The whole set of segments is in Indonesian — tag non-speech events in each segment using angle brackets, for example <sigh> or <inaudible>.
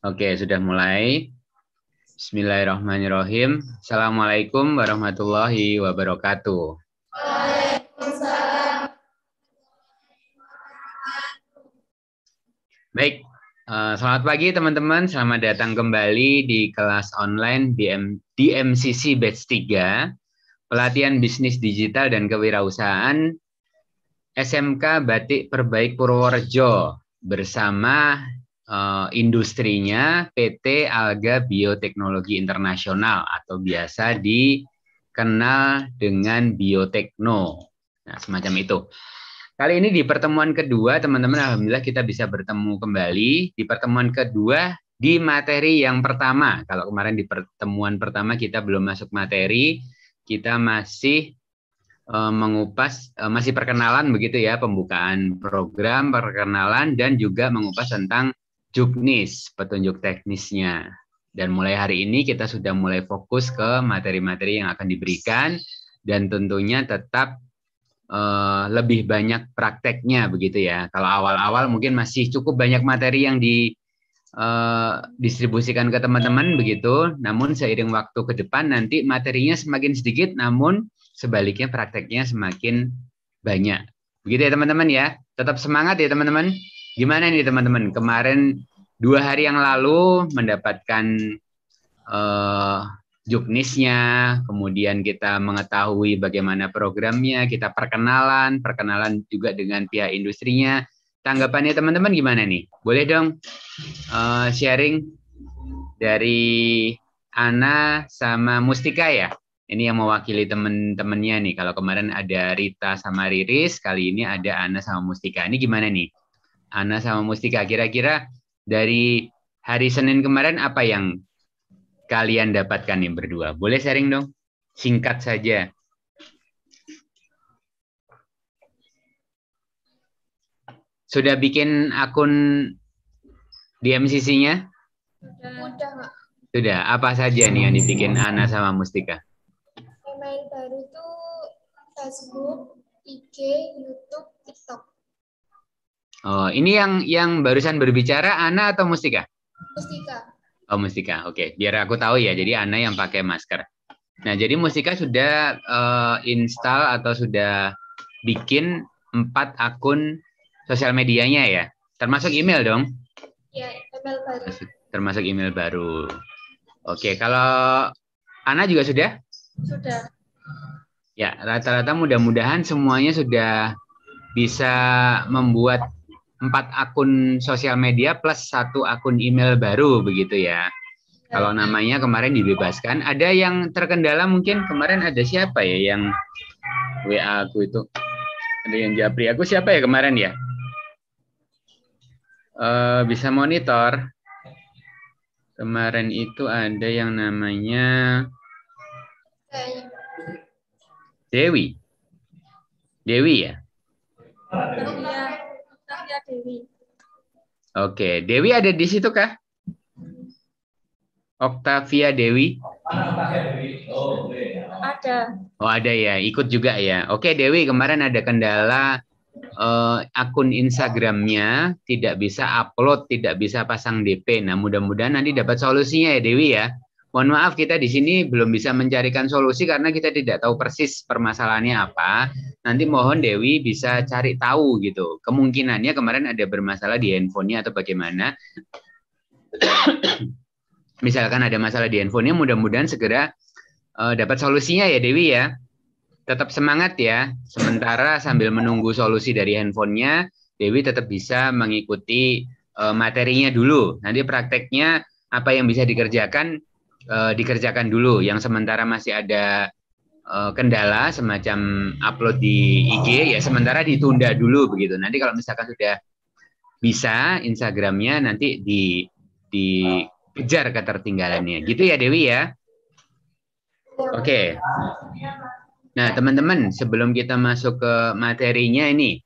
Oke, sudah mulai. Bismillahirrahmanirrahim. Assalamualaikum warahmatullahi wabarakatuh. Waalaikumsalam. Baik, eh, selamat pagi teman-teman. Selamat datang kembali di kelas online BM, DMCC Batch 3, Pelatihan Bisnis Digital dan Kewirausahaan SMK Batik Perbaik Purworejo bersama uh, industrinya PT Alga Bioteknologi Internasional atau biasa dikenal dengan Biotekno. Nah, semacam itu. Kali ini di pertemuan kedua, teman-teman, alhamdulillah kita bisa bertemu kembali. Di pertemuan kedua, di materi yang pertama. Kalau kemarin di pertemuan pertama kita belum masuk materi, kita masih eh, mengupas, eh, masih perkenalan begitu ya, pembukaan program, perkenalan, dan juga mengupas tentang juknis, petunjuk teknisnya. Dan mulai hari ini kita sudah mulai fokus ke materi-materi yang akan diberikan dan tentunya tetap uh, lebih banyak prakteknya begitu ya. Kalau awal-awal mungkin masih cukup banyak materi yang di uh, distribusikan ke teman-teman begitu. Namun seiring waktu ke depan nanti materinya semakin sedikit namun sebaliknya prakteknya semakin banyak. Begitu ya teman-teman ya. Tetap semangat ya teman-teman. Gimana nih teman-teman? Kemarin dua hari yang lalu mendapatkan uh, juknisnya, kemudian kita mengetahui bagaimana programnya, kita perkenalan, perkenalan juga dengan pihak industrinya. Tanggapannya teman-teman gimana nih? Boleh dong uh, sharing dari Ana sama Mustika ya? Ini yang mewakili teman-temannya nih. Kalau kemarin ada Rita sama Riris, kali ini ada Ana sama Mustika. Ini gimana nih? Ana sama Mustika. Kira-kira dari hari Senin kemarin apa yang kalian dapatkan yang berdua? Boleh sharing dong? Singkat saja. Sudah bikin akun di MCC-nya? Sudah, Sudah. Apa saja nih yang dibikin Ana sama Mustika? Email baru tuh Facebook, IG, YouTube, TikTok. Oh, ini yang yang barusan berbicara Ana atau Mustika? Mustika. Oh, Mustika. Oke, okay. biar aku tahu ya. Jadi Ana yang pakai masker. Nah, jadi Mustika sudah uh, install atau sudah bikin empat akun sosial medianya ya, termasuk email dong? Iya, email baru. Termasuk email baru. Oke, okay. kalau Ana juga sudah? Sudah. Ya, rata-rata mudah-mudahan semuanya sudah bisa membuat empat akun sosial media plus satu akun email baru begitu ya. Kalau iya. namanya kemarin dibebaskan, ada yang terkendala mungkin kemarin ada siapa ya yang WA aku itu? Ada yang japri aku siapa ya kemarin ya? Uh, bisa monitor. Kemarin itu ada yang namanya Dewi. Dewi ya? ya saya Dewi. Oke, Dewi ada di situ kah? Octavia Dewi? Ada. Oh ada ya, ikut juga ya. Oke Dewi, kemarin ada kendala uh, akun Instagramnya tidak bisa upload, tidak bisa pasang DP. Nah mudah-mudahan nanti dapat solusinya ya Dewi ya. Mohon maaf kita di sini belum bisa mencarikan solusi karena kita tidak tahu persis permasalahannya apa. Nanti mohon Dewi bisa cari tahu gitu. Kemungkinannya kemarin ada bermasalah di handphonenya atau bagaimana. <coughs> Misalkan ada masalah di handphonenya, mudah-mudahan segera uh, dapat solusinya ya Dewi ya. Tetap semangat ya. Sementara sambil menunggu solusi dari handphonenya, Dewi tetap bisa mengikuti uh, materinya dulu. Nanti prakteknya apa yang bisa dikerjakan uh, dikerjakan dulu yang sementara masih ada uh, kendala semacam upload di IG ya sementara ditunda dulu begitu nanti kalau misalkan sudah bisa Instagramnya nanti di dikejar ketertinggalannya gitu ya Dewi ya oke okay. nah teman-teman sebelum kita masuk ke materinya ini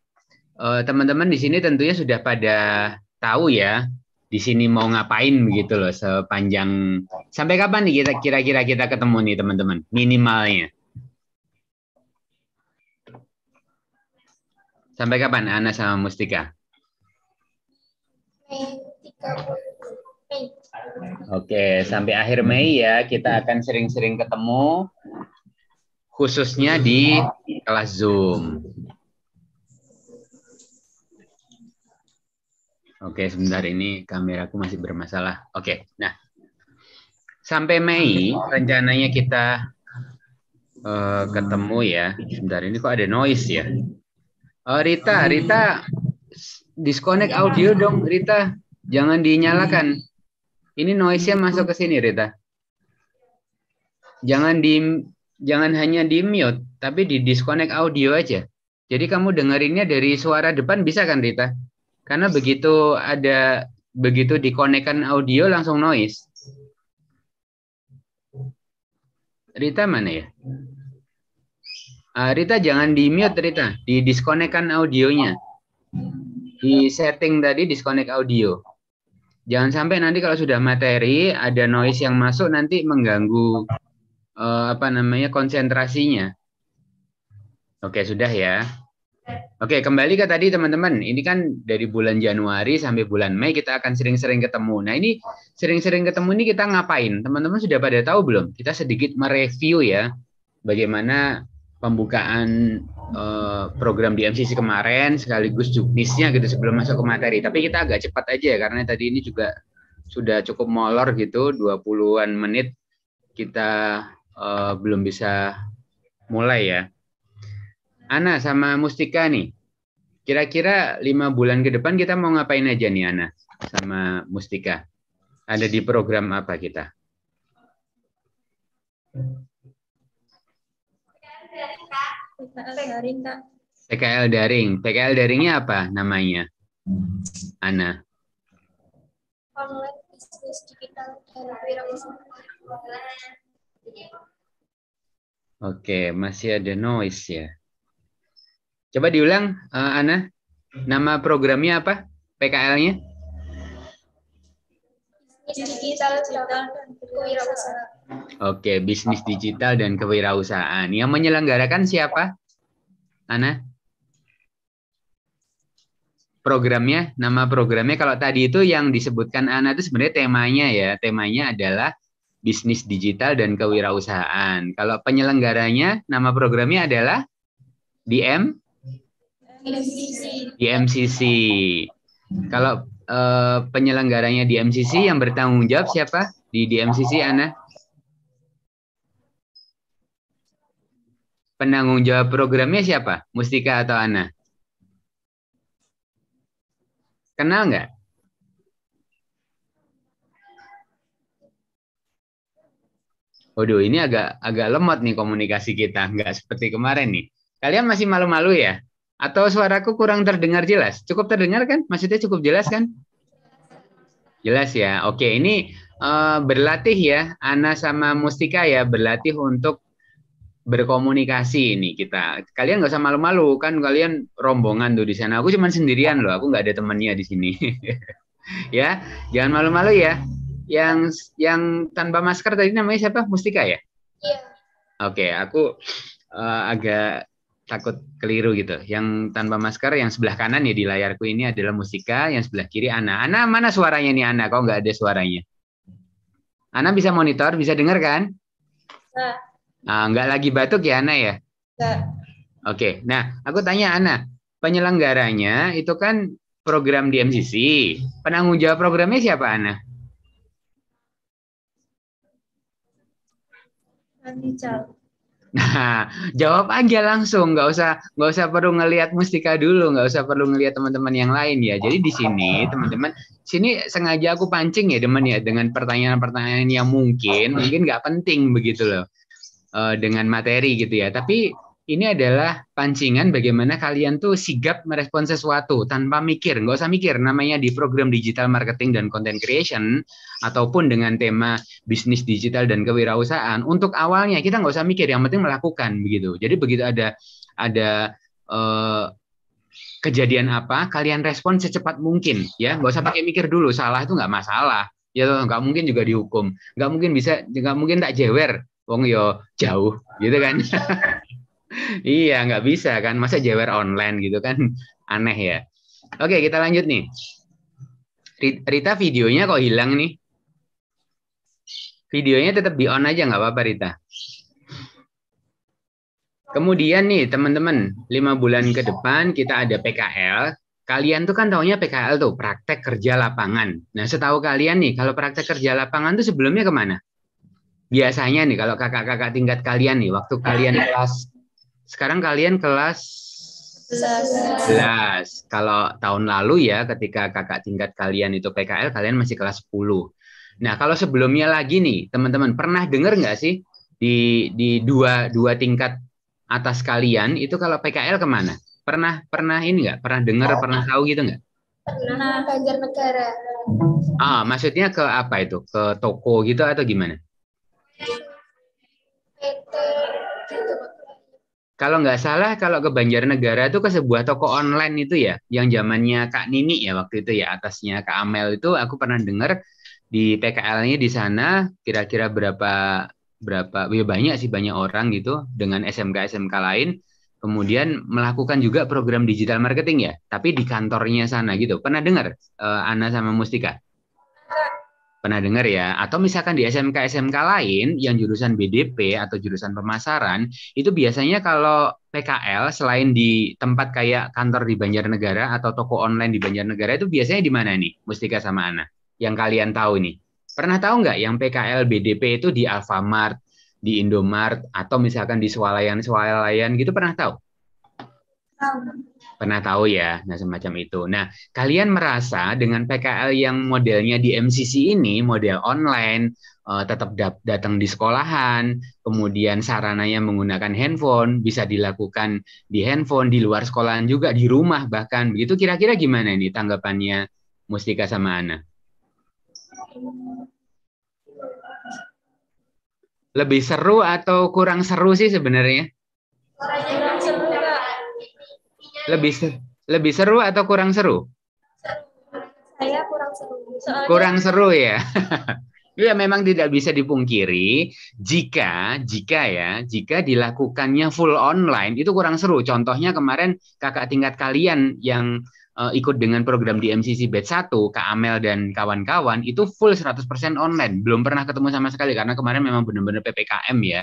eh, teman -teman di sini tentunya sudah pada tahu ya di sini mau ngapain oh. begitu loh sepanjang sampai kapan nih kita kira-kira kita ketemu nih teman-teman minimalnya sampai kapan Ana sama Mustika? Oke, sampai akhir Mei ya kita akan sering-sering ketemu khususnya di kelas Zoom. Oke, sebentar ini kameraku masih bermasalah. Oke, nah sampai Mei rencananya kita uh, ketemu ya. Sebentar ini kok ada noise ya. Oh, Rita, Rita disconnect audio dong, Rita. Jangan dinyalakan. Ini noise-nya masuk ke sini, Rita. Jangan di jangan hanya di mute, tapi di disconnect audio aja. Jadi kamu dengerinnya dari suara depan bisa kan, Rita? Karena begitu ada begitu dikonekkan audio langsung noise. Rita mana ya? Uh, Rita jangan di mute Rita, diskonekkan audionya. Di setting tadi disconnect audio. Jangan sampai nanti kalau sudah materi ada noise yang masuk nanti mengganggu uh, apa namanya konsentrasinya. Oke, sudah ya. Oke, kembali ke tadi teman-teman. Ini kan dari bulan Januari sampai bulan Mei kita akan sering-sering ketemu. Nah, ini sering-sering ketemu ini kita ngapain? Teman-teman sudah pada tahu belum? Kita sedikit mereview ya bagaimana pembukaan eh, program di MCC kemarin sekaligus juknisnya gitu sebelum masuk ke materi. Tapi kita agak cepat aja ya karena tadi ini juga sudah cukup molor gitu 20-an menit kita eh, belum bisa mulai ya. Ana sama Mustika nih. Kira-kira lima bulan ke depan kita mau ngapain aja nih Ana sama Mustika? Ada di program apa kita? Pkl daring, Pkl daringnya apa namanya? Ana. Oke, okay, masih ada noise ya. Coba diulang, uh, Ana. Nama programnya apa? PKL-nya? Digital, okay, Oke, bisnis digital dan kewirausahaan. Yang menyelenggarakan siapa? Ana? Programnya, nama programnya kalau tadi itu yang disebutkan Ana itu sebenarnya temanya ya. Temanya adalah bisnis digital dan kewirausahaan. Kalau penyelenggaranya, nama programnya adalah DM di MCC. Kalau uh, penyelenggaranya di MCC yang bertanggung jawab siapa? Di di MCC Ana? Penanggung jawab programnya siapa? Mustika atau Ana? Kenal nggak? Waduh, ini agak agak lemot nih komunikasi kita, nggak seperti kemarin nih. Kalian masih malu-malu ya? Atau suaraku kurang terdengar jelas? Cukup terdengar kan? Maksudnya cukup jelas kan? Jelas ya. Oke, ini uh, berlatih ya. Ana sama Mustika ya berlatih untuk berkomunikasi ini kita. Kalian nggak usah malu-malu kan kalian rombongan tuh di sana. Aku cuman sendirian loh. Aku nggak ada temennya di sini. <laughs> ya, jangan malu-malu ya. Yang yang tanpa masker tadi namanya siapa? Mustika ya? Iya. Oke, aku uh, agak takut keliru gitu. Yang tanpa masker yang sebelah kanan ya di layarku ini adalah musika yang sebelah kiri Ana. Ana mana suaranya nih Ana? Kok nggak ada suaranya? Ana bisa monitor, bisa dengar kan? Nah. nah, nggak lagi batuk ya Ana ya? Nah. Oke, okay. nah aku tanya Ana, penyelenggaranya itu kan program di MCC. Penanggung jawab programnya siapa Ana? Ani Nah, jawab aja langsung, nggak usah nggak usah perlu ngelihat Mustika dulu, nggak usah perlu ngelihat teman-teman yang lain ya. Jadi di sini teman-teman, sini sengaja aku pancing ya teman ya dengan pertanyaan-pertanyaan yang mungkin mungkin nggak penting begitu loh uh, dengan materi gitu ya. Tapi ini adalah pancingan bagaimana kalian tuh sigap merespon sesuatu tanpa mikir, nggak usah mikir. Namanya di program digital marketing dan content creation ataupun dengan tema bisnis digital dan kewirausahaan. Untuk awalnya kita nggak usah mikir, yang penting melakukan begitu. Jadi begitu ada ada uh, kejadian apa, kalian respon secepat mungkin ya. Nggak usah pakai mikir dulu, salah itu nggak masalah. Ya nggak mungkin juga dihukum, nggak mungkin bisa, nggak mungkin tak jewer. Wong yo jauh gitu kan. <laughs> iya, nggak bisa kan. Masa jewer online gitu kan aneh ya. Oke, kita lanjut nih. Rita videonya kok hilang nih? Videonya tetap di on aja nggak apa-apa Rita. Kemudian nih teman-teman, lima bulan ke depan kita ada PKL. Kalian tuh kan taunya PKL tuh praktek kerja lapangan. Nah setahu kalian nih, kalau praktek kerja lapangan tuh sebelumnya kemana? Biasanya nih kalau kakak-kakak tingkat kalian nih, waktu kalian kelas sekarang kalian kelas 11. Kalau tahun lalu ya ketika kakak tingkat kalian itu PKL kalian masih kelas 10. Nah, kalau sebelumnya lagi nih, teman-teman pernah dengar nggak sih di di dua dua tingkat atas kalian itu kalau PKL kemana? Pernah pernah ini nggak? Pernah dengar, pernah tahu gitu nggak? Pernah negara Ah, maksudnya ke apa itu? Ke toko gitu atau gimana? PT kalau nggak salah kalau ke Banjarnegara itu ke sebuah toko online itu ya yang zamannya Kak Nini ya waktu itu ya atasnya Kak Amel itu aku pernah dengar di PKL-nya di sana kira-kira berapa berapa ya banyak sih banyak orang gitu dengan SMK SMK lain kemudian melakukan juga program digital marketing ya tapi di kantornya sana gitu pernah dengar uh, Ana sama Mustika Pernah dengar ya? Atau misalkan di SMK-SMK lain yang jurusan BDP atau jurusan pemasaran, itu biasanya kalau PKL selain di tempat kayak kantor di Banjarnegara atau toko online di Banjarnegara itu biasanya di mana nih? Mustika sama Ana. Yang kalian tahu nih. Pernah tahu nggak yang PKL BDP itu di Alfamart, di Indomart atau misalkan di swalayan-swalayan gitu pernah tahu? Tahu pernah tahu ya, nah semacam itu. Nah, kalian merasa dengan PKL yang modelnya di MCC ini, model online, uh, tetap dat datang di sekolahan, kemudian sarananya menggunakan handphone, bisa dilakukan di handphone, di luar sekolahan juga, di rumah bahkan. Begitu kira-kira gimana ini tanggapannya Mustika sama Ana? Lebih seru atau kurang seru sih sebenarnya? Kurang lebih seru, lebih seru atau kurang seru? Saya kurang seru. Soalnya... Kurang seru ya. <laughs> Iya, memang tidak bisa dipungkiri jika jika ya jika dilakukannya full online itu kurang seru. Contohnya kemarin kakak tingkat kalian yang uh, ikut dengan program di MCC Bed 1, Kak Amel dan kawan-kawan itu full 100% online. Belum pernah ketemu sama sekali karena kemarin memang benar-benar PPKM ya.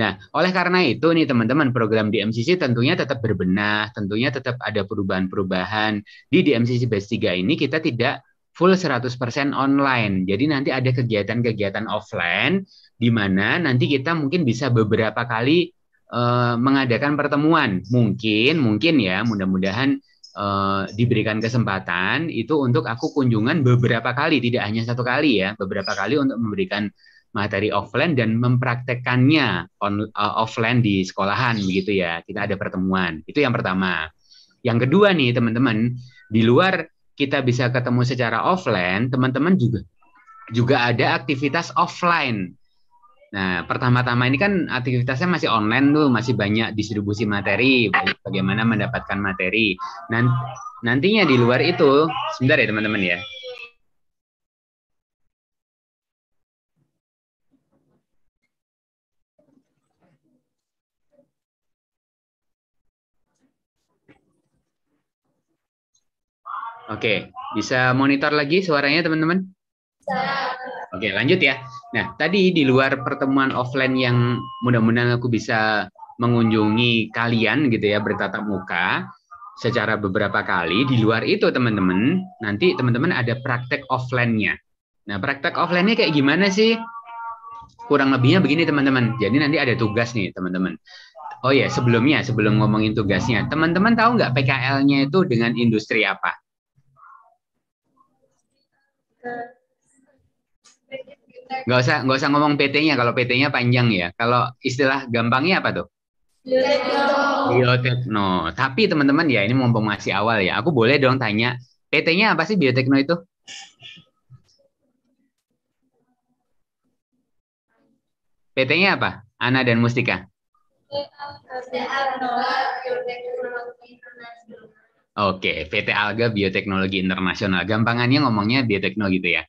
Nah, oleh karena itu nih teman-teman program di MCC tentunya tetap berbenah, tentunya tetap ada perubahan-perubahan. Di di MCC Base 3 ini kita tidak full 100% online. Jadi nanti ada kegiatan-kegiatan offline di mana nanti kita mungkin bisa beberapa kali uh, mengadakan pertemuan. Mungkin, mungkin ya, mudah-mudahan uh, diberikan kesempatan itu untuk aku kunjungan beberapa kali, tidak hanya satu kali ya, beberapa kali untuk memberikan materi offline dan mempraktekannya on, uh, offline di sekolahan begitu ya. Kita ada pertemuan. Itu yang pertama. Yang kedua nih teman-teman, di luar kita bisa ketemu secara offline, teman-teman juga juga ada aktivitas offline. Nah, pertama-tama ini kan aktivitasnya masih online tuh, masih banyak distribusi materi, bagaimana mendapatkan materi. Nantinya di luar itu, sebentar ya teman-teman ya. Oke, bisa monitor lagi suaranya teman-teman? Oke, lanjut ya. Nah, tadi di luar pertemuan offline yang mudah-mudahan aku bisa mengunjungi kalian gitu ya bertatap muka secara beberapa kali. Di luar itu teman-teman, nanti teman-teman ada praktek offline-nya. Nah, praktek offline-nya kayak gimana sih? Kurang lebihnya begini teman-teman. Jadi nanti ada tugas nih teman-teman. Oh ya, sebelumnya sebelum ngomongin tugasnya, teman-teman tahu nggak PKL-nya itu dengan industri apa? Gak usah, gak usah ngomong PT-nya. Kalau PT-nya panjang ya. Kalau istilah gampangnya apa tuh? Biotekno. Tapi teman-teman ya, ini mumpung masih awal ya. Aku boleh dong tanya, PT-nya apa sih biotekno itu? PT-nya apa? Ana dan Mustika. Oke, PT Alga Bioteknologi Internasional. Gampangannya ngomongnya bioteknologi gitu ya.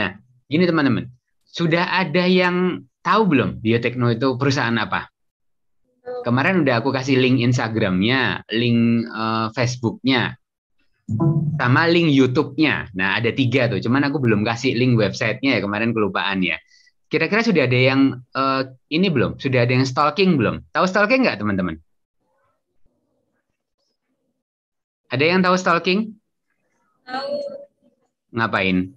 Nah, gini teman-teman, sudah ada yang tahu belum bioteknologi itu perusahaan apa? Kemarin udah aku kasih link Instagramnya, link uh, Facebooknya, sama link YouTube-nya. Nah, ada tiga tuh. Cuman aku belum kasih link websitenya ya kemarin kelupaan ya. Kira-kira sudah ada yang uh, ini belum? Sudah ada yang stalking belum? Tahu stalking nggak teman-teman? Ada yang tahu stalking? Tahu. Ngapain?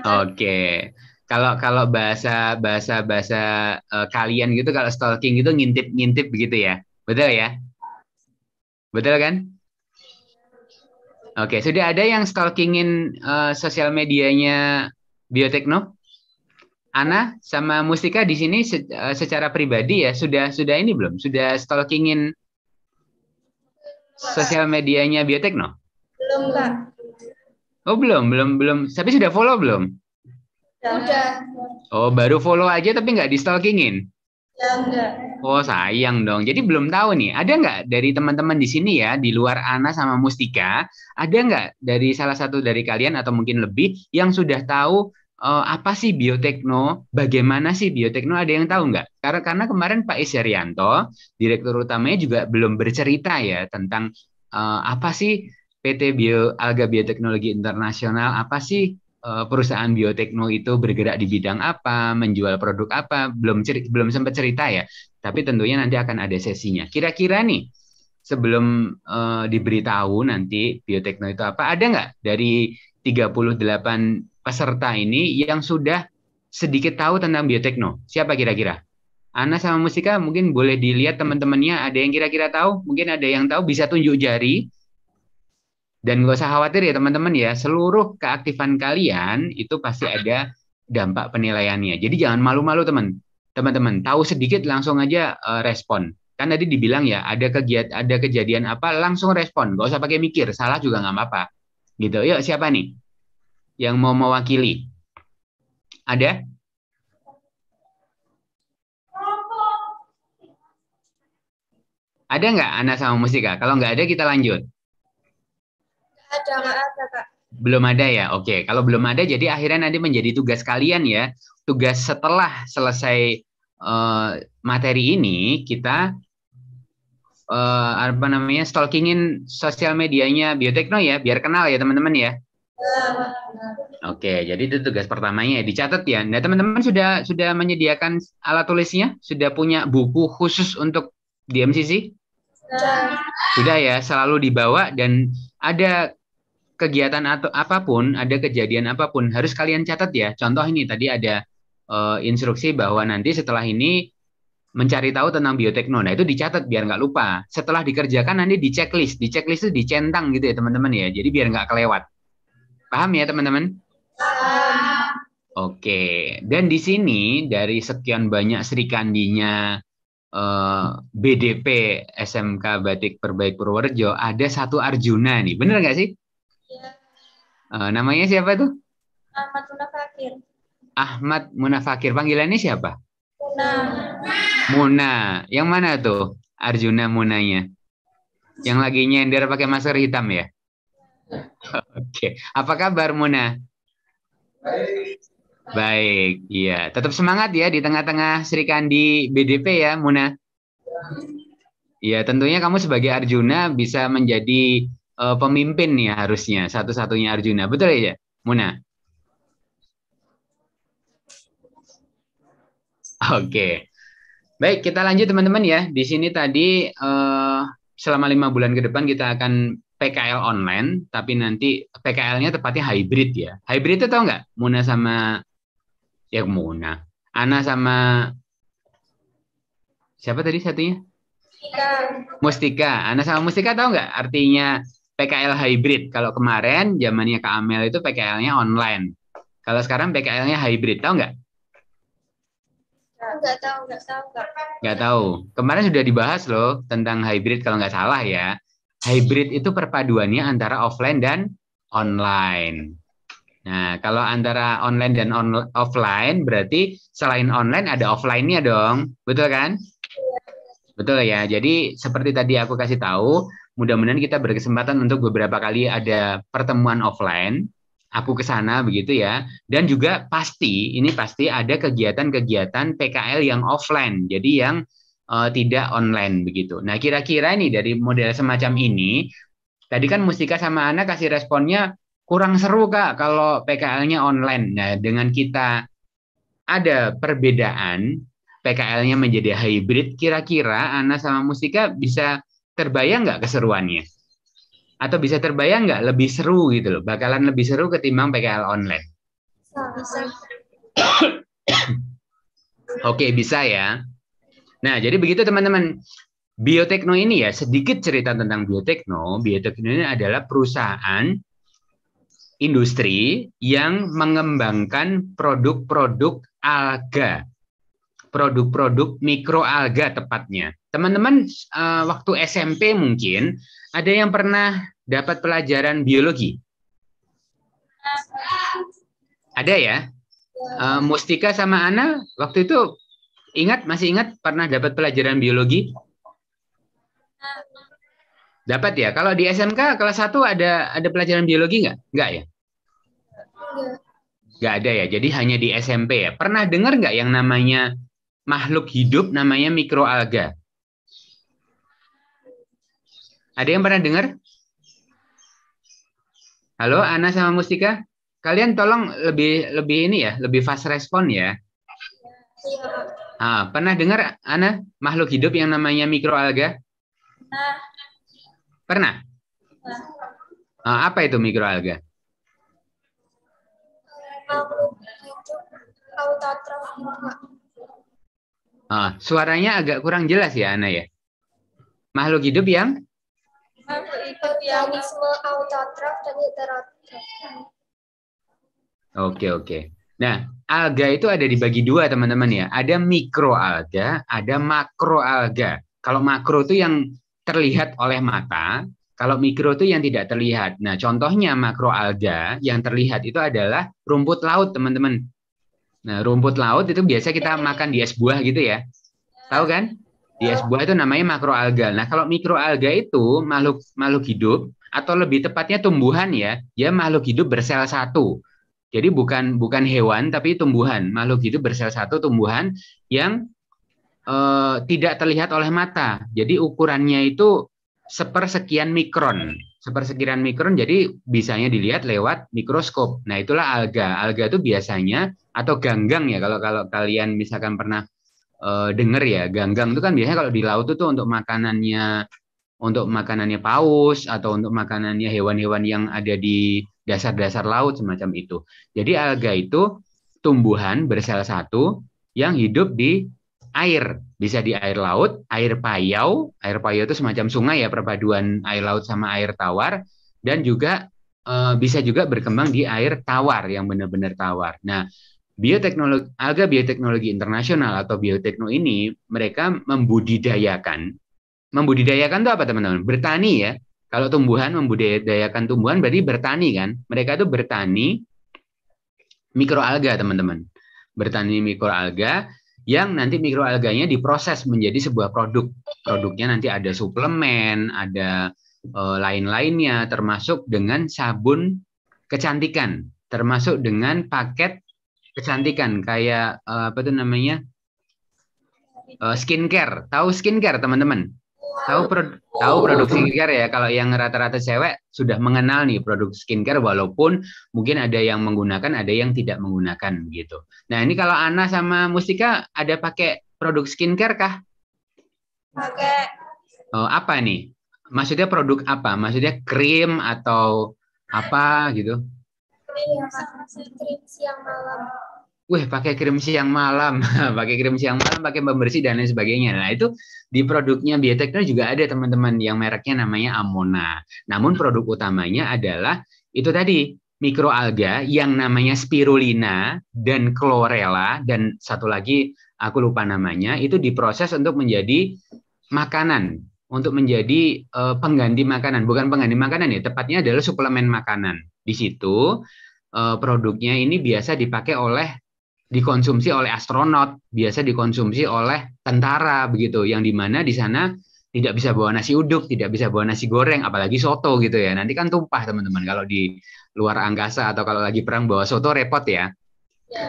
Oke. Okay. Kalau kalau bahasa bahasa bahasa uh, kalian gitu kalau stalking gitu ngintip-ngintip begitu ya. Betul ya? Betul kan? Oke, okay. sudah ada yang stalkingin uh, sosial medianya Biotekno? Ana sama Mustika di sini eh, secara pribadi ya sudah sudah ini belum sudah stalkingin sosial medianya Biotekno? Belum kak. Oh belum belum belum. Tapi sudah follow belum? Sudah. Oh baru follow aja tapi nggak di stalkingin? Ya, enggak. Oh sayang dong. Jadi belum tahu nih. Ada nggak dari teman-teman di sini ya di luar Ana sama Mustika? Ada nggak dari salah satu dari kalian atau mungkin lebih yang sudah tahu uh, apa sih biotekno? Bagaimana sih biotekno? Ada yang tahu nggak? Karena karena kemarin Pak Isyarianto, direktur utamanya juga belum bercerita ya tentang uh, apa sih PT Bio Alga Bioteknologi Internasional, apa sih uh, perusahaan biotekno itu bergerak di bidang apa, menjual produk apa, belum ceri belum sempat cerita ya. Tapi tentunya nanti akan ada sesinya. Kira-kira nih sebelum uh, diberitahu nanti biotekno itu apa, ada nggak dari 38 peserta ini yang sudah sedikit tahu tentang biotekno? Siapa kira-kira? Ana sama Musika mungkin boleh dilihat teman-temannya ada yang kira-kira tahu, mungkin ada yang tahu bisa tunjuk jari. Dan gak usah khawatir ya teman-teman ya, seluruh keaktifan kalian itu pasti ada dampak penilaiannya. Jadi jangan malu-malu teman. Teman-teman tahu sedikit langsung aja uh, respon. Kan tadi dibilang ya ada kegiatan ada kejadian apa langsung respon, gak usah pakai mikir, salah juga nggak apa-apa. Gitu. Yuk siapa nih? yang mau mewakili? Ada? Ada nggak anak sama musika? Kalau nggak ada kita lanjut. Ada, nggak ada, Kak. Belum ada ya? Oke, kalau belum ada jadi akhirnya nanti menjadi tugas kalian ya. Tugas setelah selesai uh, materi ini, kita uh, apa namanya stalkingin sosial medianya Biotekno ya biar kenal ya teman-teman ya Oke, jadi itu tugas pertamanya ya dicatat ya. Nah, teman-teman sudah sudah menyediakan alat tulisnya, sudah punya buku khusus untuk di MCC? Sudah. Sudah ya, selalu dibawa dan ada kegiatan atau apapun, ada kejadian apapun harus kalian catat ya. Contoh ini tadi ada uh, instruksi bahwa nanti setelah ini mencari tahu tentang biotekno. Nah, itu dicatat biar nggak lupa. Setelah dikerjakan nanti di checklist. Di checklist itu dicentang gitu ya, teman-teman ya. Jadi biar nggak kelewat. Paham ya teman-teman? Oke, dan di sini dari sekian banyak Kandinya eh, BDP SMK Batik Perbaik Purworejo ada satu Arjuna nih, bener nggak sih? Iya. Eh, namanya siapa tuh? Ahmad Munafakir. Ahmad Munafakir, panggilannya siapa? Muna. Muna, yang mana tuh Arjuna Munanya? Yang lagi nyender pakai masker hitam ya? Oke, okay. apa kabar Mona? Baik. Baik, iya. Tetap semangat ya di tengah-tengah Sri Kandi BDP ya, Mona. Iya, tentunya kamu sebagai Arjuna bisa menjadi uh, pemimpin ya harusnya, satu-satunya Arjuna. Betul ya, Mona? Oke. Okay. Baik, kita lanjut teman-teman ya. Di sini tadi uh, selama lima bulan ke depan kita akan PKL online, tapi nanti PKL-nya tepatnya hybrid ya. Hybrid itu tau nggak? Muna sama ya Muna, Ana sama siapa tadi satunya? Mustika. Mustika. Ana sama Mustika tau nggak artinya PKL hybrid? Kalau kemarin zamannya Kak Amel itu PKL-nya online. Kalau sekarang PKL-nya hybrid, tau nggak? Nggak tahu, nggak tahu. Nggak tahu. Kemarin sudah dibahas loh tentang hybrid kalau nggak salah ya. Hybrid itu perpaduannya antara offline dan online. Nah, kalau antara online dan on offline berarti selain online ada offline-nya dong. Betul kan? Betul ya. Jadi seperti tadi aku kasih tahu, mudah-mudahan kita berkesempatan untuk beberapa kali ada pertemuan offline. Aku ke sana begitu ya. Dan juga pasti ini pasti ada kegiatan-kegiatan PKL yang offline. Jadi yang uh, tidak online begitu. Nah, kira-kira nih dari model semacam ini, tadi kan Mustika sama Ana kasih responnya kurang seru Kak kalau PKL-nya online. Nah, dengan kita ada perbedaan PKL-nya menjadi hybrid, kira-kira Ana sama Mustika bisa terbayang nggak keseruannya? Atau bisa terbayang nggak lebih seru gitu loh, bakalan lebih seru ketimbang PKL online? Oke, okay, bisa ya. Nah, jadi begitu teman-teman. Biotekno ini ya, sedikit cerita tentang Biotekno. Biotekno ini adalah perusahaan industri yang mengembangkan produk-produk alga. Produk-produk mikroalga tepatnya. Teman-teman, eh, waktu SMP mungkin ada yang pernah dapat pelajaran biologi? Ada ya? Eh, Mustika sama Ana, waktu itu Ingat, masih ingat pernah dapat pelajaran biologi? Dapat ya. Kalau di SMK kelas 1 ada ada pelajaran biologi nggak? Nggak ya? Nggak ada ya. Jadi hanya di SMP ya. Pernah dengar nggak yang namanya makhluk hidup namanya mikroalga? Ada yang pernah dengar? Halo, Ana sama Mustika? Kalian tolong lebih lebih ini ya, lebih fast respon ya. Iya. Ah, pernah dengar Ana makhluk hidup yang namanya mikroalga? Pernah. Ah, apa itu mikroalga? ah, suaranya agak kurang jelas ya Ana ya. Makhluk hidup yang makhluk autotrof Oke, okay, oke. Okay. Nah, alga itu ada dibagi dua teman-teman ya. Ada mikroalga, ada makroalga. Kalau makro itu yang terlihat oleh mata, kalau mikro itu yang tidak terlihat. Nah, contohnya makroalga yang terlihat itu adalah rumput laut, teman-teman. Nah, rumput laut itu biasa kita makan di es buah gitu ya. Tahu kan? Di es buah itu namanya makroalga. Nah, kalau mikroalga itu makhluk makhluk hidup atau lebih tepatnya tumbuhan ya, dia makhluk hidup bersel satu jadi bukan bukan hewan tapi tumbuhan. Makhluk hidup bersel satu tumbuhan yang e, tidak terlihat oleh mata. Jadi ukurannya itu sepersekian mikron. Sepersekian mikron jadi bisanya dilihat lewat mikroskop. Nah, itulah alga. Alga itu biasanya atau ganggang ya kalau kalau kalian misalkan pernah e, eh, dengar ya, ganggang itu kan biasanya kalau di laut itu untuk makanannya untuk makanannya paus atau untuk makanannya hewan-hewan yang ada di dasar-dasar laut semacam itu. Jadi alga itu tumbuhan bersel satu yang hidup di air, bisa di air laut, air payau, air payau itu semacam sungai ya perpaduan air laut sama air tawar dan juga e, bisa juga berkembang di air tawar yang benar-benar tawar. Nah, bioteknologi alga bioteknologi internasional atau biotekno ini mereka membudidayakan membudidayakan itu apa teman-teman? Bertani ya, kalau tumbuhan membudidayakan tumbuhan berarti bertani kan? Mereka itu bertani mikroalga, teman-teman. Bertani mikroalga yang nanti mikroalganya diproses menjadi sebuah produk. Produknya nanti ada suplemen, ada e, lain-lainnya termasuk dengan sabun kecantikan, termasuk dengan paket kecantikan kayak e, apa itu namanya? E, skincare. Tahu skincare, teman-teman? tahu pro, oh. tahu produk skincare ya kalau yang rata-rata cewek sudah mengenal nih produk skincare walaupun mungkin ada yang menggunakan ada yang tidak menggunakan gitu nah ini kalau Ana sama Mustika ada pakai produk skincare kah pakai oh, apa nih maksudnya produk apa maksudnya krim atau apa gitu krim, ya, krim siang malam Wih, pakai krim siang malam, <laughs> pakai krim siang malam, pakai pembersih dan lain sebagainya. Nah, itu di produknya Biotekno juga ada teman-teman yang mereknya namanya Amona. Namun produk utamanya adalah itu tadi mikroalga yang namanya spirulina dan chlorella dan satu lagi aku lupa namanya itu diproses untuk menjadi makanan untuk menjadi uh, pengganti makanan bukan pengganti makanan ya tepatnya adalah suplemen makanan di situ eh, produknya ini biasa dipakai oleh dikonsumsi oleh astronot, biasa dikonsumsi oleh tentara begitu, yang di mana di sana tidak bisa bawa nasi uduk, tidak bisa bawa nasi goreng, apalagi soto gitu ya. Nanti kan tumpah teman-teman kalau di luar angkasa atau kalau lagi perang bawa soto repot ya. <laughs>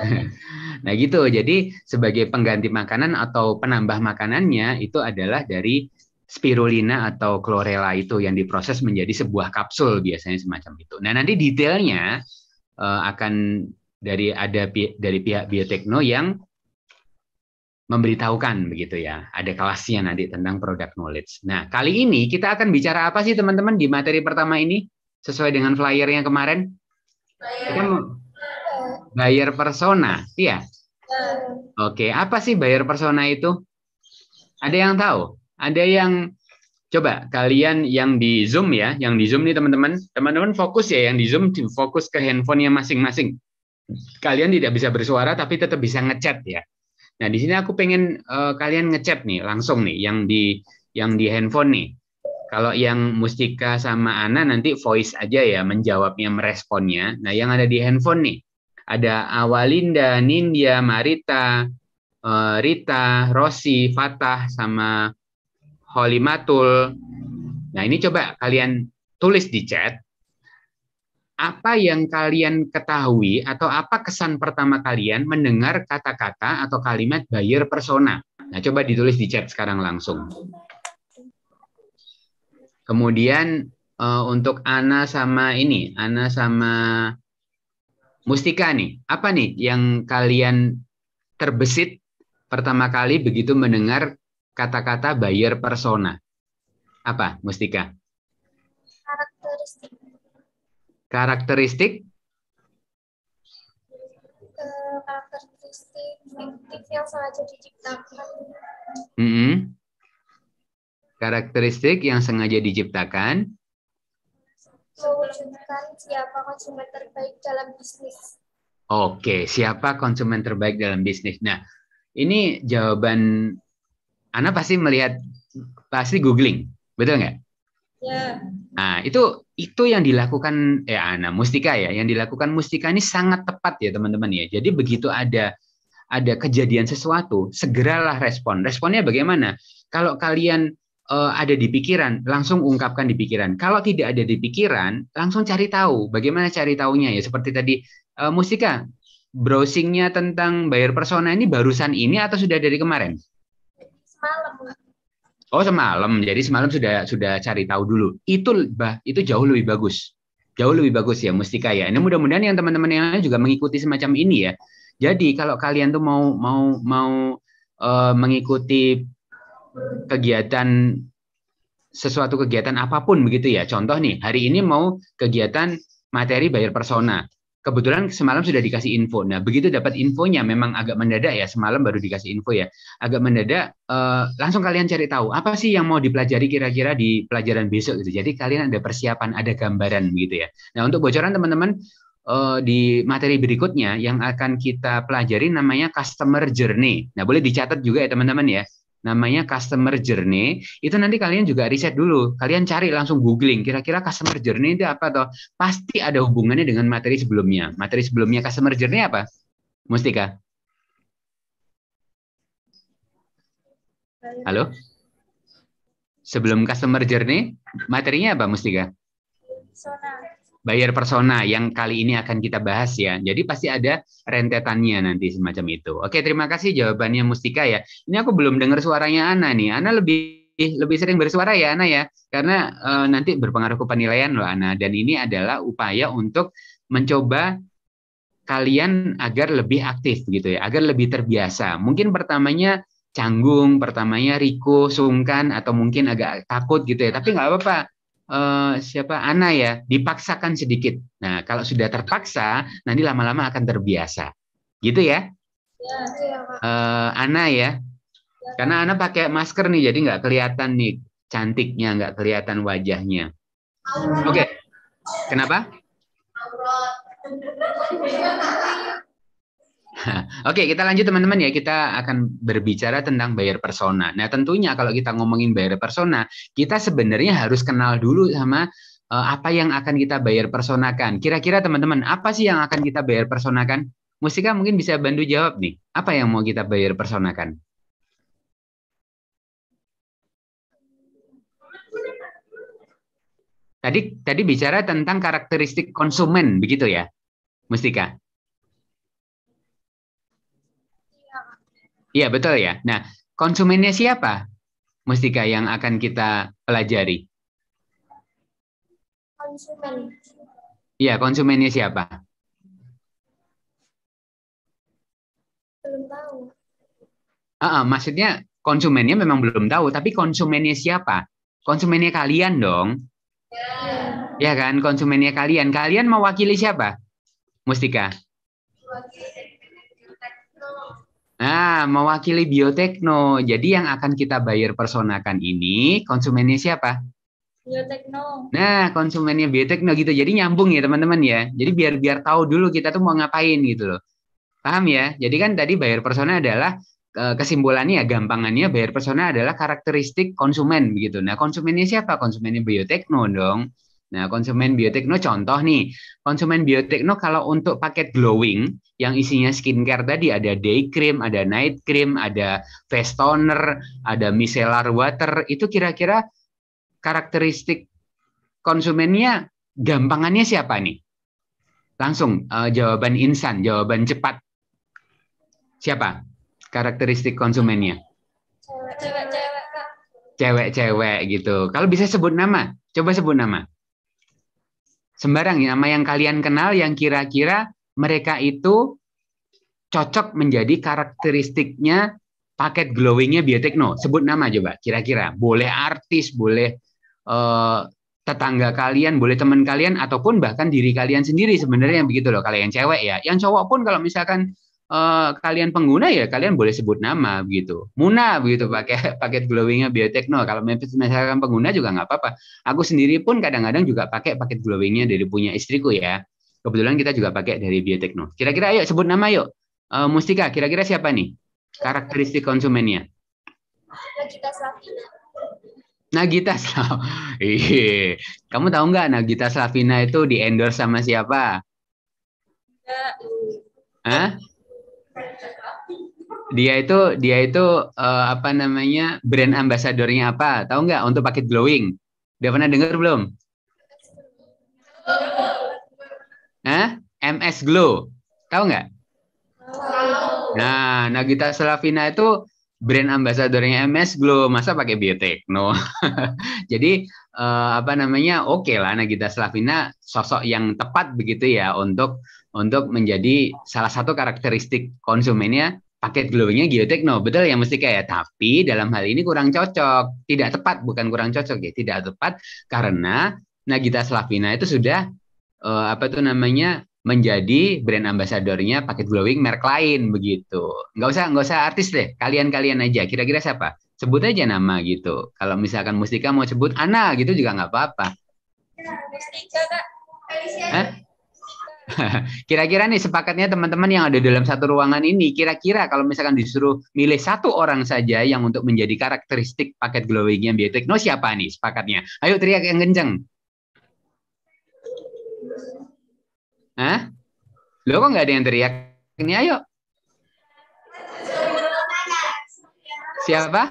nah gitu, jadi sebagai pengganti makanan atau penambah makanannya itu adalah dari spirulina atau chlorella itu yang diproses menjadi sebuah kapsul biasanya semacam itu. Nah nanti detailnya uh, akan dari ada dari pihak biotekno yang memberitahukan begitu ya. Ada kelasnya nanti tentang product knowledge. Nah, kali ini kita akan bicara apa sih teman-teman di materi pertama ini sesuai dengan flyer yang kemarin? Bayar, Bayar persona, iya. Oke, apa sih bayar persona itu? Ada yang tahu? Ada yang coba kalian yang di Zoom ya, yang di Zoom nih teman-teman. Teman-teman fokus ya yang di Zoom fokus ke handphonenya masing-masing kalian tidak bisa bersuara tapi tetap bisa ngechat ya. Nah, di sini aku pengen uh, kalian ngechat nih langsung nih yang di yang di handphone nih. Kalau yang Mustika sama Ana nanti voice aja ya menjawabnya meresponnya. Nah, yang ada di handphone nih ada Awalinda, Nindya, Marita, uh, Rita, Rosi, Fatah sama Holimatul. Nah, ini coba kalian tulis di chat apa yang kalian ketahui atau apa kesan pertama kalian mendengar kata-kata atau kalimat buyer persona? Nah, coba ditulis di chat sekarang langsung. Kemudian uh, untuk Ana sama ini, Ana sama Mustika nih, apa nih yang kalian terbesit pertama kali begitu mendengar kata-kata buyer persona? Apa, Mustika? Karakteristik Karakteristik? Eh, karakteristik yang sengaja diciptakan. -hmm. Karakteristik yang sengaja diciptakan. Mewujudkan siapa konsumen terbaik dalam bisnis. Oke, siapa konsumen terbaik dalam bisnis? Nah, ini jawaban Ana pasti melihat, pasti googling, betul nggak? Ya. Nah, itu itu yang dilakukan ya Ana Mustika ya, yang dilakukan Mustika ini sangat tepat ya teman-teman ya. Jadi begitu ada ada kejadian sesuatu, segeralah respon. Responnya bagaimana? Kalau kalian uh, ada di pikiran, langsung ungkapkan di pikiran. Kalau tidak ada di pikiran, langsung cari tahu. Bagaimana cari tahunya ya? Seperti tadi uh, Mustika, browsingnya tentang bayar persona ini barusan ini atau sudah dari kemarin? Semalam. Oh semalam, jadi semalam sudah sudah cari tahu dulu. Itu bah, itu jauh lebih bagus, jauh lebih bagus ya Mustika ya. Ini mudah-mudahan yang teman-teman yang lain juga mengikuti semacam ini ya. Jadi kalau kalian tuh mau mau mau uh, mengikuti kegiatan sesuatu kegiatan apapun begitu ya. Contoh nih, hari ini mau kegiatan materi bayar persona kebetulan semalam sudah dikasih info. Nah, begitu dapat infonya memang agak mendadak ya, semalam baru dikasih info ya. Agak mendadak eh, langsung kalian cari tahu apa sih yang mau dipelajari kira-kira di pelajaran besok gitu. Jadi kalian ada persiapan, ada gambaran gitu ya. Nah, untuk bocoran teman-teman eh, di materi berikutnya yang akan kita pelajari namanya customer journey. Nah, boleh dicatat juga ya teman-teman ya namanya customer journey itu nanti kalian juga riset dulu kalian cari langsung googling kira-kira customer journey itu apa atau pasti ada hubungannya dengan materi sebelumnya materi sebelumnya customer journey apa Mustika halo sebelum customer journey materinya apa Mustika buyer persona yang kali ini akan kita bahas ya. Jadi pasti ada rentetannya nanti semacam itu. Oke, terima kasih jawabannya Mustika ya. Ini aku belum dengar suaranya Ana nih. Ana lebih lebih sering bersuara ya Ana ya. Karena e, nanti berpengaruh ke penilaian loh Ana dan ini adalah upaya untuk mencoba kalian agar lebih aktif gitu ya, agar lebih terbiasa. Mungkin pertamanya canggung, pertamanya Riko, sungkan, atau mungkin agak takut gitu ya. Tapi nggak apa-apa, Eh, siapa Ana ya dipaksakan sedikit. Nah kalau sudah terpaksa nanti lama-lama akan terbiasa, gitu ya? Ya, ya Pak. Uh, eh, Ana ya, karena Ana pakai masker nih jadi nggak kelihatan nih cantiknya, nggak kelihatan wajahnya. Oke, okay. kenapa? <laughs> Oke, kita lanjut teman-teman ya. Kita akan berbicara tentang buyer persona. Nah, tentunya kalau kita ngomongin buyer persona, kita sebenarnya harus kenal dulu sama eh, apa yang akan kita buyer personakan. Kira-kira teman-teman, apa sih yang akan kita buyer personakan? Mustika mungkin bisa bantu jawab nih. Apa yang mau kita buyer personakan? Tadi tadi bicara tentang karakteristik konsumen begitu ya, Mustika? Iya betul ya. Nah konsumennya siapa? Mustika yang akan kita pelajari. Konsumen. Iya konsumennya siapa? Belum tahu. Uh, uh, maksudnya konsumennya memang belum tahu, tapi konsumennya siapa? Konsumennya kalian dong. Ya. ya kan, konsumennya kalian. Kalian mewakili siapa? Mustika. Nah, mewakili biotekno. Jadi yang akan kita bayar personakan ini konsumennya siapa? Biotekno. Nah, konsumennya biotekno gitu. Jadi nyambung ya teman-teman ya. Jadi biar biar tahu dulu kita tuh mau ngapain gitu loh. Paham ya? Jadi kan tadi bayar persona adalah eh, kesimpulannya gampangannya bayar persona adalah karakteristik konsumen begitu. Nah, konsumennya siapa? Konsumennya biotekno dong. Nah, konsumen biotekno contoh nih, konsumen biotekno kalau untuk paket glowing yang isinya skincare tadi ada day cream, ada night cream, ada face toner, ada micellar water, itu kira-kira karakteristik konsumennya gampangannya siapa nih? Langsung uh, jawaban insan, jawaban cepat. Siapa? Karakteristik konsumennya? Cewek-cewek. Cewek-cewek gitu. Kalau bisa sebut nama, coba sebut nama sembarang nama ya, yang kalian kenal yang kira-kira mereka itu cocok menjadi karakteristiknya paket glowingnya biotekno. Sebut nama coba, kira-kira. Boleh artis, boleh uh, tetangga kalian, boleh teman kalian, ataupun bahkan diri kalian sendiri sebenarnya yang begitu loh. kalian cewek ya, yang cowok pun kalau misalkan Eh, kalian pengguna ya kalian boleh sebut nama begitu. Muna begitu pakai paket glowingnya Biotekno. Kalau misalkan pengguna juga nggak apa-apa. Aku sendiri pun kadang-kadang juga pakai paket glowingnya dari punya istriku ya. Kebetulan kita juga pakai dari Biotekno. Kira-kira ayo sebut nama yuk. Uh, Mustika, kira-kira siapa nih karakteristik konsumennya? Nagita Slavina. Nagita Slavina. <laughs> Kamu tahu nggak Nagita Slavina itu di endorse sama siapa? Enggak. Hah? Dia itu dia itu uh, apa namanya brand ambasadornya apa? Tahu nggak untuk paket glowing? Udah pernah dengar belum? Hah? MS Glow. Tahu nggak? Nah, Nagita Slavina itu brand ambasadornya MS Glow, masa pakai Biotekno. <laughs> Jadi uh, apa namanya? Oke okay lah Nagita Slavina sosok yang tepat begitu ya untuk untuk menjadi salah satu karakteristik konsumennya paket glowingnya geotekno betul ya mesti kayak tapi dalam hal ini kurang cocok tidak tepat bukan kurang cocok ya tidak tepat karena Nagita Slavina itu sudah uh, apa tuh namanya menjadi brand ambasadornya paket glowing merek lain begitu nggak usah nggak usah artis deh kalian kalian aja kira-kira siapa sebut aja nama gitu kalau misalkan Mustika mau sebut Ana gitu juga nggak apa-apa ya, <laughs> Kira-kira nih sepakatnya teman-teman yang ada dalam satu ruangan ini, kira-kira kalau misalkan disuruh milih satu orang saja yang untuk menjadi karakteristik paket glowing yang biotekno siapa nih sepakatnya? Ayo teriak yang kenceng. Hah? Lo kok nggak ada yang teriak? Ini ayo. Siapa?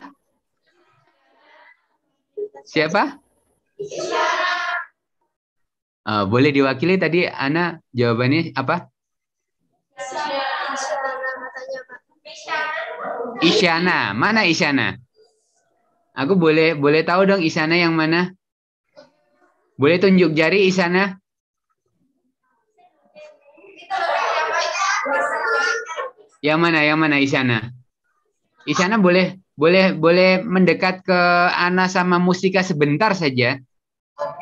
Siapa? Uh, boleh diwakili tadi Ana jawabannya apa? Isyana, mana Isyana? Aku boleh boleh tahu dong Isyana yang mana? Boleh tunjuk jari Isyana? Yang mana? Yang mana Isyana? Isyana boleh boleh boleh mendekat ke Ana sama Musika sebentar saja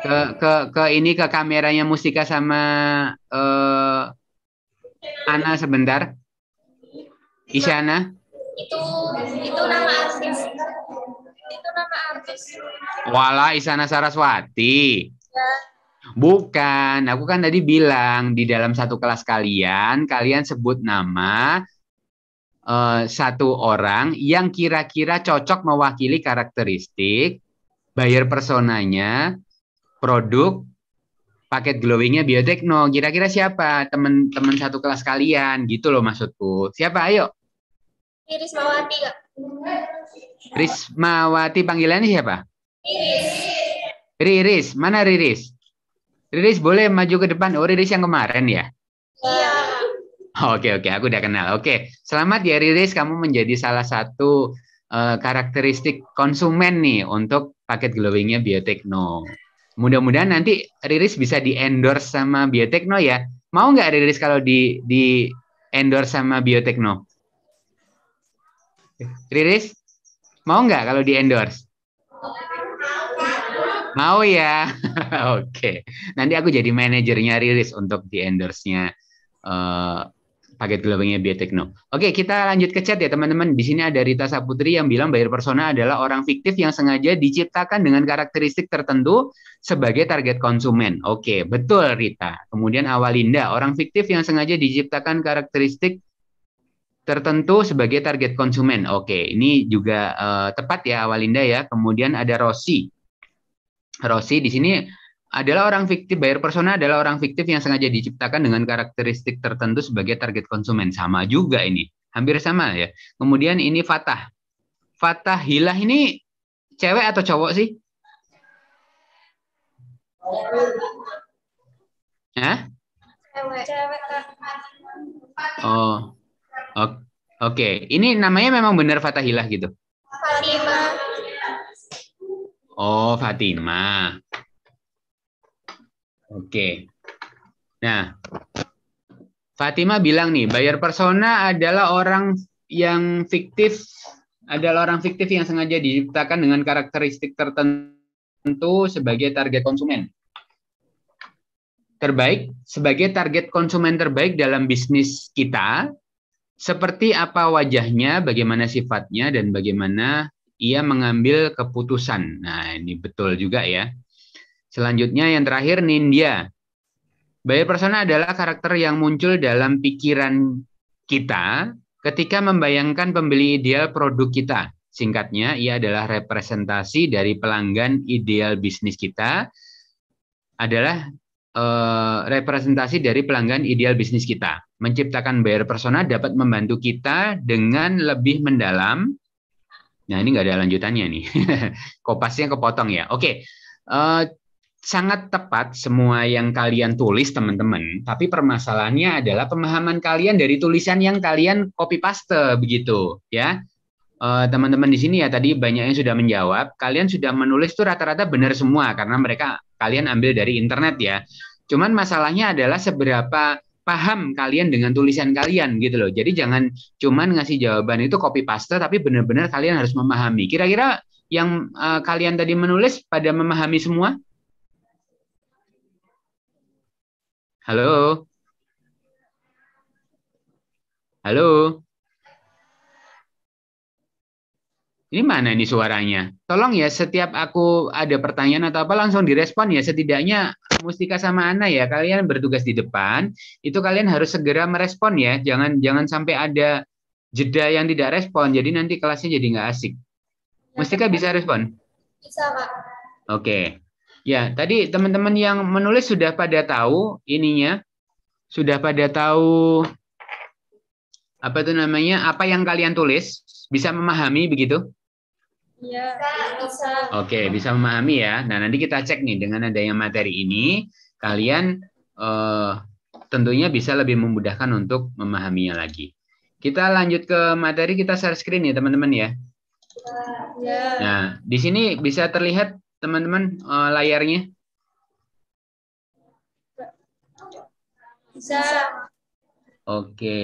ke ke ke ini ke kameranya musika sama uh, Ana sebentar. Isyana. Itu itu nama artis. Itu nama artis. Wala Isana Saraswati. Ya. Bukan, aku kan tadi bilang di dalam satu kelas kalian, kalian sebut nama uh, satu orang yang kira-kira cocok mewakili karakteristik buyer personanya produk paket glowingnya biotekno. Kira-kira siapa teman-teman satu kelas kalian gitu loh maksudku. Siapa? Ayo. Iris Mawati. Rismawati panggilannya siapa? Iris. Riris, mana Riris? Riris boleh maju ke depan. Oh, Riris yang kemarin ya? Iya. Oke, oke, aku udah kenal. Oke, selamat ya Riris, kamu menjadi salah satu uh, karakteristik konsumen nih untuk paket glowingnya Biotekno mudah-mudahan nanti Riris bisa di endorse sama Biotekno ya. Mau nggak Riris kalau di di endorse sama Biotekno? Riris, mau nggak kalau di endorse? Mau ya. <laughs> Oke. okay. Nanti aku jadi manajernya Riris untuk di endorse-nya uh, eh, paket globalnya Biotekno. Oke, kita lanjut ke chat ya teman-teman. Di sini ada Rita Saputri yang bilang bayar persona adalah orang fiktif yang sengaja diciptakan dengan karakteristik tertentu sebagai target konsumen. Oke, betul Rita. Kemudian Awalinda, orang fiktif yang sengaja diciptakan karakteristik tertentu sebagai target konsumen. Oke, ini juga uh, tepat ya Awalinda ya. Kemudian ada Rosi. Rosi di sini adalah orang fiktif buyer persona adalah orang fiktif yang sengaja hmm. diciptakan dengan karakteristik tertentu sebagai target konsumen sama juga ini hampir sama ya kemudian ini fatah fatah hilah ini cewek atau cowok sih Hah? Cewek. Oh. Oke, okay. ini namanya memang benar hilah gitu. Fatima. Oh, Fatima. Oke. Nah, Fatima bilang nih, bayar persona adalah orang yang fiktif, adalah orang fiktif yang sengaja diciptakan dengan karakteristik tertentu sebagai target konsumen. Terbaik sebagai target konsumen terbaik dalam bisnis kita, seperti apa wajahnya, bagaimana sifatnya, dan bagaimana ia mengambil keputusan. Nah, ini betul juga ya. Selanjutnya yang terakhir Nindya. Buyer persona adalah karakter yang muncul dalam pikiran kita ketika membayangkan pembeli ideal produk kita. Singkatnya, ia adalah representasi dari pelanggan ideal bisnis kita adalah e, representasi dari pelanggan ideal bisnis kita. Menciptakan buyer persona dapat membantu kita dengan lebih mendalam. Nah, ini nggak ada lanjutannya nih. <laughs> Kopasnya kepotong ya. Oke. Eh, sangat tepat semua yang kalian tulis teman-teman, tapi permasalahannya adalah pemahaman kalian dari tulisan yang kalian copy paste begitu, ya. teman eh, teman-teman di sini ya tadi banyak yang sudah menjawab. Kalian sudah menulis tuh rata-rata benar semua karena mereka kalian ambil dari internet ya. Cuman masalahnya adalah seberapa paham kalian dengan tulisan kalian gitu loh. Jadi jangan cuman ngasih jawaban itu copy paste tapi benar-benar kalian harus memahami. Kira-kira yang uh, kalian tadi menulis pada memahami semua? Halo. Halo. Ini mana ini suaranya? Tolong ya setiap aku ada pertanyaan atau apa langsung direspon ya setidaknya Mustika sama Ana ya kalian bertugas di depan itu kalian harus segera merespon ya jangan jangan sampai ada jeda yang tidak respon jadi nanti kelasnya jadi nggak asik. Nah, Mustika bisa respon? Bisa pak. Oke. Okay. Ya, tadi teman-teman yang menulis sudah pada tahu ininya, sudah pada tahu apa itu namanya, apa yang kalian tulis, bisa memahami begitu? Iya, bisa. Oke, bisa memahami ya. Nah, nanti kita cek nih dengan adanya materi ini, kalian eh, tentunya bisa lebih memudahkan untuk memahaminya lagi. Kita lanjut ke materi, kita share screen ya teman-teman ya. Ya. Nah, di sini bisa terlihat teman-teman uh, layarnya? Bisa. Oke.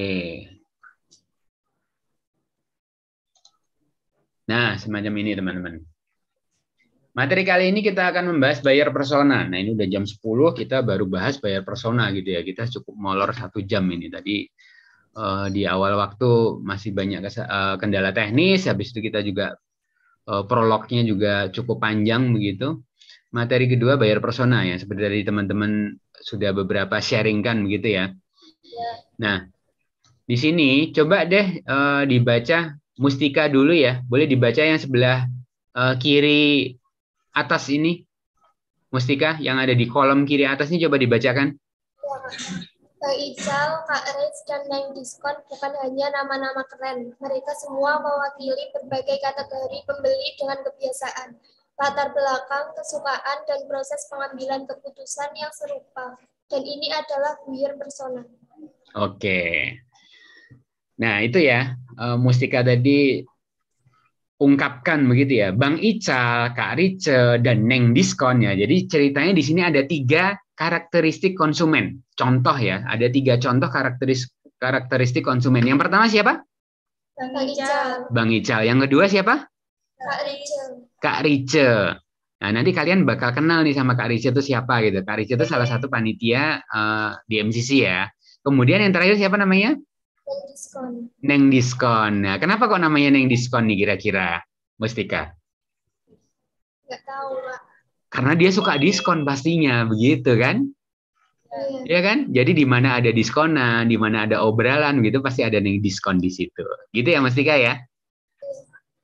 Nah, semacam ini teman-teman. Materi kali ini kita akan membahas bayar persona. Nah, ini udah jam 10, kita baru bahas bayar persona gitu ya. Kita cukup molor satu jam ini. Tadi uh, di awal waktu masih banyak eh, kendala teknis, habis itu kita juga uh, prolognya juga cukup panjang begitu. Materi kedua bayar persona ya, seperti dari teman-teman sudah beberapa sharingkan begitu ya. ya. Nah, di sini coba deh uh, dibaca mustika dulu ya. Boleh dibaca yang sebelah uh, kiri atas ini. Mustika yang ada di kolom kiri atas ini coba dibacakan. Ya. Kak Ical, Kak Reis, dan Neng Diskon bukan hanya nama-nama keren. Mereka semua mewakili berbagai kategori pembeli dengan kebiasaan, latar belakang, kesukaan, dan proses pengambilan keputusan yang serupa. Dan ini adalah buyer persona. Oke. Nah, itu ya. Eh, mustika tadi ungkapkan begitu ya. Bang Ical, Kak Rice, dan Neng Diskon ya. Jadi ceritanya di sini ada tiga karakteristik konsumen. Contoh ya, ada tiga contoh karakteristik karakteristik konsumen. Yang pertama siapa? Bang Ical. Bang Ical. Yang kedua siapa? Kak Rice. Kak Rice. Nah, nanti kalian bakal kenal nih sama Kak Rice itu siapa gitu. Kak Rice itu salah satu panitia uh, di MCC ya. Kemudian yang terakhir siapa namanya? Neng diskon. Neng diskon. Nah, kenapa kok namanya Neng diskon nih kira-kira, Mustika? Gak tahu, Pak. Karena dia suka diskon pastinya, begitu kan? Iya. iya kan? Jadi di mana ada diskonan, di mana ada obralan gitu pasti ada Neng diskon di situ. Gitu ya, Mustika ya? Iya.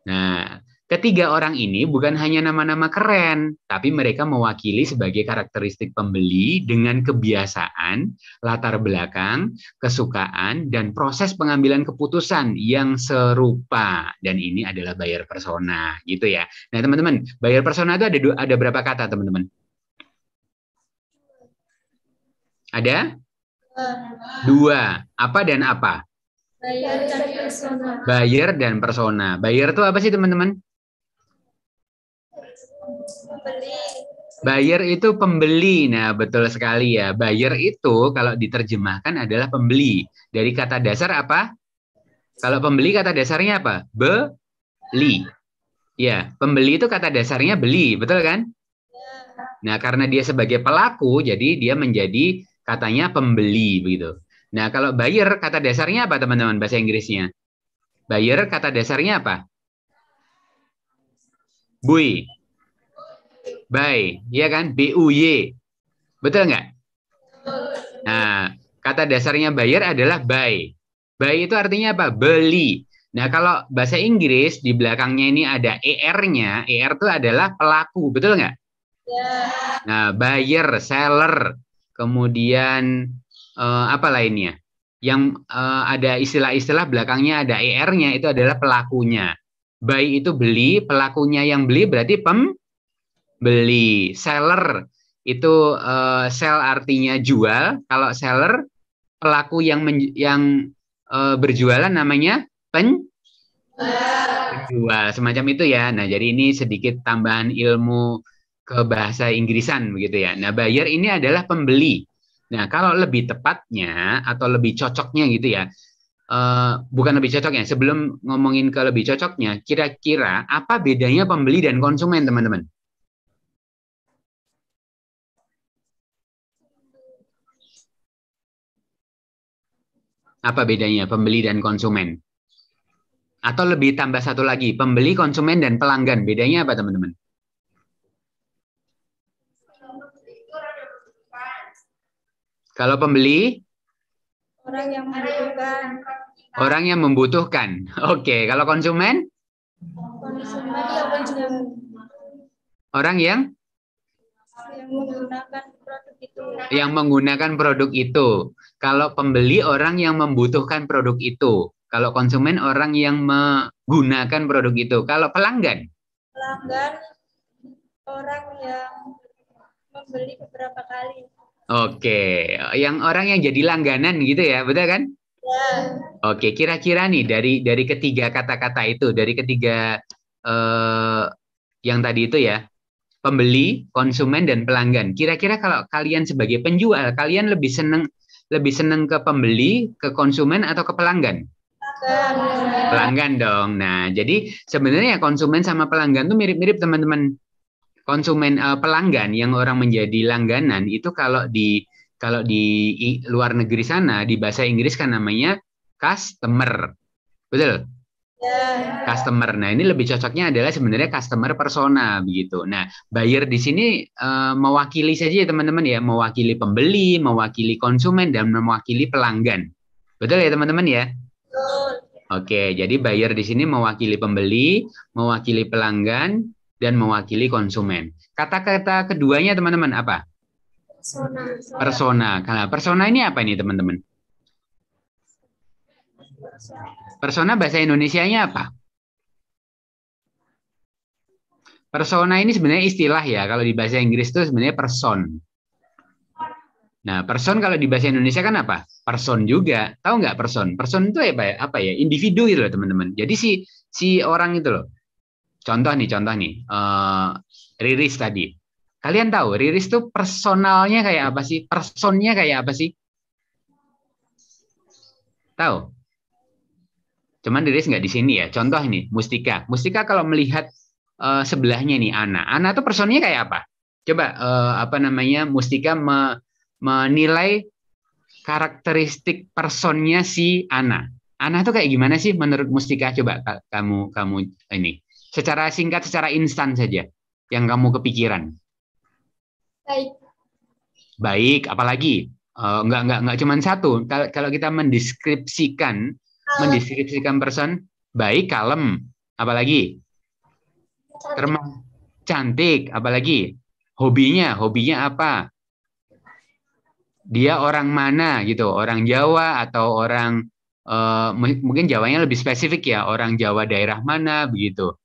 Nah, Ketiga orang ini bukan hanya nama-nama keren, tapi mereka mewakili sebagai karakteristik pembeli dengan kebiasaan, latar belakang, kesukaan, dan proses pengambilan keputusan yang serupa. Dan ini adalah buyer persona, gitu ya. Nah, teman-teman, buyer persona itu ada ada berapa kata, teman-teman? Ada? Dua. Apa dan apa? Buyer dan persona. Buyer dan persona. Buyer itu apa sih, teman-teman? Pembeli. Buyer itu pembeli. Nah, betul sekali ya. Bayar itu kalau diterjemahkan adalah pembeli. Dari kata dasar apa? Kalau pembeli kata dasarnya apa? Beli. Ya, pembeli itu kata dasarnya beli, betul kan? Ya. Nah, karena dia sebagai pelaku, jadi dia menjadi katanya pembeli begitu. Nah, kalau bayar kata dasarnya apa teman-teman bahasa Inggrisnya? Bayar kata dasarnya apa? Buy by, ya kan? BUY. Betul nggak? Nah, kata dasarnya bayar adalah buy. Buy itu artinya apa? Beli. Nah, kalau bahasa Inggris di belakangnya ini ada ER-nya. ER itu adalah pelaku, betul nggak? Ya. Nah, buyer, seller, kemudian eh, apa lainnya? Yang eh, ada istilah-istilah belakangnya ada ER-nya itu adalah pelakunya. Buy itu beli, pelakunya yang beli berarti pem beli. Seller itu uh, sell artinya jual. Kalau seller pelaku yang men, yang uh, berjualan namanya pen penjual semacam itu ya. Nah, jadi ini sedikit tambahan ilmu ke bahasa Inggrisan begitu ya. Nah, buyer ini adalah pembeli. Nah, kalau lebih tepatnya atau lebih cocoknya gitu ya, uh, bukan lebih cocoknya. Sebelum ngomongin ke lebih cocoknya, kira-kira apa bedanya pembeli dan konsumen, teman-teman? Apa bedanya pembeli dan konsumen? Atau lebih tambah satu lagi, pembeli, konsumen, dan pelanggan. Bedanya apa, teman-teman? Kalau pembeli? Orang yang membutuhkan. Orang yang membutuhkan. <laughs> Oke, kalau konsumen? Konsumen orang yang? yang menggunakan Gitu. yang menggunakan produk itu. Kalau pembeli orang yang membutuhkan produk itu. Kalau konsumen orang yang menggunakan produk itu. Kalau pelanggan? Pelanggan orang yang membeli beberapa kali. Oke, yang orang yang jadi langganan gitu ya, betul kan? Ya. Oke, kira-kira nih dari dari ketiga kata-kata itu, dari ketiga uh, yang tadi itu ya, pembeli, konsumen dan pelanggan. Kira-kira kalau kalian sebagai penjual, kalian lebih seneng lebih seneng ke pembeli, ke konsumen atau ke pelanggan? Pelanggan, pelanggan dong. Nah, jadi sebenarnya konsumen sama pelanggan tuh mirip-mirip teman-teman. Konsumen uh, pelanggan yang orang menjadi langganan itu kalau di kalau di luar negeri sana di bahasa Inggris kan namanya customer. Betul? customer. Nah, ini lebih cocoknya adalah sebenarnya customer persona begitu. Nah, buyer di sini uh, mewakili saja teman-teman ya, mewakili pembeli, mewakili konsumen dan mewakili pelanggan. Betul ya teman-teman ya? Oke, jadi buyer di sini mewakili pembeli, mewakili pelanggan dan mewakili konsumen. Kata-kata keduanya teman-teman apa? Persona. Persona. Nah, persona ini apa ini teman-teman? Persona bahasa Indonesia-nya apa? Persona ini sebenarnya istilah ya. Kalau di bahasa Inggris itu sebenarnya person. Nah, person kalau di bahasa Indonesia kan apa? Person juga. Tahu nggak person? Person itu apa ya? Apa ya? Individu gitu loh teman-teman. Jadi si si orang itu loh. Contoh nih, contoh nih. Uh, Riris tadi. Kalian tahu Riris tuh personalnya kayak apa sih? Personnya kayak apa sih? Tahu? Cuman diris nggak di sini ya. Contoh ini Mustika. Mustika kalau melihat uh, sebelahnya nih Ana. Ana tuh personnya kayak apa? Coba uh, apa namanya Mustika me menilai karakteristik personnya si Ana. Ana tuh kayak gimana sih menurut Mustika? Coba kamu kamu ini secara singkat, secara instan saja yang kamu kepikiran. Baik. Baik, apalagi uh, nggak nggak nggak cuma satu. kalau kita mendeskripsikan mendeskripsikan person baik, kalem, apalagi termasuk cantik, apalagi hobinya, hobinya apa? Dia orang mana gitu, orang Jawa atau orang uh, mungkin Jawanya lebih spesifik ya, orang Jawa daerah mana begitu.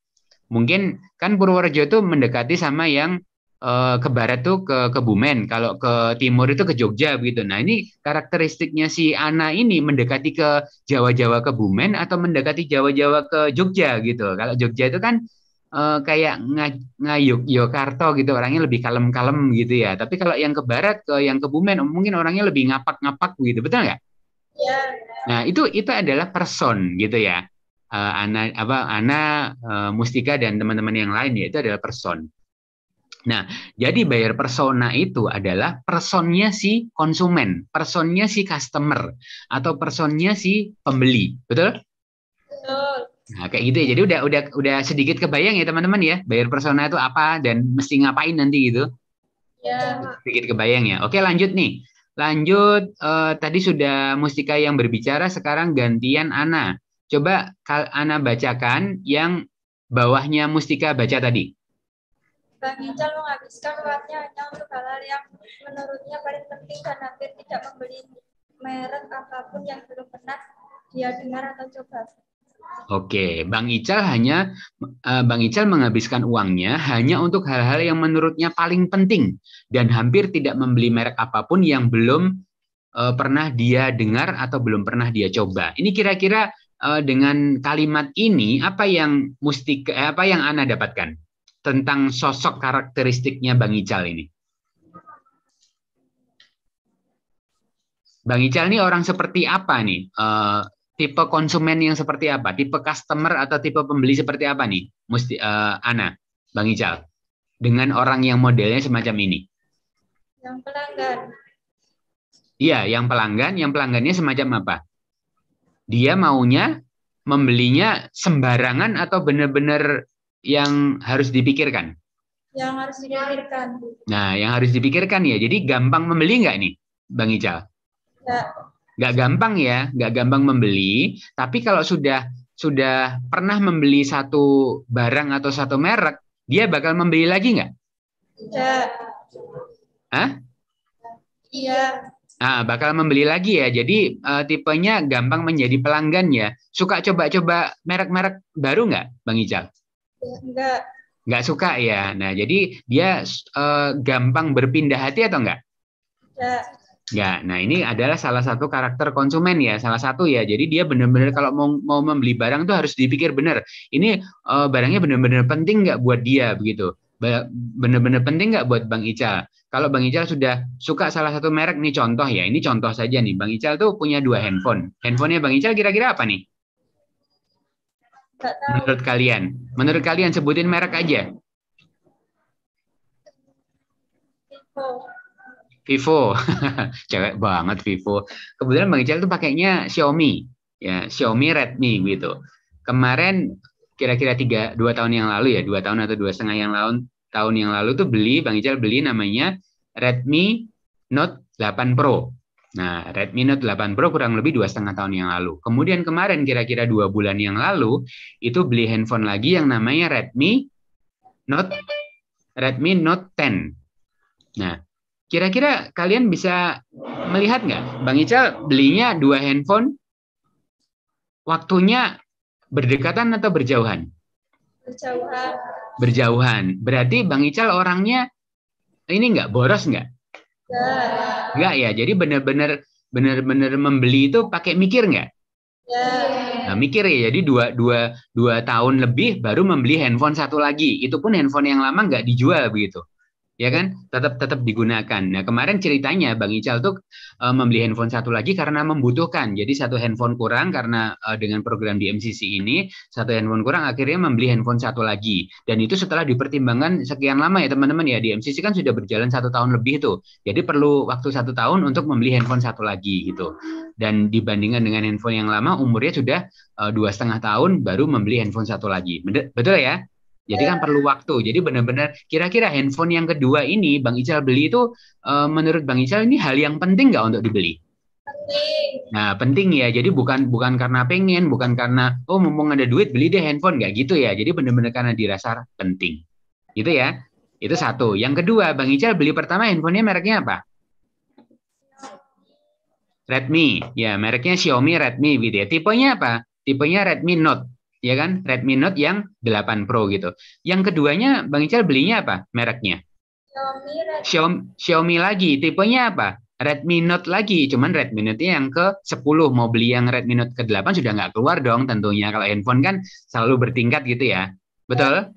Mungkin kan Purworejo itu mendekati sama yang uh, ke barat tuh ke Kebumen, kalau ke timur itu ke Jogja begitu. Nah ini karakteristiknya si Ana ini mendekati ke Jawa-Jawa Kebumen atau mendekati Jawa-Jawa ke Jogja gitu. Kalau Jogja itu kan uh, kayak ngayuk Yogyakarta gitu orangnya lebih kalem-kalem gitu ya. Tapi kalau yang ke barat ke yang Kebumen mungkin orangnya lebih ngapak-ngapak gitu, betul nggak? Iya Nah itu itu adalah person gitu ya. Uh, Ana apa Ana Mustika dan teman-teman yang lain ya itu adalah person. Nah, jadi hmm. buyer persona itu adalah personnya si konsumen, personnya si customer, atau personnya si pembeli, betul? Betul. Nah, kayak gitu ya. Jadi udah udah udah sedikit kebayang ya teman-teman ya, buyer persona itu apa dan mesti ngapain nanti gitu. Ya. Sedikit kebayang ya. Oke, lanjut nih. Lanjut uh, tadi sudah Mustika yang berbicara, sekarang gantian Ana. Coba Ana bacakan yang bawahnya Mustika baca tadi. Bang Hinca menghabiskan uangnya hanya untuk hal-hal yang menurutnya paling penting dan hampir tidak membeli merek apapun yang belum pernah dia dengar atau coba. Oke, Bang Ical hanya eh, Bang Ical menghabiskan uangnya hanya untuk hal-hal yang menurutnya paling penting dan hampir tidak membeli merek apapun yang belum eh, pernah dia dengar atau belum pernah dia coba. Ini kira-kira eh, dengan kalimat ini apa yang mesti apa yang Ana dapatkan? tentang sosok karakteristiknya Bang Ical ini. Bang Ical ini orang seperti apa nih? Uh, tipe konsumen yang seperti apa? Tipe customer atau tipe pembeli seperti apa nih? Musti, uh, Ana, Bang Ical. Dengan orang yang modelnya semacam ini. Yang pelanggan. Iya, yang pelanggan. Yang pelanggannya semacam apa? Dia maunya membelinya sembarangan atau benar-benar yang harus dipikirkan? Yang harus dipikirkan. Nah, yang harus dipikirkan ya. Jadi gampang membeli nggak nih, Bang Ical? Nggak. Nggak gampang ya, nggak gampang membeli. Tapi kalau sudah sudah pernah membeli satu barang atau satu merek, dia bakal membeli lagi nggak? Tidak. Hah? Iya. Nah, bakal membeli lagi ya. Jadi uh, tipenya gampang menjadi pelanggan ya. Suka coba-coba merek-merek baru nggak, Bang Ical? Enggak. Enggak suka ya. Nah, jadi dia uh, gampang berpindah hati atau enggak? Enggak. Ya, Nah, ini adalah salah satu karakter konsumen ya, salah satu ya. Jadi dia benar-benar kalau mau mau membeli barang tuh harus dipikir benar. Ini uh, barangnya benar-benar penting nggak buat dia begitu benar-benar penting nggak buat Bang Ical? Kalau Bang Ical sudah suka salah satu merek nih contoh ya, ini contoh saja nih. Bang Ical tuh punya dua handphone. Handphonenya Bang Ical kira-kira apa nih? Menurut kalian, menurut kalian sebutin merek aja. Vivo, <laughs> cewek banget Vivo. Kemudian Bang Ical tuh pakainya Xiaomi, ya Xiaomi Redmi gitu. Kemarin kira-kira tiga dua tahun yang lalu ya, dua tahun atau dua setengah yang lalu tahun yang lalu tuh beli Bang Ical beli namanya Redmi Note 8 Pro Nah, Redmi Note 8 Pro kurang lebih dua setengah tahun yang lalu. Kemudian kemarin kira-kira dua bulan yang lalu itu beli handphone lagi yang namanya Redmi Note Redmi Note 10. Nah, kira-kira kalian bisa melihat nggak, Bang Ical belinya dua handphone, waktunya berdekatan atau berjauhan? Berjauhan. Berjauhan. Berarti Bang Ical orangnya ini nggak boros nggak? Enggak. ya. Jadi benar-benar benar-benar membeli itu pakai mikir nggak? ya. Nah, mikir ya, jadi dua, dua, dua tahun lebih baru membeli handphone satu lagi. Itu pun handphone yang lama nggak dijual begitu ya kan tetap tetap digunakan. Nah kemarin ceritanya Bang Ical tuh e, membeli handphone satu lagi karena membutuhkan. Jadi satu handphone kurang karena e, dengan program di MCC ini satu handphone kurang akhirnya membeli handphone satu lagi. Dan itu setelah dipertimbangkan sekian lama ya teman-teman ya di MCC kan sudah berjalan satu tahun lebih tuh. Jadi perlu waktu satu tahun untuk membeli handphone satu lagi gitu. Dan dibandingkan dengan handphone yang lama umurnya sudah eh, dua setengah tahun baru membeli handphone satu lagi. Betul ya? Jadi kan iya. perlu waktu. Jadi benar-benar kira-kira handphone yang kedua ini Bang Ical beli itu uh, menurut Bang Ical ini hal yang penting nggak untuk dibeli? Penting. Nah penting ya. Jadi bukan bukan karena pengen, bukan karena oh mumpung ada duit beli deh handphone nggak gitu ya. Jadi benar-benar karena dirasa penting. Gitu ya. Itu satu. Yang kedua Bang Ical beli pertama handphonenya mereknya apa? Redmi. Ya mereknya Xiaomi Redmi. Gitu ya. Tipenya apa? Tipenya Redmi Note ya kan Redmi Note yang 8 Pro gitu. Yang keduanya Bang Ical belinya apa mereknya? Xiaomi, Redmi. Xiaomi, lagi, tipenya apa? Redmi Note lagi, cuman Redmi Note yang ke 10 mau beli yang Redmi Note ke 8 sudah nggak keluar dong tentunya kalau handphone kan selalu bertingkat gitu ya. Betul?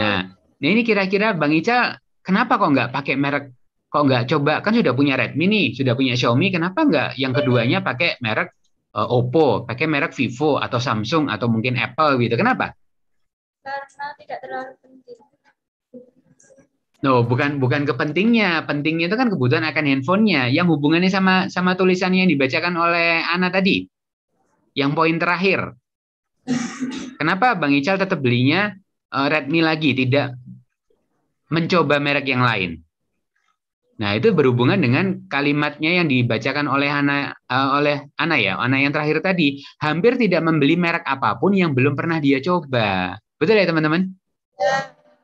Nah, nah, ini kira-kira Bang Ica kenapa kok nggak pakai merek kok nggak coba kan sudah punya Redmi nih, sudah punya Xiaomi, kenapa nggak yang keduanya pakai merek Eh, Oppo, pakai merek Vivo atau Samsung atau mungkin Apple gitu. Kenapa? Karena tidak terlalu penting. No, bukan bukan kepentingnya. Pentingnya itu kan kebutuhan akan handphonenya. Yang hubungannya sama sama tulisannya yang dibacakan oleh Ana tadi. Yang poin terakhir. Kenapa Bang Ical tetap belinya uh, Redmi lagi, tidak mencoba merek yang lain? Nah, itu berhubungan dengan kalimatnya yang dibacakan oleh Ana uh, eh, oleh Ana ya, Ana yang terakhir tadi, hampir tidak membeli merek apapun yang belum pernah dia coba. Betul ya, teman-teman?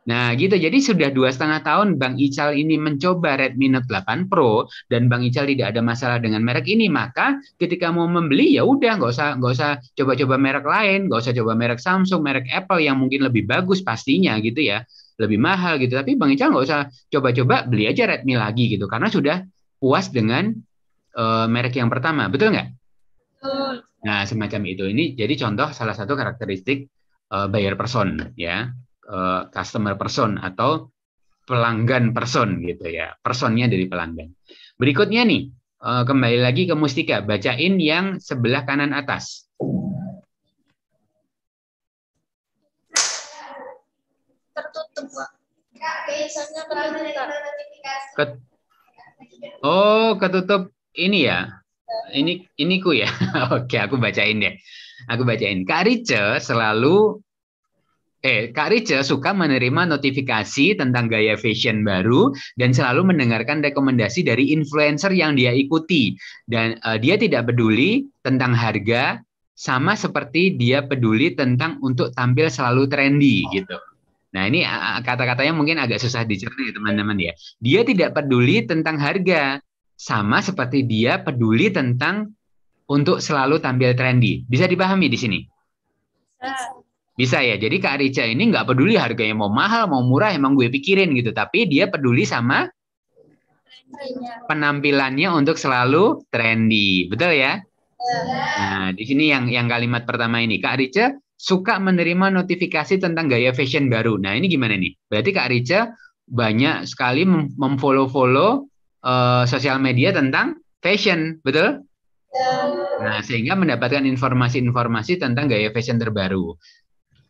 Nah, gitu. Jadi sudah dua setengah tahun Bang Ical ini mencoba Redmi Note 8 Pro dan Bang Ical tidak ada masalah dengan merek ini, maka ketika mau membeli ya udah nggak usah nggak usah coba-coba merek lain, nggak usah coba merek Samsung, merek Apple yang mungkin lebih bagus pastinya gitu ya lebih mahal gitu. Tapi Bang Ical nggak usah coba-coba beli aja Redmi lagi gitu karena sudah puas dengan uh, merek yang pertama, betul nggak? Betul. Nah semacam itu ini jadi contoh salah satu karakteristik uh, buyer person ya, uh, customer person atau pelanggan person gitu ya, personnya dari pelanggan. Berikutnya nih kembali lagi ke Mustika, bacain yang sebelah kanan atas. oh, ketutup ini ya. Ini iniku ya. <laughs> Oke, aku bacain deh. Aku bacain. Kak Rice selalu Eh, Kak Rice suka menerima notifikasi tentang gaya fashion baru dan selalu mendengarkan rekomendasi dari influencer yang dia ikuti. Dan uh, dia tidak peduli tentang harga, sama seperti dia peduli tentang untuk tampil selalu trendy gitu. Nah, ini kata-katanya mungkin agak susah dicerna ya teman-teman ya. Dia tidak peduli tentang harga sama seperti dia peduli tentang untuk selalu tampil trendy. Bisa dipahami di sini? Bisa ya. Jadi Kak Rica ini nggak peduli harganya mau mahal mau murah emang gue pikirin gitu, tapi dia peduli sama penampilannya untuk selalu trendy. Betul ya? Iya. Nah, di sini yang yang kalimat pertama ini Kak Rica suka menerima notifikasi tentang gaya fashion baru. Nah, ini gimana nih? Berarti Kak Rica banyak sekali memfollow-follow uh, sosial media tentang fashion, betul? Iya. Nah, sehingga mendapatkan informasi-informasi tentang gaya fashion terbaru.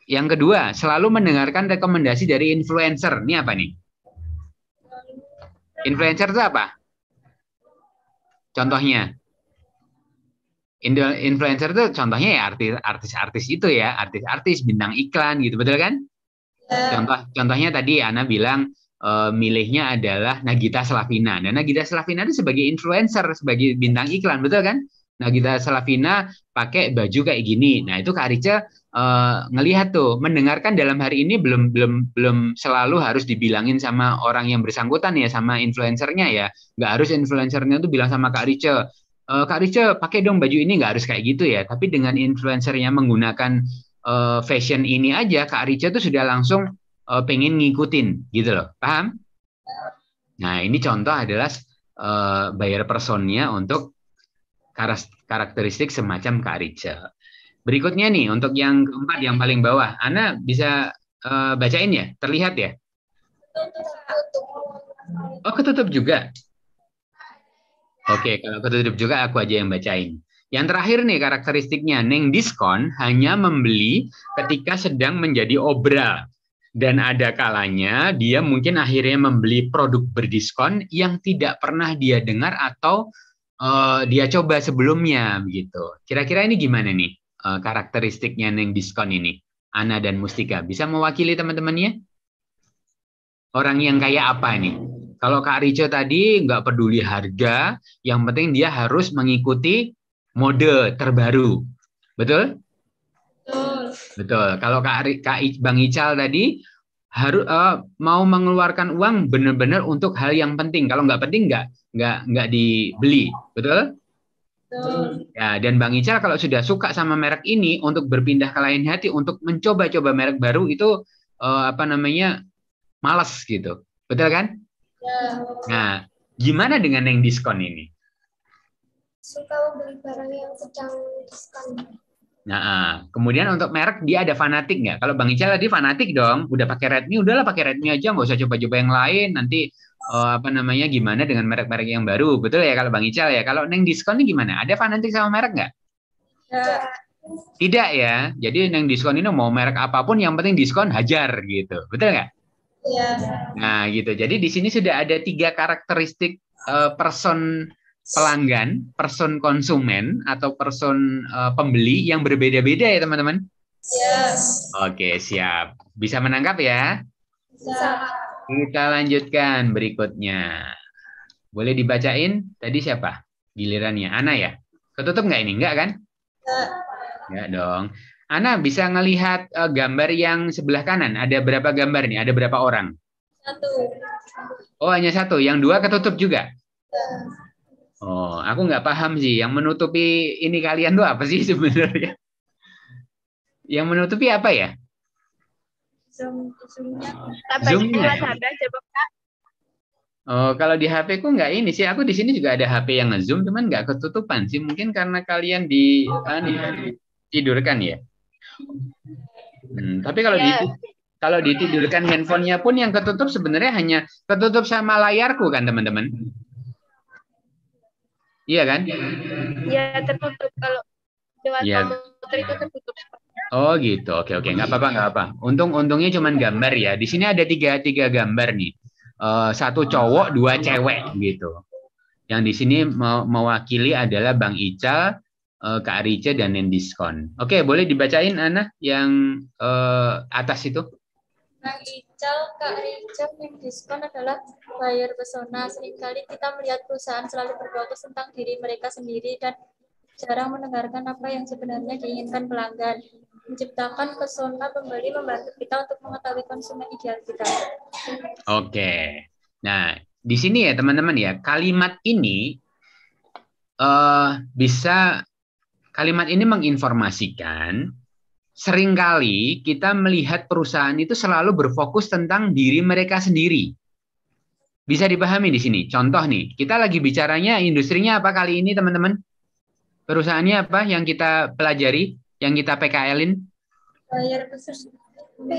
Yang kedua, selalu mendengarkan rekomendasi dari influencer. Ini apa nih? Influencer itu apa? Contohnya? influencer itu contohnya ya artis artis artis itu ya artis artis bintang iklan gitu betul kan iya. contoh contohnya tadi Ana bilang uh, milihnya adalah Nagita Slavina dan nah, Nagita Slavina itu sebagai influencer sebagai bintang iklan betul kan Nagita Slavina pakai baju kayak gini nah itu Kak Rica uh, eh, ngelihat tuh mendengarkan dalam hari ini belum belum belum selalu harus dibilangin sama orang yang bersangkutan ya sama influencernya ya nggak harus influencernya tuh bilang sama Kak Rica uh, Kak Rico pakai dong baju ini nggak harus kayak gitu ya. Tapi dengan influencernya menggunakan uh, fashion ini aja, Kak Rico tuh sudah langsung uh, pengen ngikutin gitu loh, paham? Nah ini contoh adalah uh, bayar personnya untuk karakteristik semacam Kak Rico. Berikutnya nih untuk yang keempat yang paling bawah, Ana bisa uh, bacain ya, terlihat ya? Oh ketutup juga. Oke, kalau ketutup juga aku aja yang bacain. Yang terakhir nih karakteristiknya, Neng Diskon hanya membeli ketika sedang menjadi obral. Dan ada kalanya dia mungkin akhirnya membeli produk berdiskon yang tidak pernah dia dengar atau uh, dia coba sebelumnya begitu. Kira-kira ini gimana nih uh, karakteristiknya Neng Diskon ini? Ana dan Mustika bisa mewakili teman-temannya? Orang yang kayak apa nih? Kalau Kak Rico tadi nggak peduli harga, yang penting dia harus mengikuti mode terbaru. Betul? Betul. Betul. Kalau Kak, Kak Bang Ical tadi harus uh, eh, mau mengeluarkan uang benar-benar untuk hal yang penting. Kalau nggak penting nggak nggak nggak dibeli. Betul? Betul. Ya, dan Bang Ical kalau sudah suka sama merek ini untuk berpindah ke lain hati untuk mencoba-coba merek baru itu uh, apa namanya? malas gitu. Betul kan? Nah, gimana dengan yang diskon ini? Suka beli barang yang sedang diskon. Nah, ah, kemudian untuk merek dia ada fanatik nggak? Kalau Bang Ical tadi fanatik dong, udah pakai Redmi, udahlah pakai Redmi aja, nggak usah coba-coba yang lain. Nanti oh, apa namanya gimana dengan merek-merek yang baru? Betul ya kalau Bang Ical ya. Kalau neng diskonnya gimana? Ada fanatik sama merek nggak? Ya. Tidak ya. Jadi neng diskon ini mau merek apapun yang penting diskon hajar gitu. Betul nggak? Iya. Nah, gitu. Jadi di sini sudah ada tiga karakteristik uh, person pelanggan, person konsumen atau person uh, pembeli yang berbeda-beda ya, teman-teman. Yes. Iya. Oke, siap. Bisa menangkap ya? Bisa. Kita lanjutkan berikutnya. Boleh dibacain tadi siapa? Gilirannya Ana ya? Ketutup nggak ini? Nggak kan? Nggak. Nggak dong. Ana bisa ngelihat uh, gambar yang sebelah kanan. Ada berapa gambar nih? Ada berapa orang? Satu. Oh, hanya satu. Yang dua ketutup juga? Oh, aku nggak paham sih. Yang menutupi ini kalian tuh apa sih <laughs> sebenarnya? Yang menutupi apa ya? Zoom, coba oh, kak. Oh, kalau di HP ku nggak ini sih. Aku di sini juga ada HP yang ngezoom, zoom cuman nggak ketutupan sih. Mungkin karena kalian di oh, ah, tidurkan ya. Hmm, tapi kalau yeah. di kalau ditidurkan handphonenya pun yang ketutup sebenarnya hanya ketutup sama layarku kan teman-teman. Iya kan? Iya tertutup kalau lewat ya. itu tertutup. Oh gitu, oke oke, nggak apa-apa nggak apa. Untung untungnya cuma gambar ya. Di sini ada tiga tiga gambar nih. Uh, satu cowok, dua cewek gitu. Yang di sini mewakili adalah Bang Ical, uh, Rice dan diskon. Oke, okay, boleh dibacain Ana yang uh, atas itu? Nah, Kak Ical, Kak yang diskon adalah buyer pesona. Seringkali kita melihat perusahaan selalu berfokus tentang diri mereka sendiri dan jarang mendengarkan apa yang sebenarnya diinginkan pelanggan. Menciptakan pesona pembeli membantu kita untuk mengetahui konsumen ideal kita. Oke. Okay. Nah, di sini ya teman-teman ya, kalimat ini uh, bisa Kalimat ini menginformasikan seringkali kita melihat perusahaan itu selalu berfokus tentang diri mereka sendiri. Bisa dipahami di sini. Contoh nih, kita lagi bicaranya industrinya apa kali ini teman-teman? Perusahaannya apa yang kita pelajari, yang kita PKL-in?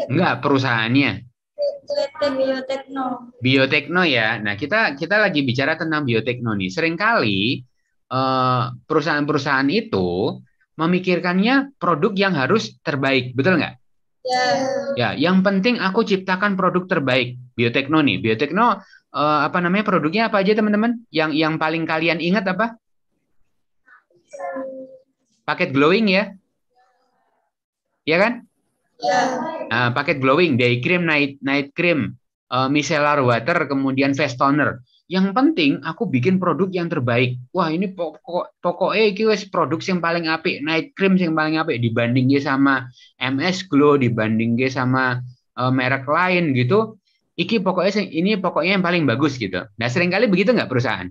Enggak, perusahaannya. Biotekno. Biotekno ya. Nah, kita kita lagi bicara tentang biotekno nih. Seringkali Eh, perusahaan-perusahaan itu memikirkannya produk yang harus terbaik, betul nggak? Ya. ya, yang penting aku ciptakan produk terbaik. Biotekno nih, biotekno uh, apa namanya produknya apa aja teman-teman? Yang yang paling kalian ingat apa? Paket glowing ya, ya kan? Ya. Nah, paket glowing, day cream, night night cream, uh, micellar water, kemudian face toner. Yang penting aku bikin produk yang terbaik. Wah, ini pokok pokoknya iki wes produk yang paling apik, night cream yang paling apik dibanding sama MS Glow, dibanding sama uh, merek lain gitu. Iki pokoknya ini pokoknya yang paling bagus gitu. Nah, seringkali begitu nggak perusahaan?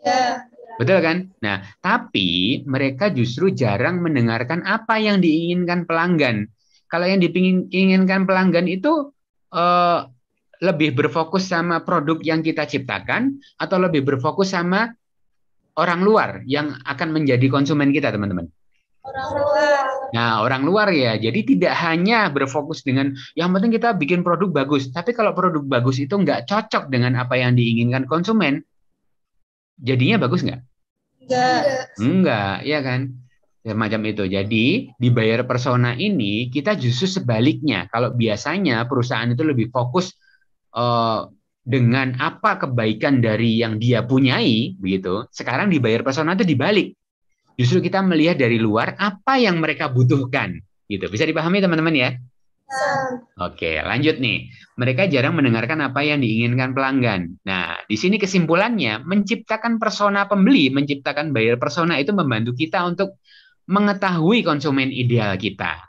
Iya. Betul kan? Nah, tapi mereka justru jarang mendengarkan apa yang diinginkan pelanggan. Kalau yang diinginkan pelanggan itu uh, lebih berfokus sama produk yang kita ciptakan atau lebih berfokus sama orang luar yang akan menjadi konsumen kita, teman-teman? Orang luar. Nah, orang luar ya. Jadi tidak hanya berfokus dengan yang penting kita bikin produk bagus, tapi kalau produk bagus itu nggak cocok dengan apa yang diinginkan konsumen, jadinya bagus nggak? Nggak. Nggak, ya kan? Semacam itu. Jadi di buyer persona ini kita justru sebaliknya. Kalau biasanya perusahaan itu lebih fokus uh, dengan apa kebaikan dari yang dia punyai begitu sekarang dibayar persona itu dibalik justru kita melihat dari luar apa yang mereka butuhkan gitu bisa dipahami teman-teman ya Oke, lanjut nih. Mereka jarang mendengarkan apa yang diinginkan pelanggan. Nah, di sini kesimpulannya, menciptakan persona pembeli, menciptakan buyer persona itu membantu kita untuk mengetahui konsumen ideal kita.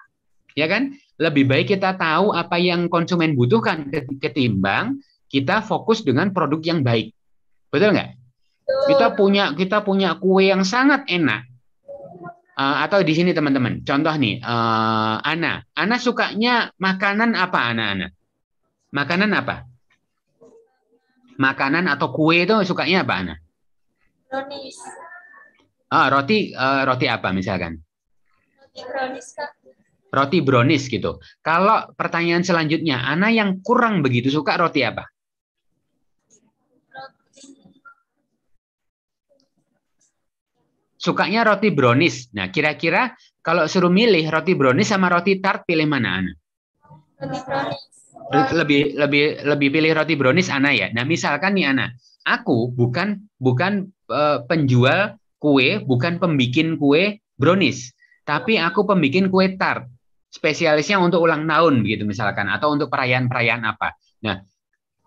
Ya kan? lebih baik kita tahu apa yang konsumen butuhkan ketimbang kita fokus dengan produk yang baik. Betul nggak? Kita punya kita punya kue yang sangat enak. Uh, atau di sini teman-teman, contoh nih, uh, Ana, Ana sukanya makanan apa Ana-Ana? Makanan apa? Makanan atau kue itu sukanya apa Ana? Brownies. Ah, roti uh, roti apa misalkan? Roti brownies kak roti brownies gitu. Kalau pertanyaan selanjutnya, Ana yang kurang begitu suka roti apa? Sukanya roti brownies. Nah, kira-kira kalau suruh milih roti brownies sama roti tart, pilih mana Ana? Roti Lebih lebih lebih pilih roti brownies Ana ya. Nah, misalkan nih Ana, aku bukan bukan uh, penjual kue, bukan pembikin kue brownies tapi aku pembikin kue tart spesialisnya untuk ulang tahun begitu misalkan atau untuk perayaan-perayaan apa. Nah,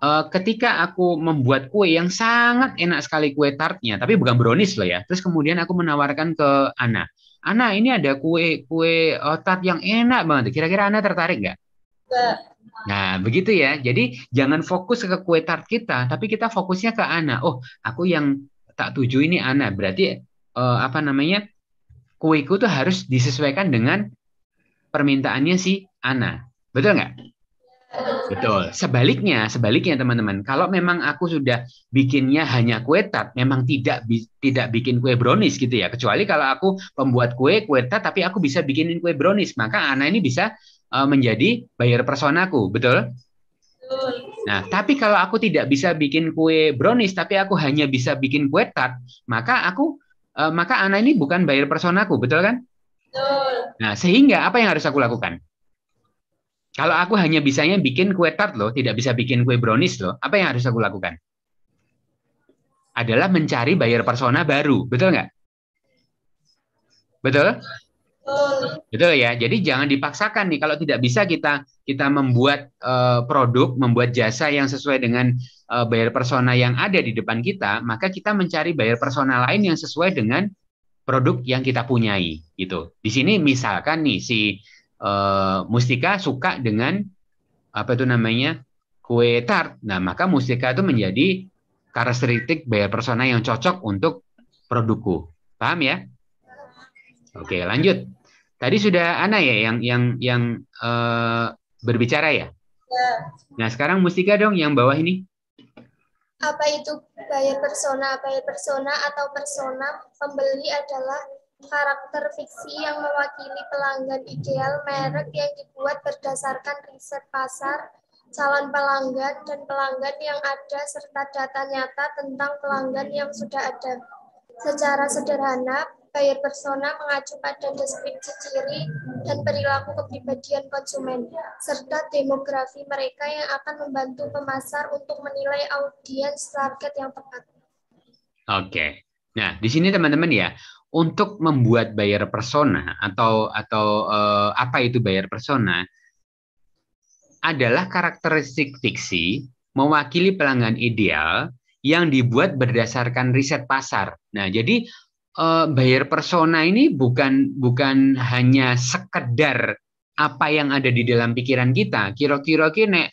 eh, ketika aku membuat kue yang sangat enak sekali kue tartnya, tapi bukan brownies loh ya. Terus kemudian aku menawarkan ke Ana, Ana ini ada kue kue eh, tart yang enak banget. Kira-kira Ana tertarik nggak? Nah, begitu ya. Jadi jangan fokus ke kue tart kita, tapi kita fokusnya ke Ana. Oh, aku yang tak tuju ini Ana. Berarti eh, apa namanya? Kueku tuh harus disesuaikan dengan permintaannya si Ana. Betul nggak? Betul. Sebaliknya, sebaliknya teman-teman, kalau memang aku sudah bikinnya hanya kue tart, memang tidak bi tidak bikin kue brownies gitu ya. Kecuali kalau aku pembuat kue kue tart, tapi aku bisa bikinin kue brownies, maka Ana ini bisa uh, menjadi bayar personaku, betul? Betul. Nah, tapi kalau aku tidak bisa bikin kue brownies, tapi aku hanya bisa bikin kue tart, maka aku uh, maka Ana ini bukan bayar personaku, betul kan? Nah, sehingga apa yang harus aku lakukan? Kalau aku hanya bisanya bikin kue tart loh, tidak bisa bikin kue brownies loh, apa yang harus aku lakukan? Adalah mencari buyer persona baru, betul nggak? Betul? Betul. Betul ya. Jadi jangan dipaksakan nih kalau tidak bisa kita kita membuat uh, produk, membuat jasa yang sesuai dengan uh, buyer persona yang ada di depan kita, maka kita mencari buyer persona lain yang sesuai dengan produk yang kita punyai gitu. Di sini misalkan nih si uh, Mustika suka dengan apa itu namanya kue tart. Nah, maka Mustika itu menjadi karakteristik buyer persona yang cocok untuk produkku. Paham ya? Oke, lanjut. Tadi sudah Ana ya yang yang yang uh, berbicara ya? ya? Nah, sekarang Mustika dong yang bawah ini apa itu buyer persona. Buyer persona atau persona pembeli adalah karakter fiksi yang mewakili pelanggan ideal merek yang dibuat berdasarkan riset pasar, calon pelanggan, dan pelanggan yang ada serta data nyata tentang pelanggan yang sudah ada. Secara sederhana, buyer persona mengacu pada deskripsi ciri dan perilaku kepribadian konsumen, serta demografi mereka yang akan membantu pemasar untuk menilai audiens target yang tepat. Oke. Nah, di sini teman-teman ya, untuk membuat buyer persona atau atau uh, apa itu buyer persona adalah karakteristik fiksi mewakili pelanggan ideal yang dibuat berdasarkan riset pasar. Nah, jadi uh, buyer persona ini bukan bukan hanya sekedar apa yang ada di dalam pikiran kita. Kira-kira ki nek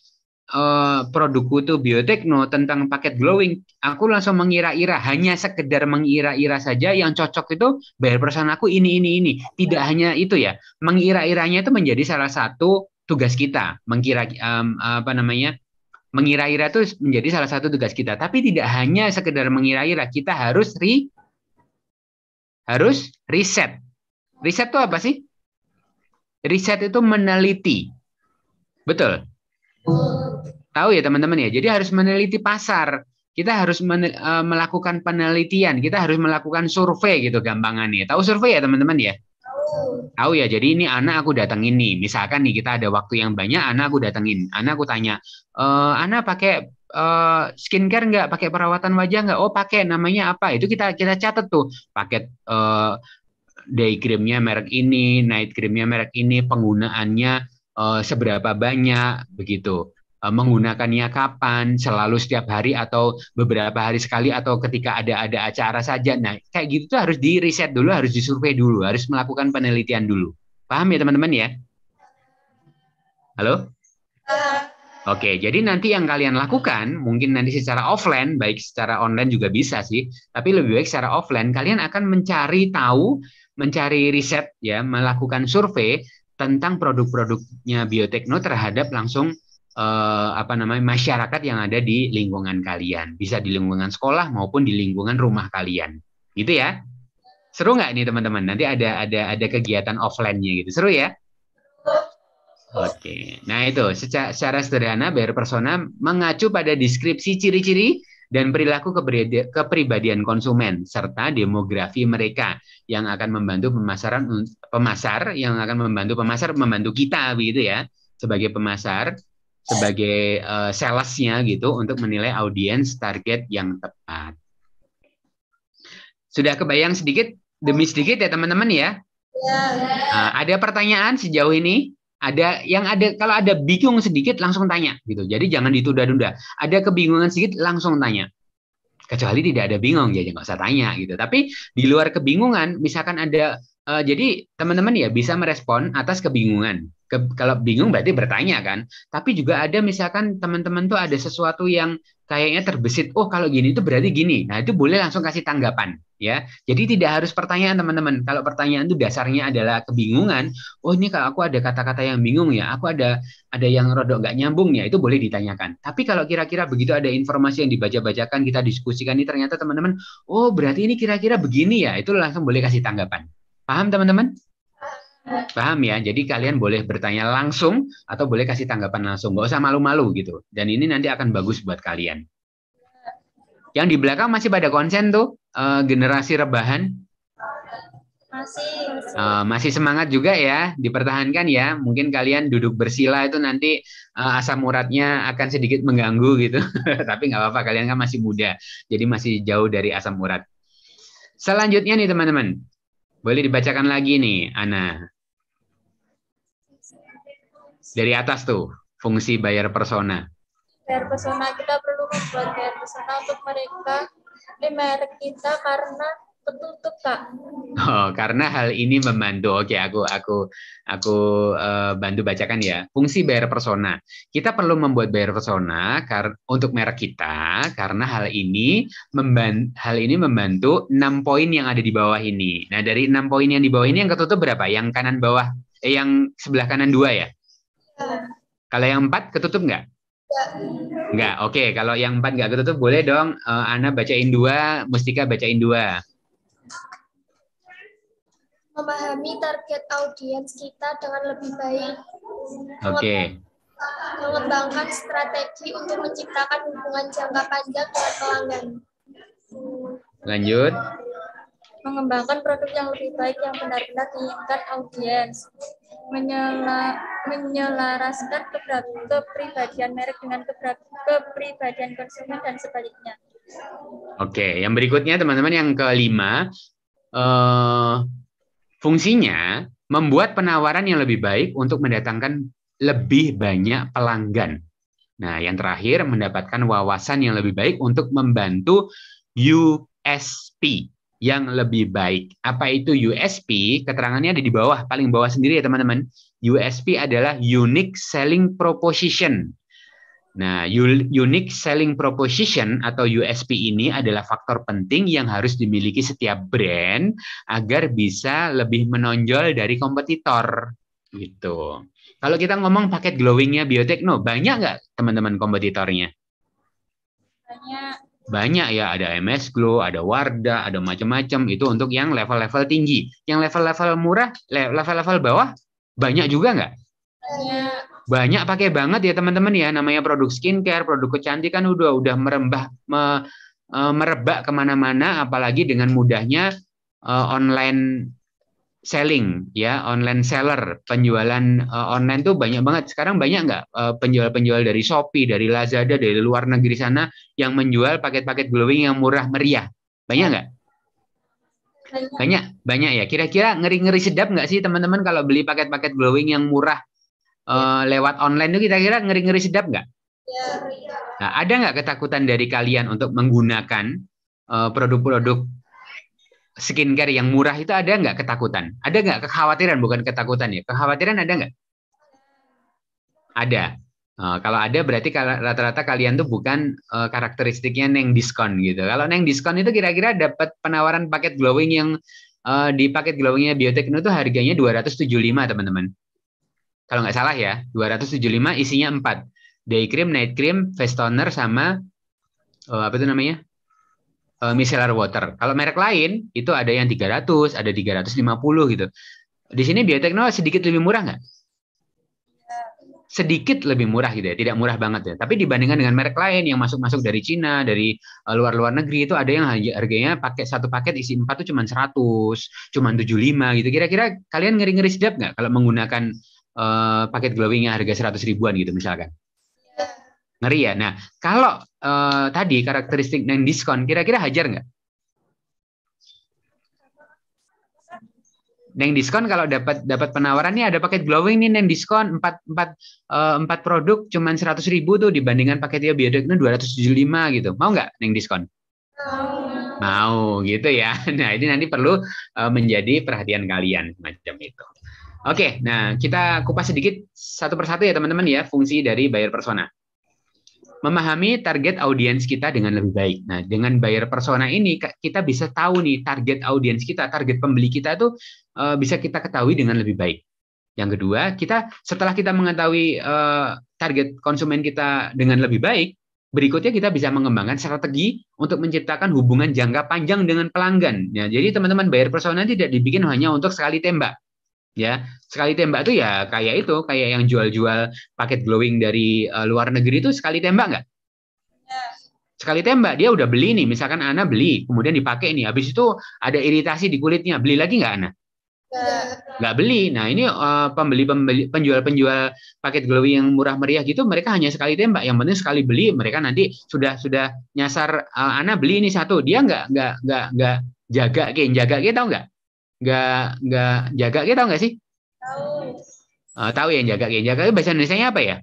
uh, produkku tuh biotekno tentang paket glowing, aku langsung mengira-ira hanya sekedar mengira-ira saja yang cocok itu bayar persona aku ini ini ini. Tidak hanya itu ya. Mengira-iranya itu menjadi salah satu tugas kita, mengira um, apa namanya? mengira-ira itu menjadi salah satu tugas kita. Tapi tidak hanya sekedar mengira-ira, kita harus re harus riset. Riset itu apa sih? Riset itu meneliti. Betul? Tahu ya teman-teman ya. Jadi harus meneliti pasar. Kita harus e, melakukan penelitian, kita harus melakukan survei gitu gampangannya. Tahu survei ya teman-teman ya? Tahu ya, jadi ini anak aku datang ini. Misalkan nih kita ada waktu yang banyak, anak aku datangin. Anak aku tanya, e, anak pakai uh, skincare nggak pakai perawatan wajah nggak oh pakai namanya apa itu kita kita catat tuh paket uh, day creamnya merek ini night creamnya merek ini penggunaannya uh, seberapa banyak begitu menggunakannya kapan selalu setiap hari atau beberapa hari sekali atau ketika ada ada acara saja nah kayak gitu tuh harus di riset dulu harus disurvei dulu harus melakukan penelitian dulu paham ya teman-teman ya halo Oke, jadi nanti yang kalian lakukan mungkin nanti secara offline, baik secara online juga bisa sih, tapi lebih baik secara offline kalian akan mencari tahu, mencari riset ya, melakukan survei tentang produk-produknya biotekno terhadap langsung eh, apa namanya masyarakat yang ada di lingkungan kalian, bisa di lingkungan sekolah maupun di lingkungan rumah kalian, gitu ya. Seru nggak ini teman-teman? Nanti ada ada ada kegiatan offline-nya gitu, seru ya? Oke. Nah, itu secara, secara sederhana bayar persona mengacu pada deskripsi ciri-ciri dan perilaku kepribadian konsumen serta demografi mereka yang akan membantu pemasaran pemasar yang akan membantu pemasar membantu kita begitu ya sebagai pemasar sebagai uh, salesnya gitu untuk menilai audiens target yang tepat. Sudah kebayang sedikit demi sedikit ya teman-teman ya? Uh, ada pertanyaan sejauh ini? ada yang ada kalau ada bingung sedikit langsung tanya gitu. Jadi jangan ditunda-tunda. Ada kebingungan sedikit langsung tanya. Kecuali tidak ada bingung ya jangan usah tanya gitu. Tapi di luar kebingungan misalkan ada uh, jadi teman-teman ya bisa merespon atas kebingungan. Ke, kalau bingung berarti bertanya kan. Tapi juga ada misalkan teman-teman tuh ada sesuatu yang kayaknya terbesit, oh kalau gini itu berarti gini. Nah itu boleh langsung kasih tanggapan ya. Jadi tidak harus pertanyaan teman-teman. Kalau pertanyaan itu dasarnya adalah kebingungan, oh ini kalau aku ada kata-kata yang bingung ya, aku ada ada yang rodok nggak nyambung ya, itu boleh ditanyakan. Tapi kalau kira-kira begitu ada informasi yang dibaca-bacakan, kita diskusikan ini ternyata teman-teman, oh berarti ini kira-kira begini ya, itu langsung boleh kasih tanggapan. Paham teman-teman? Paham ya? Jadi kalian boleh bertanya langsung atau boleh kasih tanggapan langsung. Nggak usah malu-malu gitu. Dan ini nanti akan bagus buat kalian. Yang di belakang masih pada konsen tuh uh, generasi rebahan. Masih. Uh, masih semangat juga ya, dipertahankan ya. Mungkin kalian duduk bersila itu nanti uh, asam uratnya akan sedikit mengganggu gitu. <laughs> Tapi nggak apa-apa, kalian kan masih muda. Jadi masih jauh dari asam urat. Selanjutnya nih teman-teman, boleh dibacakan lagi nih, Ana. Dari atas tuh, fungsi bayar persona. Bayar persona, kita perlu membuat bayar persona untuk mereka di merek kita karena tertutup kak oh karena hal ini membantu oke aku aku aku uh, bantu bacakan ya fungsi bayar persona kita perlu membuat bayar persona kar untuk merek kita karena hal ini membantu, hal ini membantu enam poin yang ada di bawah ini nah dari enam poin yang di bawah ini yang ketutup berapa yang kanan bawah eh, yang sebelah kanan dua ya, iya. kalau yang empat ketutup nggak Nggak. oke. Okay. Kalau yang empat nggak ketutup, boleh dong uh, Ana bacain dua, Mustika bacain dua memahami target audiens kita dengan lebih baik. Oke. Okay. Mengembangkan strategi untuk menciptakan hubungan jangka panjang dengan pelanggan. Lanjut. Mengembangkan produk yang lebih baik yang benar-benar diinginkan audiens. Menyela menyelaraskan kepribadian merek dengan kepribadian konsumen dan sebaliknya. Oke, yang berikutnya teman-teman yang kelima, uh, Fungsinya membuat penawaran yang lebih baik untuk mendatangkan lebih banyak pelanggan. Nah, yang terakhir mendapatkan wawasan yang lebih baik untuk membantu USP yang lebih baik. Apa itu USP? Keterangannya ada di bawah, paling bawah sendiri ya teman-teman. USP adalah unique selling proposition Nah, unique selling proposition atau USP ini adalah faktor penting yang harus dimiliki setiap brand agar bisa lebih menonjol dari kompetitor. Gitu. Kalau kita ngomong paket glowingnya Biotekno, banyak nggak teman-teman kompetitornya? Banyak. Banyak ya, ada MS Glow, ada Wardah, ada macam-macam. Itu untuk yang level-level tinggi. Yang level-level murah, level-level bawah, banyak juga nggak? Banyak banyak pakai banget ya teman-teman ya namanya produk skincare, produk kecantikan udah udah merembah me, e, merebak kemana-mana, apalagi dengan mudahnya e, online selling ya online seller penjualan e, online tuh banyak banget sekarang banyak nggak e, penjual-penjual dari Shopee dari Lazada dari luar negeri sana yang menjual paket-paket glowing yang murah meriah banyak nggak banyak. banyak banyak ya kira-kira ngeri-ngeri sedap nggak sih teman-teman kalau beli paket-paket glowing yang murah uh, lewat online itu kira-kira ngeri-ngeri sedap nggak? Iya, iya. Nah, ada nggak ketakutan dari kalian untuk menggunakan produk eh, produk-produk skincare yang murah itu ada nggak ketakutan? Ada nggak kekhawatiran bukan ketakutan ya? Kekhawatiran ada nggak? Ada. Uh, kalau ada berarti rata-rata kalian tuh bukan uh, karakteristiknya neng diskon gitu. Kalau neng diskon itu kira-kira dapat penawaran paket glowing yang uh, di paket glowingnya Biotekno itu harganya 275 teman-teman kalau nggak salah ya 275 isinya 4 day cream night cream face toner sama uh, apa itu namanya uh, micellar water kalau merek lain itu ada yang 300 ada 350 gitu di sini biotekno sedikit lebih murah nggak sedikit lebih murah gitu ya, tidak murah banget ya. Tapi dibandingkan dengan merek lain yang masuk-masuk dari Cina, dari eh, luar-luar negeri itu ada yang harganya paket satu paket isi empat tuh cuma 100, cuma 75 gitu. Kira-kira kalian ngeri-ngeri sedap nggak kalau menggunakan uh, paket glowingnya harga 100 ribuan gitu misalkan. Iya. Ngeri ya. Nah, kalau uh, tadi karakteristik yang diskon, kira-kira hajar nggak? Neng diskon kalau dapat dapat penawaran nih ada paket glowing nih neng diskon empat empat eh, empat produk cuman seratus ribu tuh dibandingkan paketnya biodek itu lima gitu. Mau nggak neng diskon? Mau. Mau gitu ya. <laughs> Nah, ini nanti perlu menjadi perhatian kalian macam itu. Oke, nah kita kupas sedikit satu persatu ya teman-teman ya fungsi dari buyer persona. Memahami target audiens kita dengan lebih baik. Nah, dengan buyer persona ini kita bisa tahu nih target audiens kita, target pembeli kita itu eh, bisa kita ketahui dengan lebih baik. Yang kedua, kita setelah kita mengetahui eh, target konsumen kita dengan lebih baik, berikutnya kita bisa mengembangkan strategi untuk menciptakan hubungan jangka panjang dengan pelanggan. Ya, jadi teman-teman buyer persona tidak dibikin hanya untuk sekali tembak, ya sekali tembak tuh ya kayak itu kayak yang jual-jual paket glowing dari uh, luar negeri itu sekali tembak nggak sekali tembak dia udah beli nih misalkan Ana beli kemudian dipakai nih habis itu ada iritasi di kulitnya beli lagi nggak Ana nggak beli nah ini uh, eh, pembeli pembeli penjual penjual paket glowing yang murah meriah gitu mereka hanya sekali tembak yang penting sekali beli mereka nanti sudah sudah nyasar uh, Ana beli ini satu dia nggak nggak nggak nggak jaga kayak jaga kayak tau nggak nggak nggak jaga kita gitu, tahu nggak sih? Tahu. Uh, tahu yang jaga yang jaga bahasa Indonesia nya apa ya?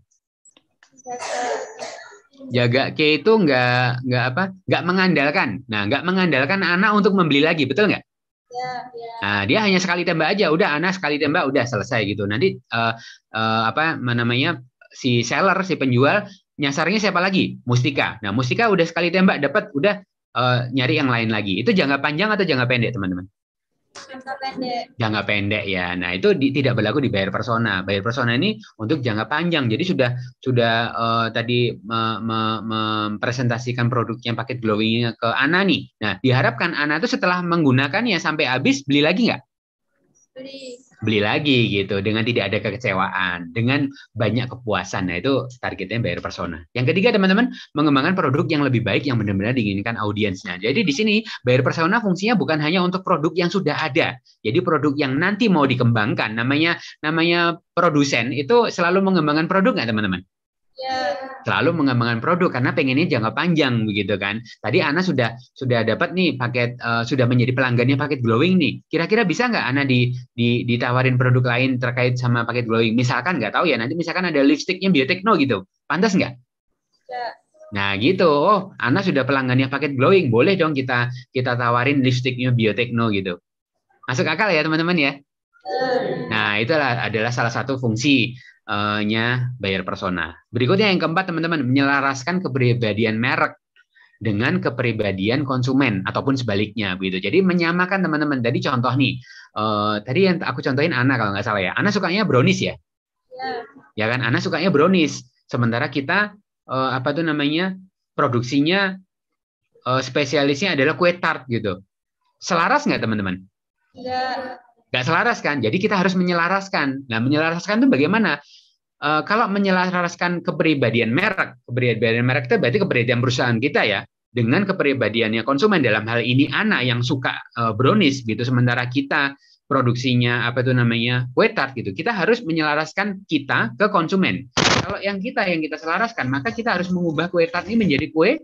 Jaga ke itu nggak nggak apa nggak mengandalkan. Nah nggak mengandalkan anak untuk membeli lagi betul nggak? Ya, ya. Nah, dia hanya sekali tembak aja, udah anak sekali tembak udah selesai gitu. Nanti uh, uh, apa namanya si seller si penjual nyasarnya siapa lagi? Mustika. Nah, Mustika udah sekali tembak dapat udah uh, nyari yang lain lagi. Itu jangka panjang atau jangka pendek, teman-teman? jangka pendek. Jangka pendek ya. Nah, itu di, tidak berlaku di bayar persona. Bayar persona ini untuk jangka panjang. Jadi sudah sudah uh, tadi me, me, mempresentasikan produknya paket glowing ke Ana nih. Nah, diharapkan Ana itu setelah menggunakannya sampai habis beli lagi nggak? Beli beli lagi gitu dengan tidak ada kekecewaan dengan banyak kepuasan nah itu targetnya bayar persona yang ketiga teman-teman mengembangkan produk yang lebih baik yang benar-benar diinginkan audiensnya jadi di sini bayar persona fungsinya bukan hanya untuk produk yang sudah ada jadi produk yang nanti mau dikembangkan namanya namanya produsen itu selalu mengembangkan produk nggak teman-teman Iya. Selalu mengembangkan produk karena pengennya jangka panjang begitu kan. Tadi Ana sudah sudah dapat nih paket uh, sudah menjadi pelanggannya paket glowing nih. Kira-kira bisa nggak Ana di, di ditawarin produk lain terkait sama paket glowing? Misalkan nggak tahu ya nanti misalkan ada lipsticknya biotekno gitu, pantas nggak? ya. Nah gitu, oh Ana sudah pelanggannya paket glowing, boleh dong kita kita tawarin lipsticknya biotekno gitu. Masuk akal ya teman-teman ya. Iya. Nah, itulah adalah salah satu fungsi nya bayar persona. Berikutnya yang keempat teman-teman menyelaraskan kepribadian merek dengan kepribadian konsumen ataupun sebaliknya begitu. Jadi menyamakan teman-teman. Jadi contoh nih, uh, tadi yang aku contohin Ana kalau nggak salah ya. Ana sukanya brownies ya, ya, ya kan? Ana sukanya brownies. Sementara kita uh, apa tuh namanya produksinya uh, spesialisnya adalah kue tart gitu. Selaras nggak teman-teman? Tidak. Ya nggak selaras kan. Jadi kita harus menyelaraskan. Nah, menyelaraskan itu bagaimana? Eh, kalau menyelaraskan kepribadian merek, kepribadian merek itu berarti kepribadian perusahaan kita ya dengan kepribadiannya konsumen dalam hal ini anak yang suka uh, brownies gitu sementara kita produksinya apa itu namanya kue tart gitu. Kita harus menyelaraskan kita ke konsumen. Kalau yang kita yang kita selaraskan, maka kita harus mengubah kue tart ini menjadi kue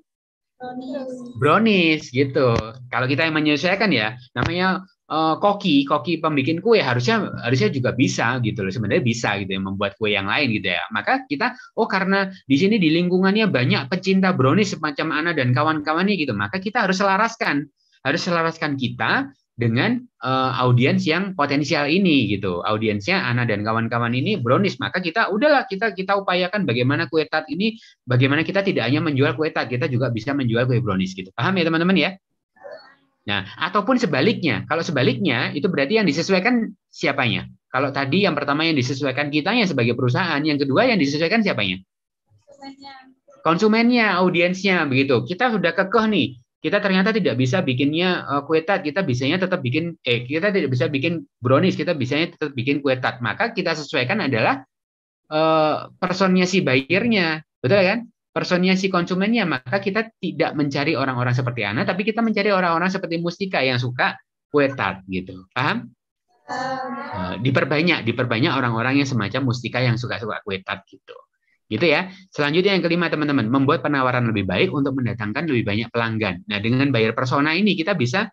brownies, brownies gitu. Kalau kita yang menyesuaikan ya, namanya uh, koki, koki pembikin kue harusnya harusnya juga bisa gitu loh. Sebenarnya bisa gitu ya membuat kue yang lain gitu ya. Maka kita oh karena di sini di lingkungannya banyak pecinta brownies semacam Ana dan kawan-kawannya gitu. Maka kita harus selaraskan. Harus selaraskan kita dengan uh, audiens yang potensial ini gitu. Audiensnya Ana dan kawan-kawan ini brownies, maka kita udahlah kita kita upayakan bagaimana kue tart ini bagaimana kita tidak hanya menjual kue tart, kita juga bisa menjual kue brownies gitu. Paham ya teman-teman ya? Nah, ataupun sebaliknya. Kalau sebaliknya, itu berarti yang disesuaikan siapanya? Kalau tadi yang pertama yang disesuaikan kitanya sebagai perusahaan, yang kedua yang disesuaikan siapanya? Konsumennya. audiensnya, begitu. Kita sudah kekeh nih. Kita ternyata tidak bisa bikinnya eh, kue tart, kita bisanya tetap bikin eh kita tidak bisa bikin brownies, kita bisanya tetap bikin kue tart. Maka kita sesuaikan adalah uh, personnya si bayarnya, betul kan? si konsumennya, maka kita tidak mencari orang-orang seperti Ana, tapi kita mencari orang-orang seperti Mustika yang suka kue tart gitu. Paham? Eh, diperbanyak, diperbanyak orang-orang yang semacam Mustika yang suka-suka kue tart gitu. Gitu ya. Selanjutnya yang kelima teman-teman, membuat penawaran lebih baik untuk mendatangkan lebih banyak pelanggan. Nah, dengan bayar persona ini kita bisa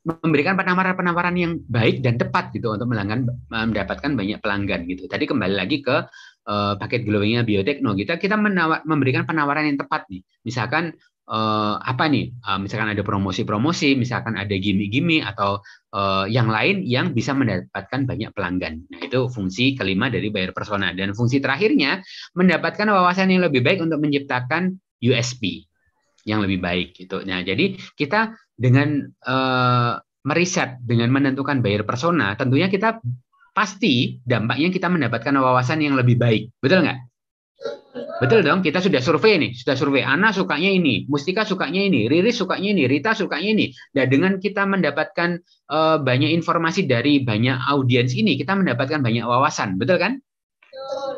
memberikan penawaran-penawaran yang baik dan tepat gitu untuk melanggan, mendapatkan banyak pelanggan gitu. Tadi kembali lagi ke uh, paket glowingnya biotekno gitu, kita kita menawar, memberikan penawaran yang tepat nih misalkan uh, apa nih uh, misalkan ada promosi-promosi misalkan ada gimmick-gimmick atau uh, yang lain yang bisa mendapatkan banyak pelanggan nah itu fungsi kelima dari buyer persona dan fungsi terakhirnya mendapatkan wawasan yang lebih baik untuk menciptakan USP yang lebih baik gitu nah jadi kita dengan uh, meriset dengan menentukan buyer persona tentunya kita pasti dampaknya kita mendapatkan wawasan yang lebih baik. Betul nggak? Betul dong, kita sudah survei nih, sudah survei. Ana sukanya ini, Mustika sukanya ini, Riri sukanya ini, Rita sukanya ini. Dan nah, dengan kita mendapatkan uh, banyak informasi dari banyak audiens ini, kita mendapatkan banyak wawasan, betul kan?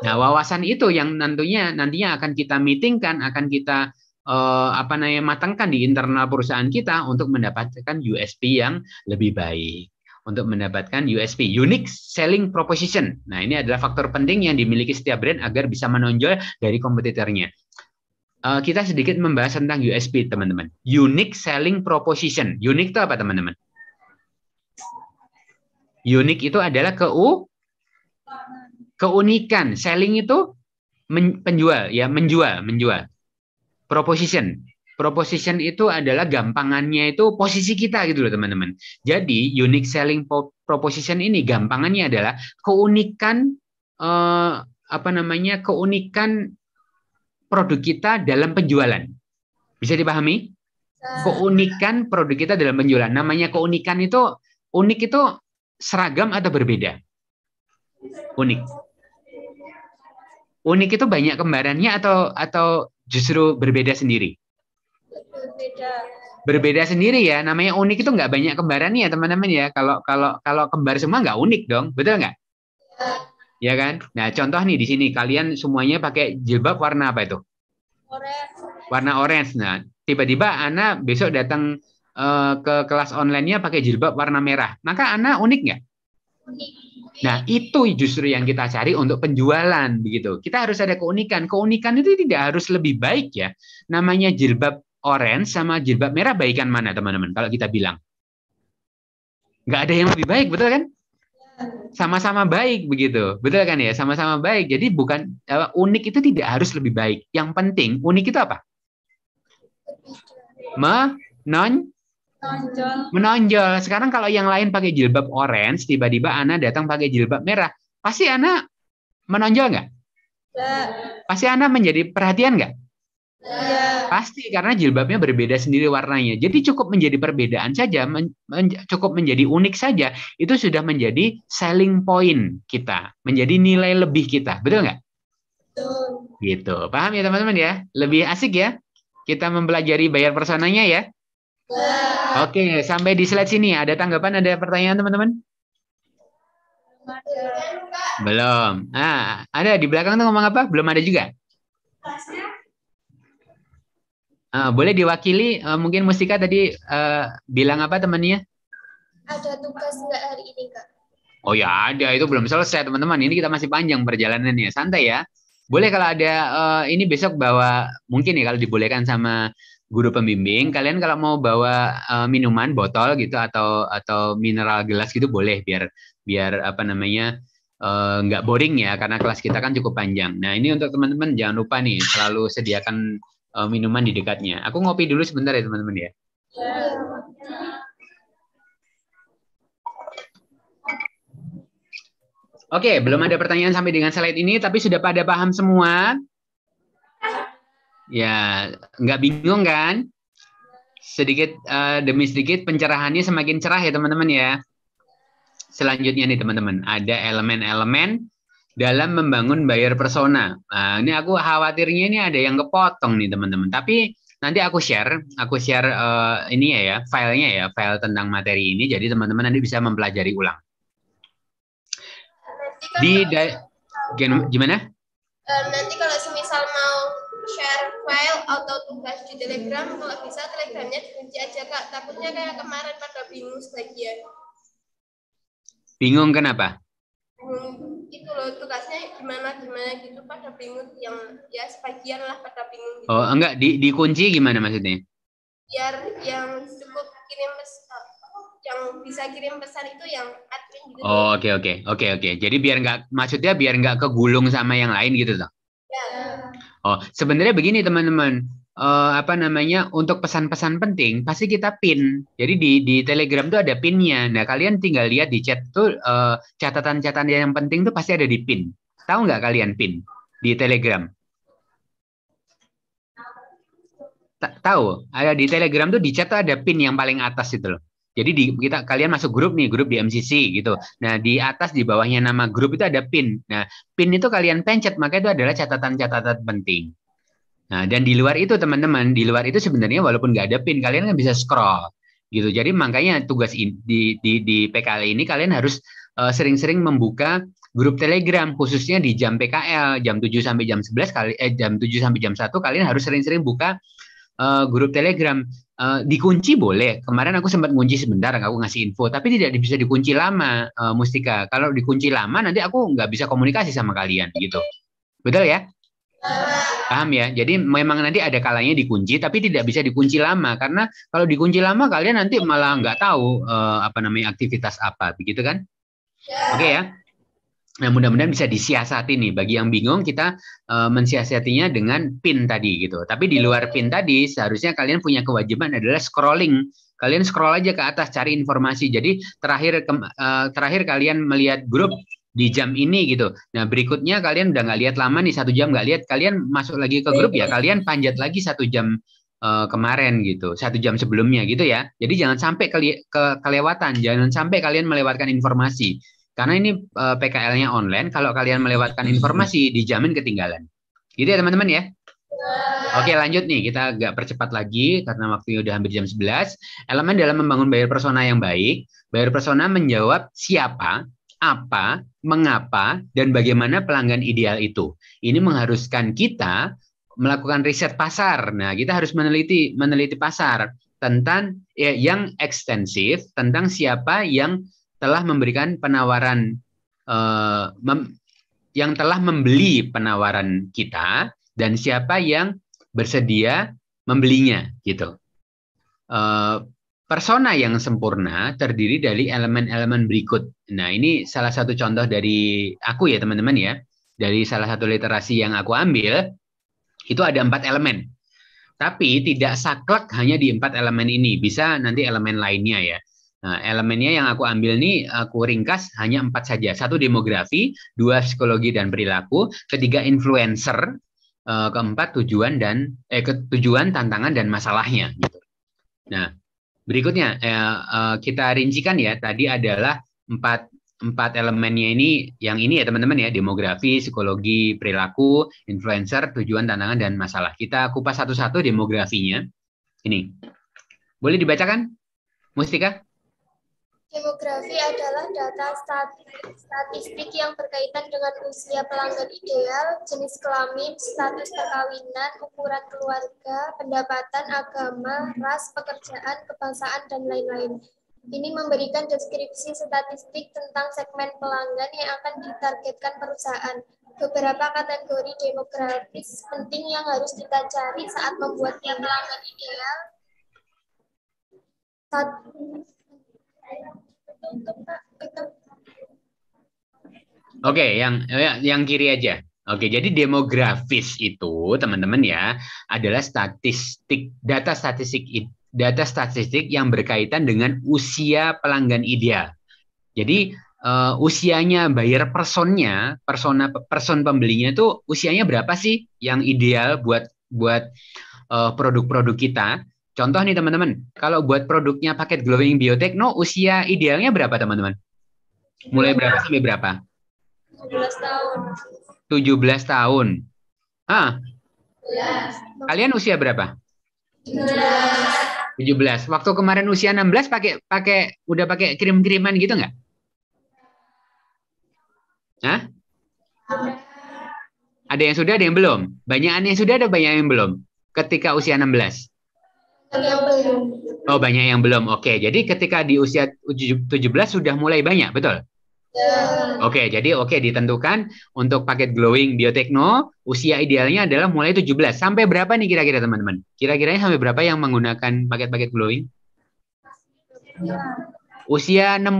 Nah, wawasan itu yang tentunya nantinya akan kita meetingkan, akan kita eh, apa namanya matangkan di internal perusahaan kita untuk mendapatkan USP yang lebih baik untuk mendapatkan USP (Unique Selling Proposition). Nah, ini adalah faktor penting yang dimiliki setiap brand agar bisa menonjol dari kompetitornya. Uh, kita sedikit membahas tentang USP, teman-teman. Unique Selling Proposition. Unique itu apa, teman-teman? Unique itu adalah keu keunikan. Selling itu men, penjual, ya menjual, menjual. Proposition Proposition itu adalah gampangannya itu posisi kita gitu loh teman-teman. Jadi unique selling proposition ini gampangannya adalah keunikan eh, apa namanya keunikan produk kita dalam penjualan. Bisa dipahami? Keunikan produk kita dalam penjualan. Namanya keunikan itu unik itu seragam atau berbeda? Unik. Unik itu banyak kembarannya atau atau justru berbeda sendiri? berbeda. Berbeda sendiri ya. Namanya unik itu nggak banyak kembaran ya teman-teman ya. Kalau kalau kalau kembar semua nggak unik dong, betul nggak? Ya. ya kan. Nah contoh nih di sini kalian semuanya pakai jilbab warna apa itu? Orange. Warna orange. Nah tiba-tiba Ana besok datang uh, ke kelas onlinenya pakai jilbab warna merah. Maka Ana unik nggak? Nah, itu justru yang kita cari untuk penjualan begitu. Kita harus ada keunikan. Keunikan itu tidak harus lebih baik ya. Namanya jilbab orange sama jilbab merah baikan mana teman-teman kalau kita bilang? Nggak ada yang lebih baik, betul kan? Sama-sama baik begitu, betul kan ya? Sama-sama baik. Jadi bukan uh, unik itu tidak harus lebih baik. Yang penting unik itu apa? Ma, non, Menonjol. Sekarang kalau yang lain pakai jilbab orange, tiba-tiba Ana datang pakai jilbab merah, pasti Ana menonjol nggak? Pasti Ana menjadi perhatian nggak? Iya. Pasti karena jilbabnya berbeda sendiri warnanya. Jadi cukup menjadi perbedaan saja, men, men, cukup menjadi unik saja, itu sudah menjadi selling point kita, menjadi nilai lebih kita, betul nggak? Gitu, paham ya teman-teman ya? Lebih asik ya kita mempelajari bayar personanya ya. Oke, sampai di slide sini ada tanggapan, ada pertanyaan teman-teman? Belum. Ah, ada di belakang tuh ngomong apa? Belum ada juga. Masih. Uh, boleh diwakili uh, mungkin Mustika tadi uh, bilang apa temannya? Ada tugas nggak hari ini kak? Oh ya ada itu belum selesai teman-teman ini kita masih panjang perjalanannya santai ya. Boleh kalau ada uh, ini besok bawa mungkin ya kalau dibolehkan sama guru pembimbing kalian kalau mau bawa uh, minuman botol gitu atau atau mineral gelas gitu boleh biar biar apa namanya nggak uh, boring ya karena kelas kita kan cukup panjang. Nah ini untuk teman-teman jangan lupa nih selalu sediakan uh, minuman di dekatnya. Aku ngopi dulu sebentar ya teman-teman ya. Oke, okay, belum ada pertanyaan sampai dengan slide ini, tapi sudah pada paham semua. Ya, nggak bingung kan? Sedikit uh, demi sedikit pencerahannya semakin cerah ya teman-teman ya. Selanjutnya nih teman-teman, ada elemen-elemen dalam membangun buyer persona. Nah, ini aku khawatirnya ini ada yang kepotong nih teman-teman. Tapi nanti aku share, aku share uh, ini ya ya, filenya ya, file tentang materi ini. Jadi teman-teman nanti bisa mempelajari ulang. Di da, gimana? Eh, nanti kalau semisal mau share file atau tugas di Telegram, kalau bisa Telegramnya dikunci aja kak. Takutnya kayak kemarin pada bingung sebagian. Bingung kenapa? gitu loh tugasnya gimana gimana gitu pada bingung yang ya sebagian lah pada bingung gitu. oh enggak di dikunci gimana maksudnya biar yang cukup kirim besar, eh, yang bisa kirim besar itu yang admin gitu oh oke oke oke oke jadi biar nggak maksudnya biar nggak kegulung sama yang lain gitu toh ya. oh sebenarnya begini teman-teman uh, apa namanya untuk pesan-pesan penting pasti kita pin. Jadi di di Telegram tuh ada pinnya. Nah kalian tinggal lihat di chat tuh uh, catatan-catatan yang penting tuh pasti ada di pin. Tahu nggak kalian pin di Telegram? tahu ada di Telegram tuh di chat tuh ada pin yang paling atas itu loh. Jadi di kita kalian masuk grup nih, grup di MCC gitu. Nah, di atas di bawahnya nama grup itu ada pin. Nah, pin itu kalian pencet, maka itu adalah catatan-catatan penting. Nah, dan di luar itu teman-teman, di luar itu sebenarnya walaupun nggak ada pin, kalian kan bisa scroll gitu. Jadi makanya tugas in, di di di PKL ini kalian harus eh, sering-sering uh, membuka grup Telegram khususnya di jam PKL jam 7 sampai jam 11 kali eh jam 7 sampai jam 1 kalian harus sering-sering buka uh, grup Telegram uh, dikunci boleh. Kemarin aku sempat kunci sebentar aku ngasih info tapi tidak bisa dikunci lama uh, Mustika. Kalau dikunci lama nanti aku nggak bisa komunikasi sama kalian gitu. Betul ya? Paham ya? Jadi memang nanti ada kalanya dikunci, tapi tidak bisa dikunci lama karena kalau dikunci lama kalian nanti malah nggak tahu eh, apa namanya aktivitas apa, begitu kan? Oke okay, ya. Nah mudah-mudahan bisa disiasati nih. Bagi yang bingung kita eh, mensiasatinya dengan pin tadi gitu. Tapi di luar pin tadi seharusnya kalian punya kewajiban adalah scrolling kalian scroll aja ke atas cari informasi. Jadi terakhir eh, terakhir kalian melihat grup di jam ini gitu. Nah berikutnya kalian udah nggak lihat lama nih satu jam nggak lihat, kalian masuk lagi ke grup ya, kalian panjat lagi satu jam uh, kemarin gitu, satu jam sebelumnya gitu ya. Jadi jangan sampai ke, ke kelewatan, jangan sampai kalian melewatkan informasi. Karena ini uh, eh, PKL-nya online, kalau kalian melewatkan informasi dijamin ketinggalan. Gitu ya teman-teman ya. Oke lanjut nih, kita agak percepat lagi karena waktunya udah hampir jam 11. Elemen dalam membangun bayar persona yang baik, bayar persona menjawab siapa, apa, mengapa dan bagaimana pelanggan ideal itu. Ini mengharuskan kita melakukan riset pasar. Nah, kita harus meneliti meneliti pasar tentang ya, yang ekstensif tentang siapa yang telah memberikan penawaran uh, mem, yang telah membeli penawaran kita dan siapa yang bersedia membelinya gitu. Uh, Persona yang sempurna terdiri dari elemen-elemen berikut. Nah, ini salah satu contoh dari aku ya, teman-teman ya. Dari salah satu literasi yang aku ambil, itu ada empat elemen. Tapi tidak saklek hanya di empat elemen ini. Bisa nanti elemen lainnya ya. Nah, elemennya yang aku ambil ini aku ringkas hanya empat saja. Satu demografi, dua psikologi dan perilaku, ketiga influencer, eh, keempat tujuan dan eh tujuan tantangan dan masalahnya gitu. Nah, Berikutnya eh, eh, kita rincikan ya tadi adalah empat empat elemennya ini yang ini ya teman-teman ya demografi, psikologi, perilaku, influencer, tujuan, tantangan dan masalah. Kita kupas satu-satu demografinya. Ini. Boleh dibacakan? Mustika? Demografi adalah data statistik yang berkaitan dengan usia pelanggan ideal, jenis kelamin, status perkawinan, ukuran keluarga, pendapatan, agama, ras, pekerjaan, kebangsaan, dan lain-lain. Ini memberikan deskripsi statistik tentang segmen pelanggan yang akan ditargetkan perusahaan. Beberapa kategori demografis penting yang harus kita cari saat membuat pelanggan ideal. Satu, Oke, okay, yang ya, yang kiri aja. Oke, jadi demografis itu teman-teman ya adalah statistik data statistik data statistik yang berkaitan dengan usia pelanggan ideal. Jadi uh, usianya bayar personnya, persona person pembelinya itu usianya berapa sih yang ideal buat buat eh, produk-produk uh, produk -produk kita? Contoh nih teman-teman, kalau buat produknya paket Glowing no usia idealnya berapa teman-teman? Mulai berapa sampai berapa? 17 tahun. 17 tahun. Ah. Kalian usia berapa? 17. 17. Waktu kemarin usia 16 pakai pakai udah pakai krim-kriman gitu nggak? Hah? Ada yang sudah, ada yang belum. Banyak yang sudah, ada banyak yang belum. Ketika usia 16. Ya? Oh, banyak yang belum. Oke, jadi ketika di usia 17 sudah mulai banyak, betul? Yeah. Oke, jadi oke ditentukan untuk paket glowing biotekno usia idealnya adalah mulai 17. Sampai berapa nih kira-kira teman-teman? Kira-kiranya sampai berapa yang menggunakan paket-paket glowing? Yeah. Usia 65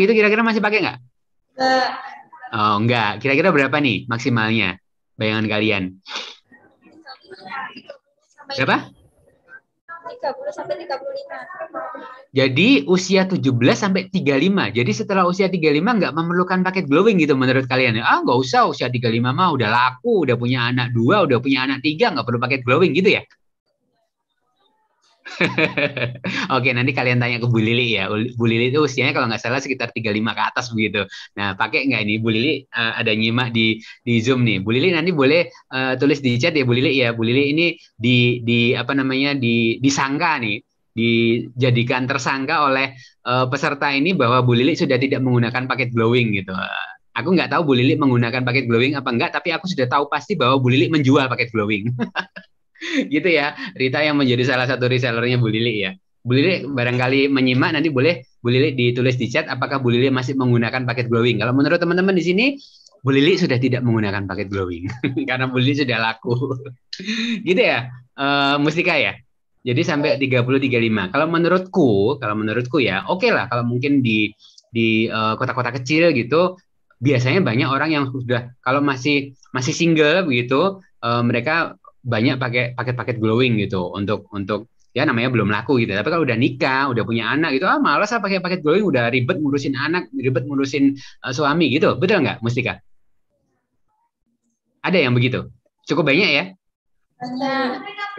gitu kira-kira masih pakai nggak? Enggak. Oh, enggak. Kira-kira berapa nih maksimalnya? Bayangan kalian. Berapa? 30 sampai 35. Jadi usia 17 sampai 35. Jadi setelah usia 35 nggak memerlukan paket glowing gitu menurut kalian ya? Ah nggak usah usia 35 mah udah laku, udah punya anak dua, udah punya anak tiga nggak perlu paket glowing gitu ya? <laughs> Oke, nanti kalian tanya ke Bu Lili ya. Bu Lili itu usianya kalau nggak salah sekitar 35 ke atas begitu. Nah, pakai nggak ini Bu Lili uh, ada nyimak di di Zoom nih. Bu Lili nanti boleh uh, tulis di chat ya Bu Lili ya. Bu Lili ini di di apa namanya di disangka nih dijadikan tersangka oleh uh, peserta ini bahwa Bu Lili sudah tidak menggunakan paket glowing gitu. Aku nggak tahu Bu Lili menggunakan paket glowing apa enggak, tapi aku sudah tahu pasti bahwa Bu Lili menjual paket glowing. <laughs> <laughs> gitu ya. Rita yang menjadi salah satu resellernya Bu Lili ya. Bu Lili barangkali menyimak nanti boleh Bu Lili ditulis di chat apakah Bu Lili masih menggunakan paket glowing. Kalau menurut teman-teman di sini Bu Lili sudah tidak menggunakan paket glowing <laughs> karena Bu Lili sudah laku. <laughs> gitu ya. e, Mustika ya. Jadi sampai tiga puluh 30 lima. Kalau menurutku, kalau menurutku ya, oke okay lah kalau mungkin di di eh, kota-kota e, kecil gitu biasanya banyak orang yang sudah kalau masih masih single begitu uh, eh, mereka banyak pakai paket-paket glowing gitu untuk untuk ya namanya belum laku gitu. Tapi kalau udah nikah, udah punya anak gitu, ah malas pakai paket glowing udah ribet ngurusin anak, ribet ngurusin uh, suami gitu. Betul nggak, Mustika? Ada yang begitu? Cukup banyak ya? Banyak.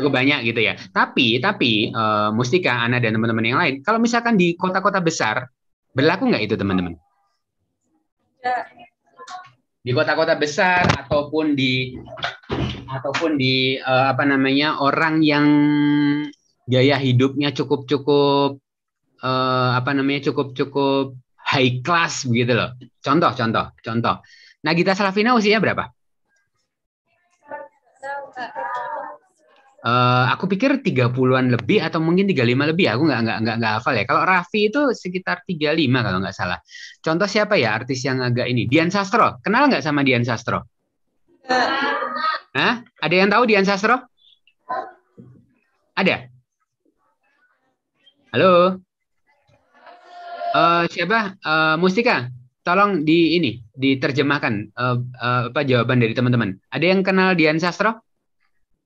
Cukup banyak gitu ya. Tapi tapi uh, Mustika, Ana dan teman-teman yang lain, kalau misalkan di kota-kota besar berlaku nggak itu teman-teman? Di kota-kota besar ataupun di ataupun di uh, apa namanya orang yang gaya hidupnya cukup-cukup uh, eh, apa namanya cukup-cukup high class begitu loh. Contoh, contoh, contoh. Nagita Slavina usianya berapa? Uh, aku pikir 30-an lebih atau mungkin 35 lebih. Aku nggak nggak nggak nggak hafal ya. Kalau Raffi itu sekitar 35 kalau nggak salah. Contoh siapa ya artis yang agak ini? Dian Sastro. Kenal nggak sama Dian Sastro? Hah? Ada yang tahu Dian Sastro? Ada? Halo? Uh, siapa? Uh, Mustika, tolong di ini diterjemahkan uh, uh, apa jawaban dari teman-teman. Ada yang kenal Dian Sastro?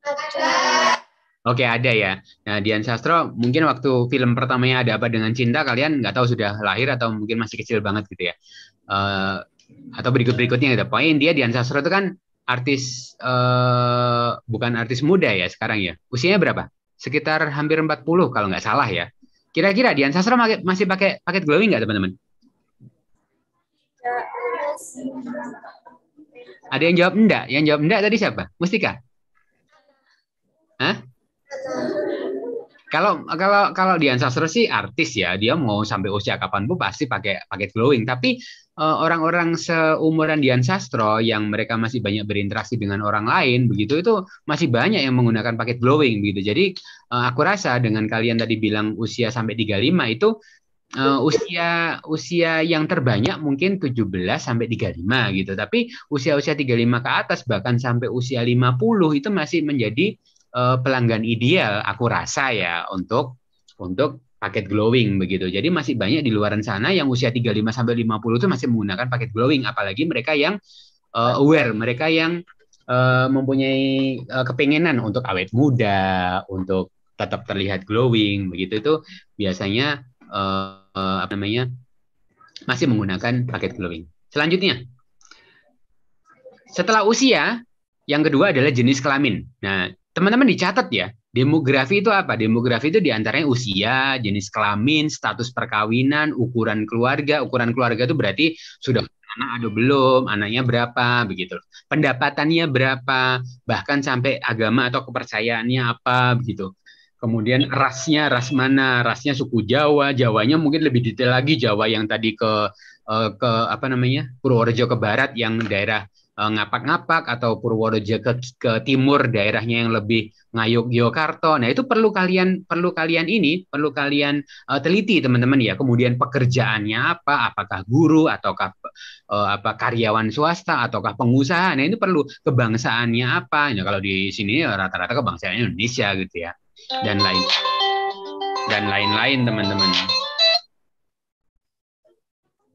Ada. Oke ada ya. Nah Dian Sastro mungkin waktu film pertamanya ada apa dengan cinta kalian nggak tahu sudah lahir atau mungkin masih kecil banget gitu ya. Uh, atau berikut berikutnya gitu. Poin dia Dian Sastro itu kan artis uh, bukan artis muda ya sekarang ya. Usianya berapa? Sekitar hampir 40 kalau nggak salah ya. Kira-kira Dian Sasra masih pakai paket glowing nggak teman-teman? Ada yang jawab enggak? Yang jawab enggak tadi siapa? Mustika? Hah? Kalau kalau kalau Dian Sastro sih artis ya, dia mau sampai usia kapan pun pasti pakai paket glowing. Tapi Eh, orang-orang seumuran Dian Sastro yang mereka masih banyak berinteraksi dengan orang lain begitu itu masih banyak yang menggunakan paket blowing begitu. Jadi uh, aku rasa dengan kalian tadi bilang usia sampai 35 itu uh, usia usia yang terbanyak mungkin 17 sampai 35 gitu. Tapi usia-usia 35 ke atas bahkan sampai usia 50 itu masih menjadi uh, pelanggan ideal aku rasa ya untuk untuk paket glowing begitu. Jadi masih banyak di luaran sana yang usia 35 sampai 50 itu masih menggunakan paket glowing apalagi mereka yang uh, aware, mereka yang uh, mempunyai uh, kepengenan untuk awet muda, untuk tetap terlihat glowing begitu itu biasanya uh, uh, apa namanya? masih menggunakan paket glowing. Selanjutnya setelah usia yang kedua adalah jenis kelamin. Nah, teman-teman dicatat ya, demografi itu apa? Demografi itu diantaranya usia, jenis kelamin, status perkawinan, ukuran keluarga. Ukuran keluarga itu berarti sudah anak ada belum, anaknya berapa, begitu. Pendapatannya berapa, bahkan sampai agama atau kepercayaannya apa, begitu. Kemudian rasnya, ras mana, rasnya suku Jawa, Jawanya mungkin lebih detail lagi Jawa yang tadi ke eh, ke apa namanya Purworejo ke barat yang daerah Eh, ngapak-ngapak atau Purworejo ke, ke timur daerahnya yang lebih ngayuk Yogyakarta, Nah, itu perlu kalian perlu kalian ini, perlu kalian uh, teliti teman-teman ya. Kemudian pekerjaannya apa? Apakah guru ataukah uh, apa karyawan swasta ataukah pengusaha? Nah, itu perlu kebangsaannya apa? Nah, kalau di sini rata-rata kebangsaan Indonesia gitu ya. Dan lain dan lain-lain teman-teman.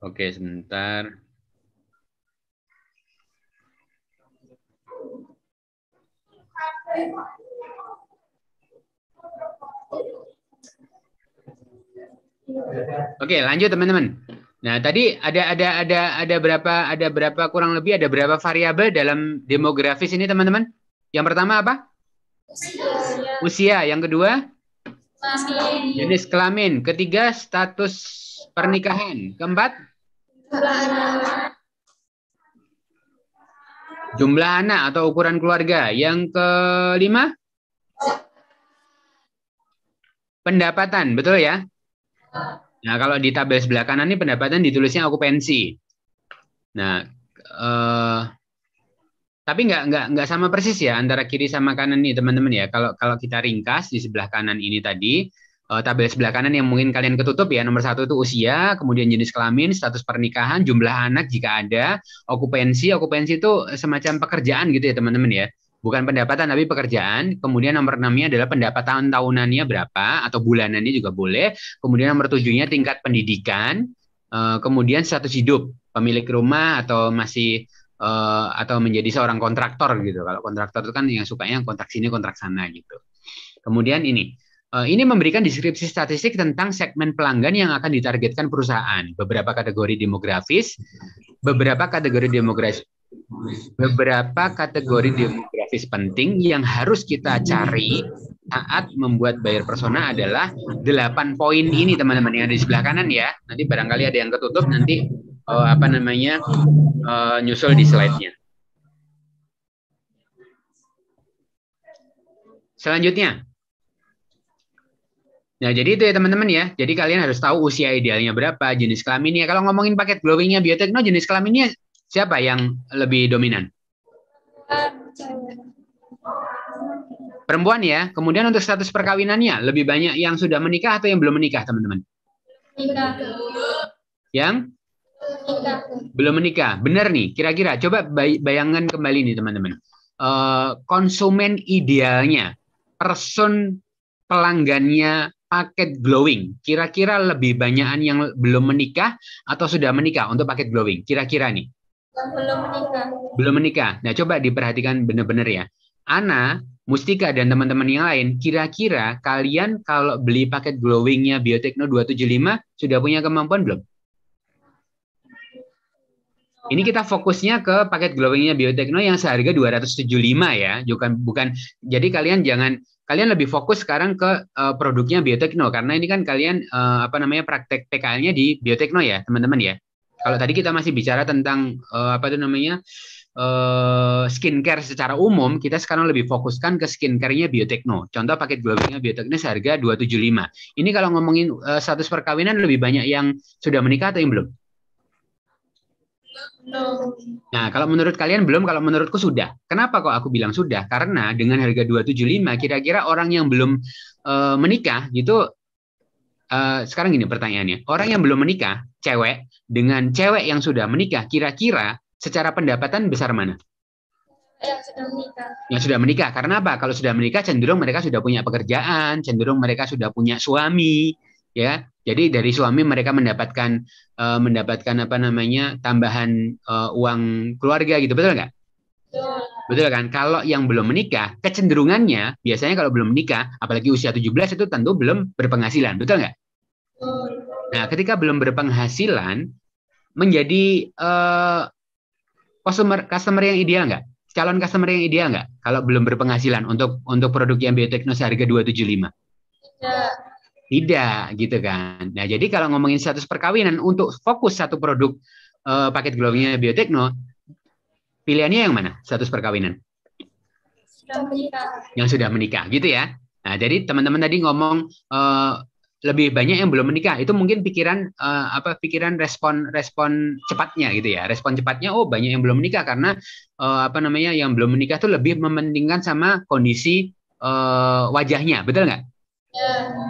Oke, sebentar. Oke, lanjut teman-teman. Nah, tadi ada ada ada ada berapa ada berapa kurang lebih ada berapa variabel dalam demografis ini, teman-teman? Yang pertama apa? Usia. Usia. Yang kedua? Kelamin. Jenis kelamin. Ketiga, status pernikahan. Keempat? Jumlah anak atau ukuran keluarga. Yang kelima? Pendapatan, betul ya? Nah, kalau di tabel sebelah kanan ini pendapatan ditulisnya okupansi. Nah, eh, tapi nggak nggak nggak sama persis ya antara kiri sama kanan nih teman-teman ya. Kalau kalau kita ringkas di sebelah kanan ini tadi uh, tabel sebelah kanan yang mungkin kalian ketutup ya. Nomor satu itu usia, kemudian jenis kelamin, status pernikahan, jumlah anak jika ada, okupansi. Okupansi itu semacam pekerjaan gitu ya teman-teman ya. Bukan pendapatan tapi pekerjaan. Kemudian nomor enamnya adalah pendapatan tahunannya berapa atau bulanannya juga boleh. Kemudian nomor tujuhnya tingkat pendidikan. Uh, kemudian status hidup, pemilik rumah atau masih uh, atau menjadi seorang kontraktor gitu. Kalau kontraktor itu kan yang sukanya kontrak sini, kontrak sana gitu. Kemudian ini Eh, ini memberikan deskripsi statistik tentang segmen pelanggan yang akan ditargetkan perusahaan, beberapa kategori demografis, beberapa kategori demografis beberapa kategori demografis penting yang harus kita cari saat membuat buyer persona adalah delapan poin ini teman-teman yang ada di sebelah kanan ya. Nanti barangkali ada yang ketutup nanti uh, apa namanya uh, nyusul di slide-nya. Selanjutnya, Nah, jadi itu ya teman-teman ya. Jadi kalian harus tahu usia idealnya berapa, jenis kelaminnya. Kalau ngomongin paket glowingnya biotekno, jenis kelaminnya siapa yang lebih dominan? Perempuan ya. Kemudian untuk status perkawinannya, lebih banyak yang sudah menikah atau yang belum menikah, teman-teman? Yang? Belum menikah. Benar nih, kira-kira. Coba bayangkan kembali nih, teman-teman. Eh, konsumen idealnya, person pelanggannya paket glowing? Kira-kira lebih banyakan yang belum menikah atau sudah menikah untuk paket glowing? Kira-kira nih. Belum menikah. Belum menikah. Nah, coba diperhatikan benar-benar ya. Ana, Mustika, dan teman-teman yang lain, kira-kira kalian kalau beli paket glowingnya Biotekno 275, sudah punya kemampuan belum? Ini kita fokusnya ke paket glowingnya Biotekno yang seharga 275 ya, bukan bukan. Jadi kalian jangan kalian lebih fokus sekarang ke uh, produknya biotekno karena ini kan kalian uh, apa namanya praktek PKL-nya di biotekno ya teman-teman ya. Kalau tadi kita masih bicara tentang uh, apa itu namanya uh, skincare secara umum, kita sekarang lebih fokuskan ke skincare-nya biotekno. Contoh paket glowingnya biotekno seharga 275. Ini kalau ngomongin uh, status perkawinan lebih banyak yang sudah menikah atau yang belum? Nah, kalau menurut kalian belum, kalau menurutku sudah. Kenapa kok aku bilang sudah? Karena dengan harga 275 kira-kira orang yang belum uh, menikah gitu uh, sekarang gini pertanyaannya. Orang yang belum menikah, cewek dengan cewek yang sudah menikah kira-kira secara pendapatan besar mana? yang sudah menikah. Yang sudah menikah. Karena apa? Kalau sudah menikah cenderung mereka sudah punya pekerjaan, cenderung mereka sudah punya suami, ya. Jadi dari suami mereka mendapatkan uh, mendapatkan apa namanya tambahan uh, uang keluarga gitu, betul nggak? Betul. kan? Kalau yang belum menikah, kecenderungannya biasanya kalau belum menikah, apalagi usia 17 itu tentu belum berpenghasilan, betul nggak? Nah, ketika belum berpenghasilan menjadi uh, customer customer yang ideal nggak? Calon customer yang ideal nggak? Kalau belum berpenghasilan untuk untuk produk yang bioteknos harga 275? lima? tidak gitu kan. Nah, jadi kalau ngomongin status perkawinan untuk fokus satu produk uh, paket glowingnya biotekno, pilihannya yang mana? Status perkawinan. menikah. Yang sudah menikah gitu ya. Nah, jadi teman-teman tadi ngomong uh, lebih banyak yang belum menikah itu mungkin pikiran uh, apa pikiran respon respon cepatnya gitu ya respon cepatnya oh banyak yang belum menikah karena uh, apa namanya yang belum menikah tuh lebih mementingkan sama kondisi uh, wajahnya betul nggak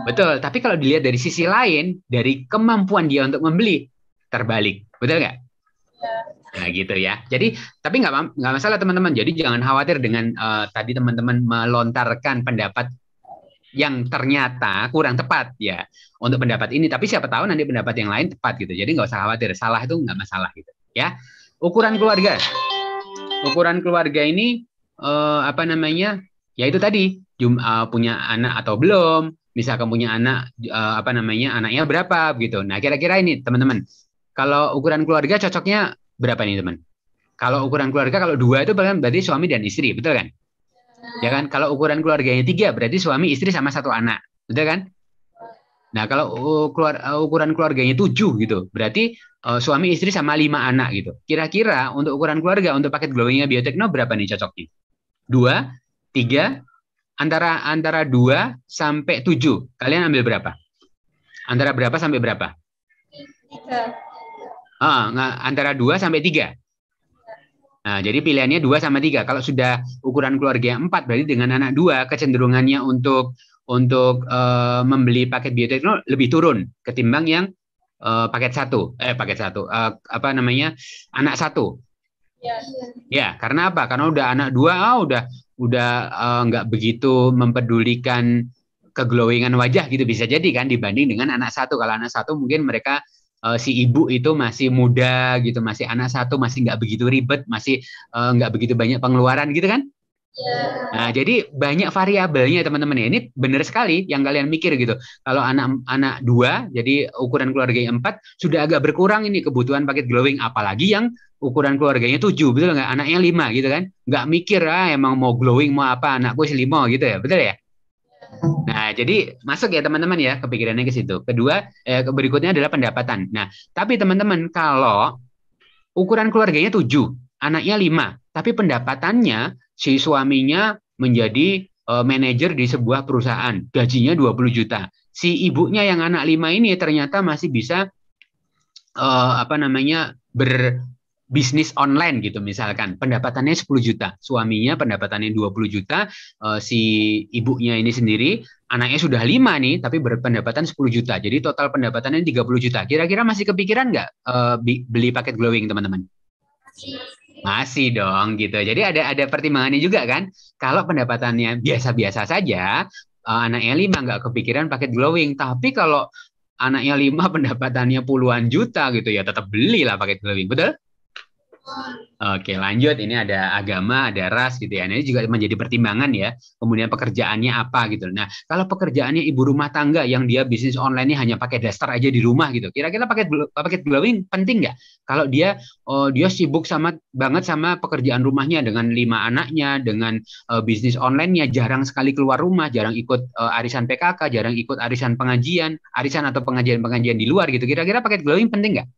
Betul, tapi kalau dilihat dari sisi lain, dari kemampuan dia untuk membeli, terbalik. Betul nggak? Iya. Nah gitu ya. Jadi tapi nggak masalah teman-teman. Jadi jangan khawatir dengan uh, tadi teman-teman melontarkan pendapat yang ternyata kurang tepat ya untuk pendapat ini. Tapi siapa tahu nanti pendapat yang lain tepat gitu. Jadi nggak usah khawatir. Salah itu nggak masalah gitu ya. Ukuran keluarga, ukuran keluarga ini uh, apa namanya? ya itu tadi jum, uh, punya anak atau belum misalkan punya anak uh, apa namanya anaknya berapa gitu nah kira-kira ini teman-teman kalau ukuran keluarga cocoknya berapa nih teman kalau ukuran keluarga kalau dua itu berarti suami dan istri betul kan ya kan kalau ukuran keluarganya tiga berarti suami istri sama satu anak betul kan nah kalau keluar, eh, ukuran keluarganya tujuh gitu berarti uh, suami istri sama lima anak gitu kira-kira untuk ukuran keluarga untuk paket glowingnya biotekno berapa nih cocoknya dua tiga antara antara dua sampai tujuh kalian ambil berapa antara berapa sampai berapa tiga ah antara dua sampai tiga Nah, jadi pilihannya dua sama tiga Kalau sudah ukuran keluarga empat berarti dengan anak dua kecenderungannya untuk untuk uh, membeli paket biotekno lebih turun ketimbang yang uh, paket satu eh paket satu uh, apa namanya anak satu ya, ya. ya karena apa karena udah anak dua oh, udah udah eh, nggak uh, begitu mempedulikan keglowingan wajah gitu bisa jadi kan dibanding dengan anak satu kalau anak satu mungkin mereka uh, si ibu itu masih muda gitu masih anak satu masih nggak begitu ribet masih uh, nggak begitu banyak pengeluaran gitu kan yeah. nah jadi banyak variabelnya teman-teman ya ini benar sekali yang kalian mikir gitu kalau anak anak dua jadi ukuran keluarga yang empat sudah agak berkurang ini kebutuhan paket glowing apalagi yang ukuran keluarganya tujuh betul nggak anaknya lima gitu kan nggak mikir ah emang mau glowing mau apa anakku si lima gitu ya betul ya Nah, jadi masuk ya teman-teman ya kepikirannya ke situ. Kedua, eh, berikutnya adalah pendapatan. Nah, tapi teman-teman kalau ukuran keluarganya tujuh, anaknya lima, tapi pendapatannya si suaminya menjadi eh, manajer di sebuah perusahaan, gajinya 20 juta. Si ibunya yang anak lima ini ternyata masih bisa eh, apa namanya ber bisnis online gitu misalkan pendapatannya 10 juta suaminya pendapatannya 20 juta uh, si ibunya ini sendiri anaknya sudah lima nih tapi berpendapatan 10 juta jadi total pendapatannya 30 juta kira-kira masih kepikiran nggak uh, beli paket glowing teman-teman masih dong gitu jadi ada ada pertimbangannya juga kan kalau pendapatannya biasa-biasa saja uh, anaknya lima nggak kepikiran paket glowing tapi kalau anaknya lima <laughs> pendapatannya puluhan juta gitu ya tetap belilah paket glowing betul Oke, lanjut. Ini ada agama, ada ras gitu ya. Nah, ini juga menjadi pertimbangan ya. Kemudian pekerjaannya apa gitu. Nah, kalau pekerjaannya ibu rumah tangga yang dia bisnis online ini hanya pakai daster aja di rumah gitu. Kira-kira paket paket glowing penting nggak? Kalau dia oh, dia sibuk sama banget sama pekerjaan rumahnya dengan lima anaknya, dengan uh, bisnis onlinenya, jarang sekali keluar rumah, jarang ikut uh, arisan PKK, jarang ikut arisan pengajian, arisan atau pengajian-pengajian di luar gitu. Kira-kira paket glowing penting nggak?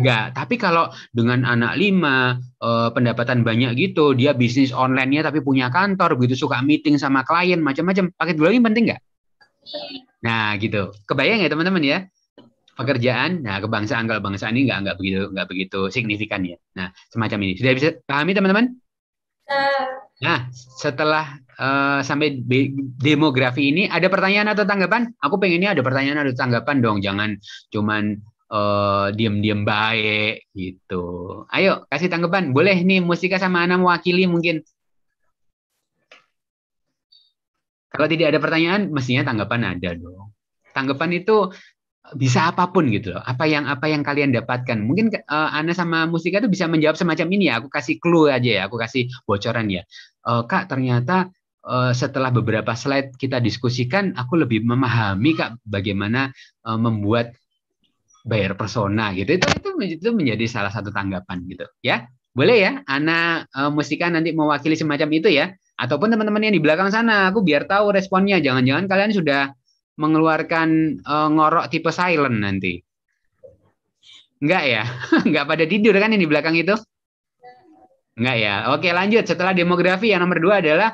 Enggak, tapi kalau dengan anak lima, eh, pendapatan banyak gitu, dia bisnis online-nya tapi punya kantor, begitu suka meeting sama klien, macam-macam. Paket ini penting nggak? Nah, gitu. Kebayang ya teman-teman ya? Pekerjaan, nah kebangsaan kalau bangsaan ini nggak nggak begitu nggak begitu signifikan ya. Nah, semacam ini. Sudah bisa pahami teman-teman? Nah, setelah uh, sampai demografi ini, ada pertanyaan atau tanggapan? Aku pengennya ada pertanyaan atau tanggapan dong, jangan cuman Eh, diam-diam baik gitu. Ayo kasih tanggapan. Boleh nih Musika sama Ana mewakili mungkin. Kalau tidak ada pertanyaan, mestinya tanggapan ada dong. Tanggapan itu bisa apapun gitu loh. Apa yang apa yang kalian dapatkan. Mungkin uh, Ana sama Musika tuh bisa menjawab semacam ini ya. Aku kasih clue aja ya. Aku kasih bocoran ya. Uh, Kak ternyata setelah beberapa slide kita diskusikan, aku lebih memahami kak bagaimana membuat bayar persona gitu itu itu itu menjadi salah satu tanggapan gitu ya boleh ya anak e, eh, Musika nanti mewakili semacam itu ya ataupun teman-teman yang di belakang sana aku biar tahu responnya jangan-jangan kalian sudah mengeluarkan e, ngorok tipe silent nanti enggak ya <laughs> enggak pada tidur kan yang di belakang itu enggak ya oke lanjut setelah demografi yang nomor dua adalah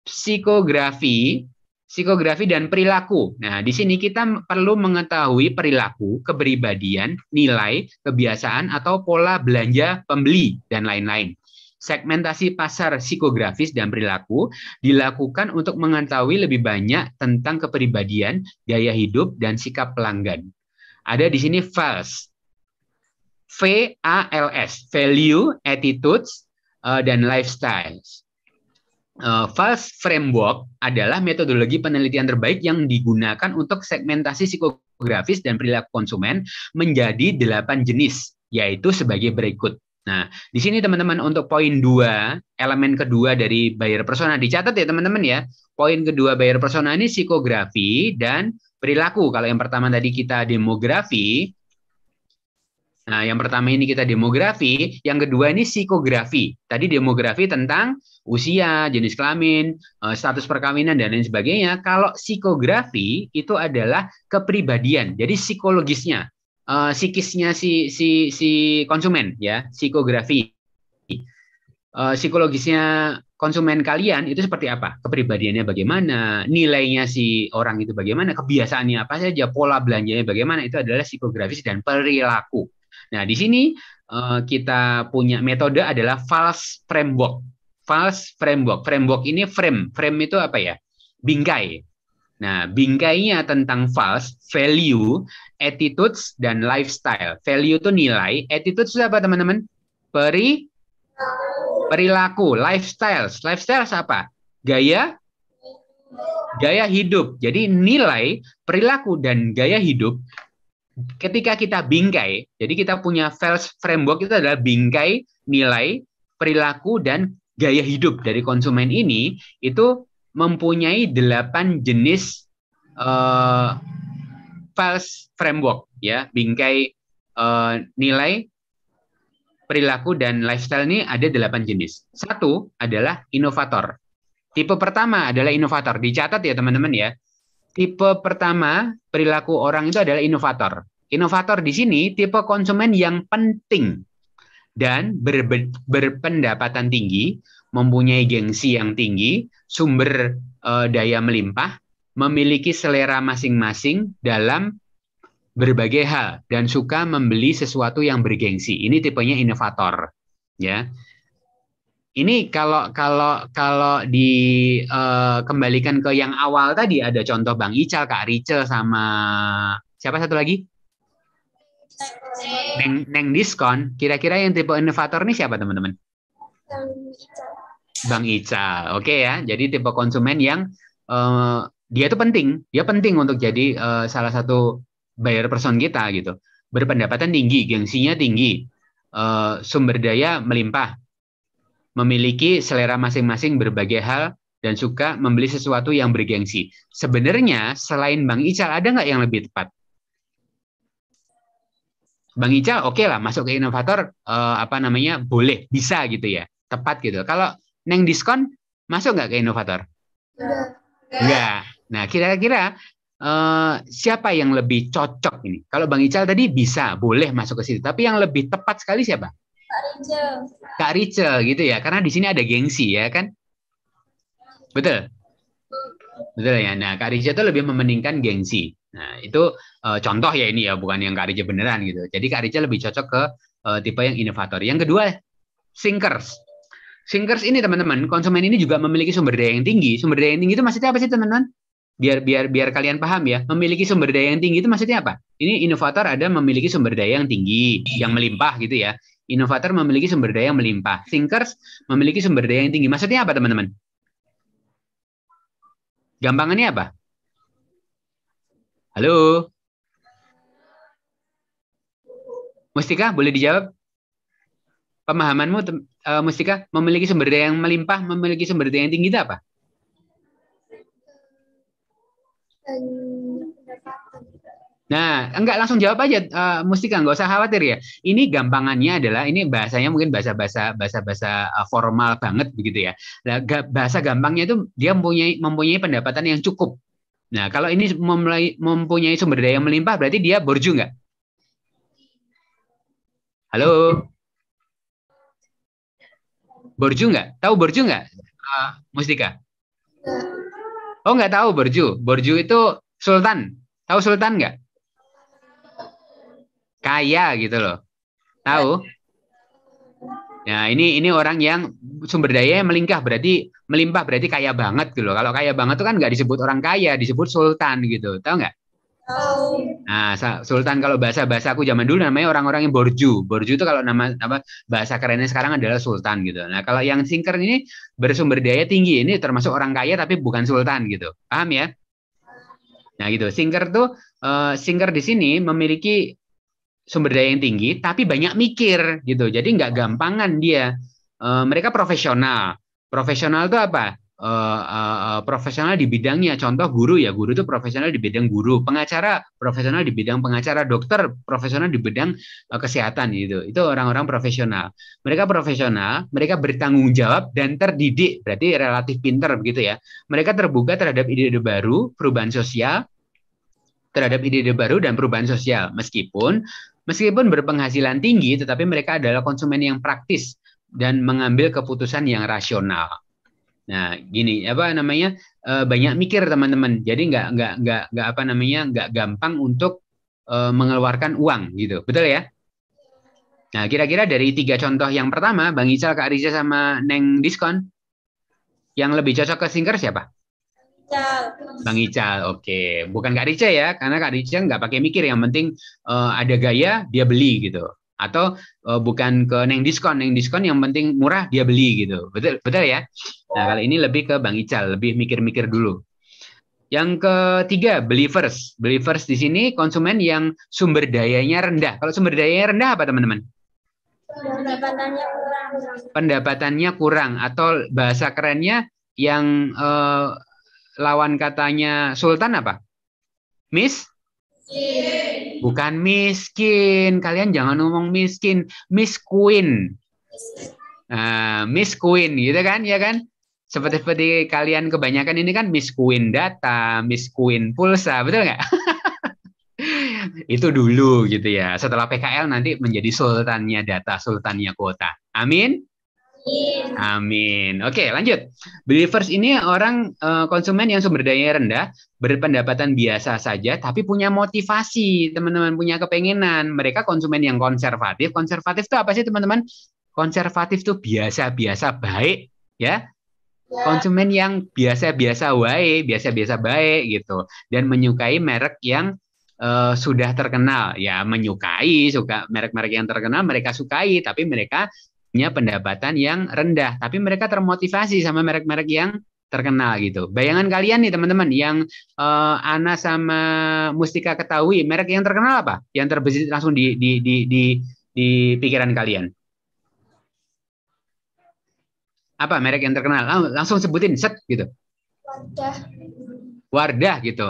psikografi psikografi dan perilaku. Nah, di sini kita perlu mengetahui perilaku, kepribadian, nilai, kebiasaan atau pola belanja pembeli dan lain-lain. Segmentasi pasar psikografis dan perilaku dilakukan untuk mengetahui lebih banyak tentang kepribadian, gaya hidup dan sikap pelanggan. Ada di sini VALS. V A L S, value, attitudes, eh, dan lifestyles Eh, Fast Framework adalah metodologi penelitian terbaik yang digunakan untuk segmentasi psikografis dan perilaku konsumen menjadi delapan jenis, yaitu sebagai berikut. Nah, di sini teman-teman untuk poin dua, elemen kedua dari buyer persona dicatat ya teman-teman ya. Poin kedua buyer persona ini psikografi dan perilaku. Kalau yang pertama tadi kita demografi, Nah, yang pertama ini kita demografi, yang kedua ini psikografi. Tadi demografi tentang usia, jenis kelamin, eh, status perkawinan dan lain sebagainya. Kalau psikografi itu adalah kepribadian, jadi psikologisnya, eh, psikisnya si si si konsumen ya, psikografi. Eh, psikologisnya konsumen kalian itu seperti apa? Kepribadiannya bagaimana? Nilainya si orang itu bagaimana? Kebiasaannya apa saja? Pola belanjanya bagaimana? Itu adalah psikografis dan perilaku Nah, di sini uh, kita punya metode adalah false framework. False framework. Framework ini frame. Frame itu apa ya? Bingkai. Nah, bingkainya tentang false, value, attitudes, dan lifestyle. Value itu nilai, attitudes itu apa teman-teman? Peri, perilaku, lifestyles Lifestyle apa? Gaya, gaya hidup. Jadi nilai, perilaku, dan gaya hidup ketika kita bingkai, jadi kita punya false framework itu adalah bingkai nilai, perilaku dan gaya hidup dari konsumen ini itu mempunyai delapan jenis uh, framework ya, bingkai uh, nilai, perilaku dan lifestyle ini ada delapan jenis. Satu adalah inovator. Tipe pertama adalah inovator. Dicatat ya teman-teman ya. Tipe pertama, perilaku orang itu adalah inovator. Inovator di sini tipe konsumen yang penting dan ber berpendapatan tinggi, mempunyai gengsi yang tinggi, sumber eh, daya melimpah, memiliki selera masing-masing dalam berbagai hal dan suka membeli sesuatu yang bergengsi. Ini tipenya inovator, ya ini kalau kalau kalau dikembalikan eh, uh, ke yang awal tadi ada contoh Bang Ica, Kak Rice sama siapa satu lagi? Neng, Neng diskon. Kira-kira yang tipe inovator ini siapa teman-teman? Bang Ica. Oke okay ya. Jadi tipe konsumen yang uh, dia itu penting. Dia penting untuk jadi uh, salah satu buyer person kita gitu. Berpendapatan tinggi, gengsinya tinggi, uh, sumber daya melimpah memiliki selera masing-masing berbagai hal dan suka membeli sesuatu yang bergengsi. Sebenarnya selain Bang Ical ada nggak yang lebih tepat? Bang Ical oke okay lah masuk ke inovator uh, apa namanya boleh bisa gitu ya tepat gitu. Kalau neng diskon masuk nggak ke inovator? nggak Nah kira-kira uh, siapa yang lebih cocok ini? Kalau Bang Ical tadi bisa boleh masuk ke situ, tapi yang lebih tepat sekali siapa? Kak Rachel. Kak Rachel gitu ya, karena di sini ada gengsi ya kan? Betul. Betul ya. Nah, Kak Rachel itu lebih memeningkan gengsi. Nah, itu uh, contoh ya ini ya, bukan yang Kak Rachel beneran gitu. Jadi Kak Rachel lebih cocok ke uh, tipe yang inovator. Yang kedua, sinkers. Sinkers ini teman-teman, konsumen ini juga memiliki sumber daya yang tinggi. Sumber daya yang tinggi itu maksudnya apa sih teman-teman? Biar biar biar kalian paham ya. Memiliki sumber daya yang tinggi itu maksudnya apa? Ini inovator ada memiliki sumber daya yang tinggi, yang melimpah gitu ya. Inovator memiliki sumber daya yang melimpah. Thinkers memiliki sumber daya yang tinggi. Maksudnya apa, teman-teman? Gampangannya apa? Halo? Mustika, boleh dijawab? Pemahamanmu, uh, Mustika, memiliki sumber daya yang melimpah, memiliki sumber daya yang tinggi itu apa? Nah, enggak langsung jawab aja, uh, Mustika, nggak usah khawatir ya. Ini gampangannya adalah, ini bahasanya mungkin bahasa-bahasa bahasa-bahasa eh, formal banget begitu ya. bahasa gampangnya itu dia mempunyai mempunyai pendapatan yang cukup. Nah, kalau ini memulai, mempunyai sumber daya yang melimpah, berarti dia borju nggak? Halo, borju enggak? Tahu borju enggak, uh, eh, Mustika? Oh, nggak tahu borju. Borju itu sultan. Tahu sultan enggak? kaya gitu loh. Iya. Tahu? Nah, ini ini orang yang sumber daya yang melingkah berarti melimpah berarti kaya banget gitu loh. Kalau kaya banget tuh kan nggak disebut orang kaya, disebut sultan gitu. Tahu nggak? Nah, sultan kalau bahasa bahasa aku zaman dulu namanya orang-orang yang borju. Borju itu kalau nama apa bahasa kerennya sekarang adalah sultan gitu. Nah, kalau yang singker ini bersumber daya tinggi ini termasuk orang kaya tapi bukan sultan gitu. Paham ya? Nah, gitu. Singker tuh uh, singker di sini memiliki sumber daya yang tinggi tapi banyak mikir gitu jadi nggak gampangan dia uh, mereka profesional profesional itu apa uh, uh, profesional di bidangnya contoh guru ya guru itu profesional di bidang guru pengacara profesional di bidang pengacara dokter profesional di bidang uh, kesehatan gitu itu orang-orang profesional mereka profesional mereka bertanggung jawab dan terdidik berarti relatif pinter begitu ya mereka terbuka terhadap ide-ide baru perubahan sosial terhadap ide-ide baru dan perubahan sosial meskipun Meskipun berpenghasilan tinggi, tetapi mereka adalah konsumen yang praktis dan mengambil keputusan yang rasional. Nah, gini apa namanya eh, banyak mikir teman-teman. Jadi nggak nggak nggak nggak apa namanya nggak gampang untuk eh, mengeluarkan uang gitu, betul ya? Nah, kira-kira dari tiga contoh yang pertama, Bang Ical, Kak Riza, sama Neng Diskon, yang lebih cocok ke Sinker siapa? Ical. Bang Ical, oke. Okay. Bukan Kak Rica ya, karena Kak Rica kan nggak pakai mikir. Yang penting uh, ada gaya, dia beli gitu. Atau uh, bukan ke neng diskon, neng diskon yang penting murah dia beli gitu. Betul, betul ya. Nah kalau ini lebih ke Bang Ical, lebih mikir-mikir dulu. Yang ketiga, believers. Believers di sini konsumen yang sumber dayanya rendah. Kalau sumber dayanya rendah apa teman-teman? Pendapatannya kurang. Pendapatannya kurang atau bahasa kerennya yang eh, lawan katanya sultan apa? miss Miskin. Bukan miskin. Kalian jangan ngomong miskin. Miss Queen. Uh, Miss Queen gitu kan, ya kan? Seperti seperti kalian kebanyakan ini kan Miss Queen data, Miss Queen pulsa, betul nggak? <laughs> Itu dulu gitu ya. Setelah PKL nanti menjadi sultannya data, sultannya kuota. Amin. Amin. Oke, okay, lanjut. Believers ini orang uh, konsumen yang sumber daya rendah, berpendapatan biasa saja, tapi punya motivasi, teman-teman punya kepengenan. Mereka konsumen yang konservatif. Konservatif itu apa sih, teman-teman? Konservatif itu biasa-biasa baik, ya. ya. Konsumen yang biasa-biasa baik, biasa-biasa baik gitu, dan menyukai merek yang uh, sudah terkenal ya menyukai suka merek-merek yang terkenal mereka sukai tapi mereka punya pendapatan yang rendah, tapi mereka termotivasi sama merek-merek yang terkenal gitu. Bayangan kalian nih teman-teman yang uh, Ana sama Mustika ketahui merek yang terkenal apa? Yang terbesit langsung di di di di di pikiran kalian. Apa merek yang terkenal? Lang langsung sebutin set gitu. Wardah. Wardah gitu.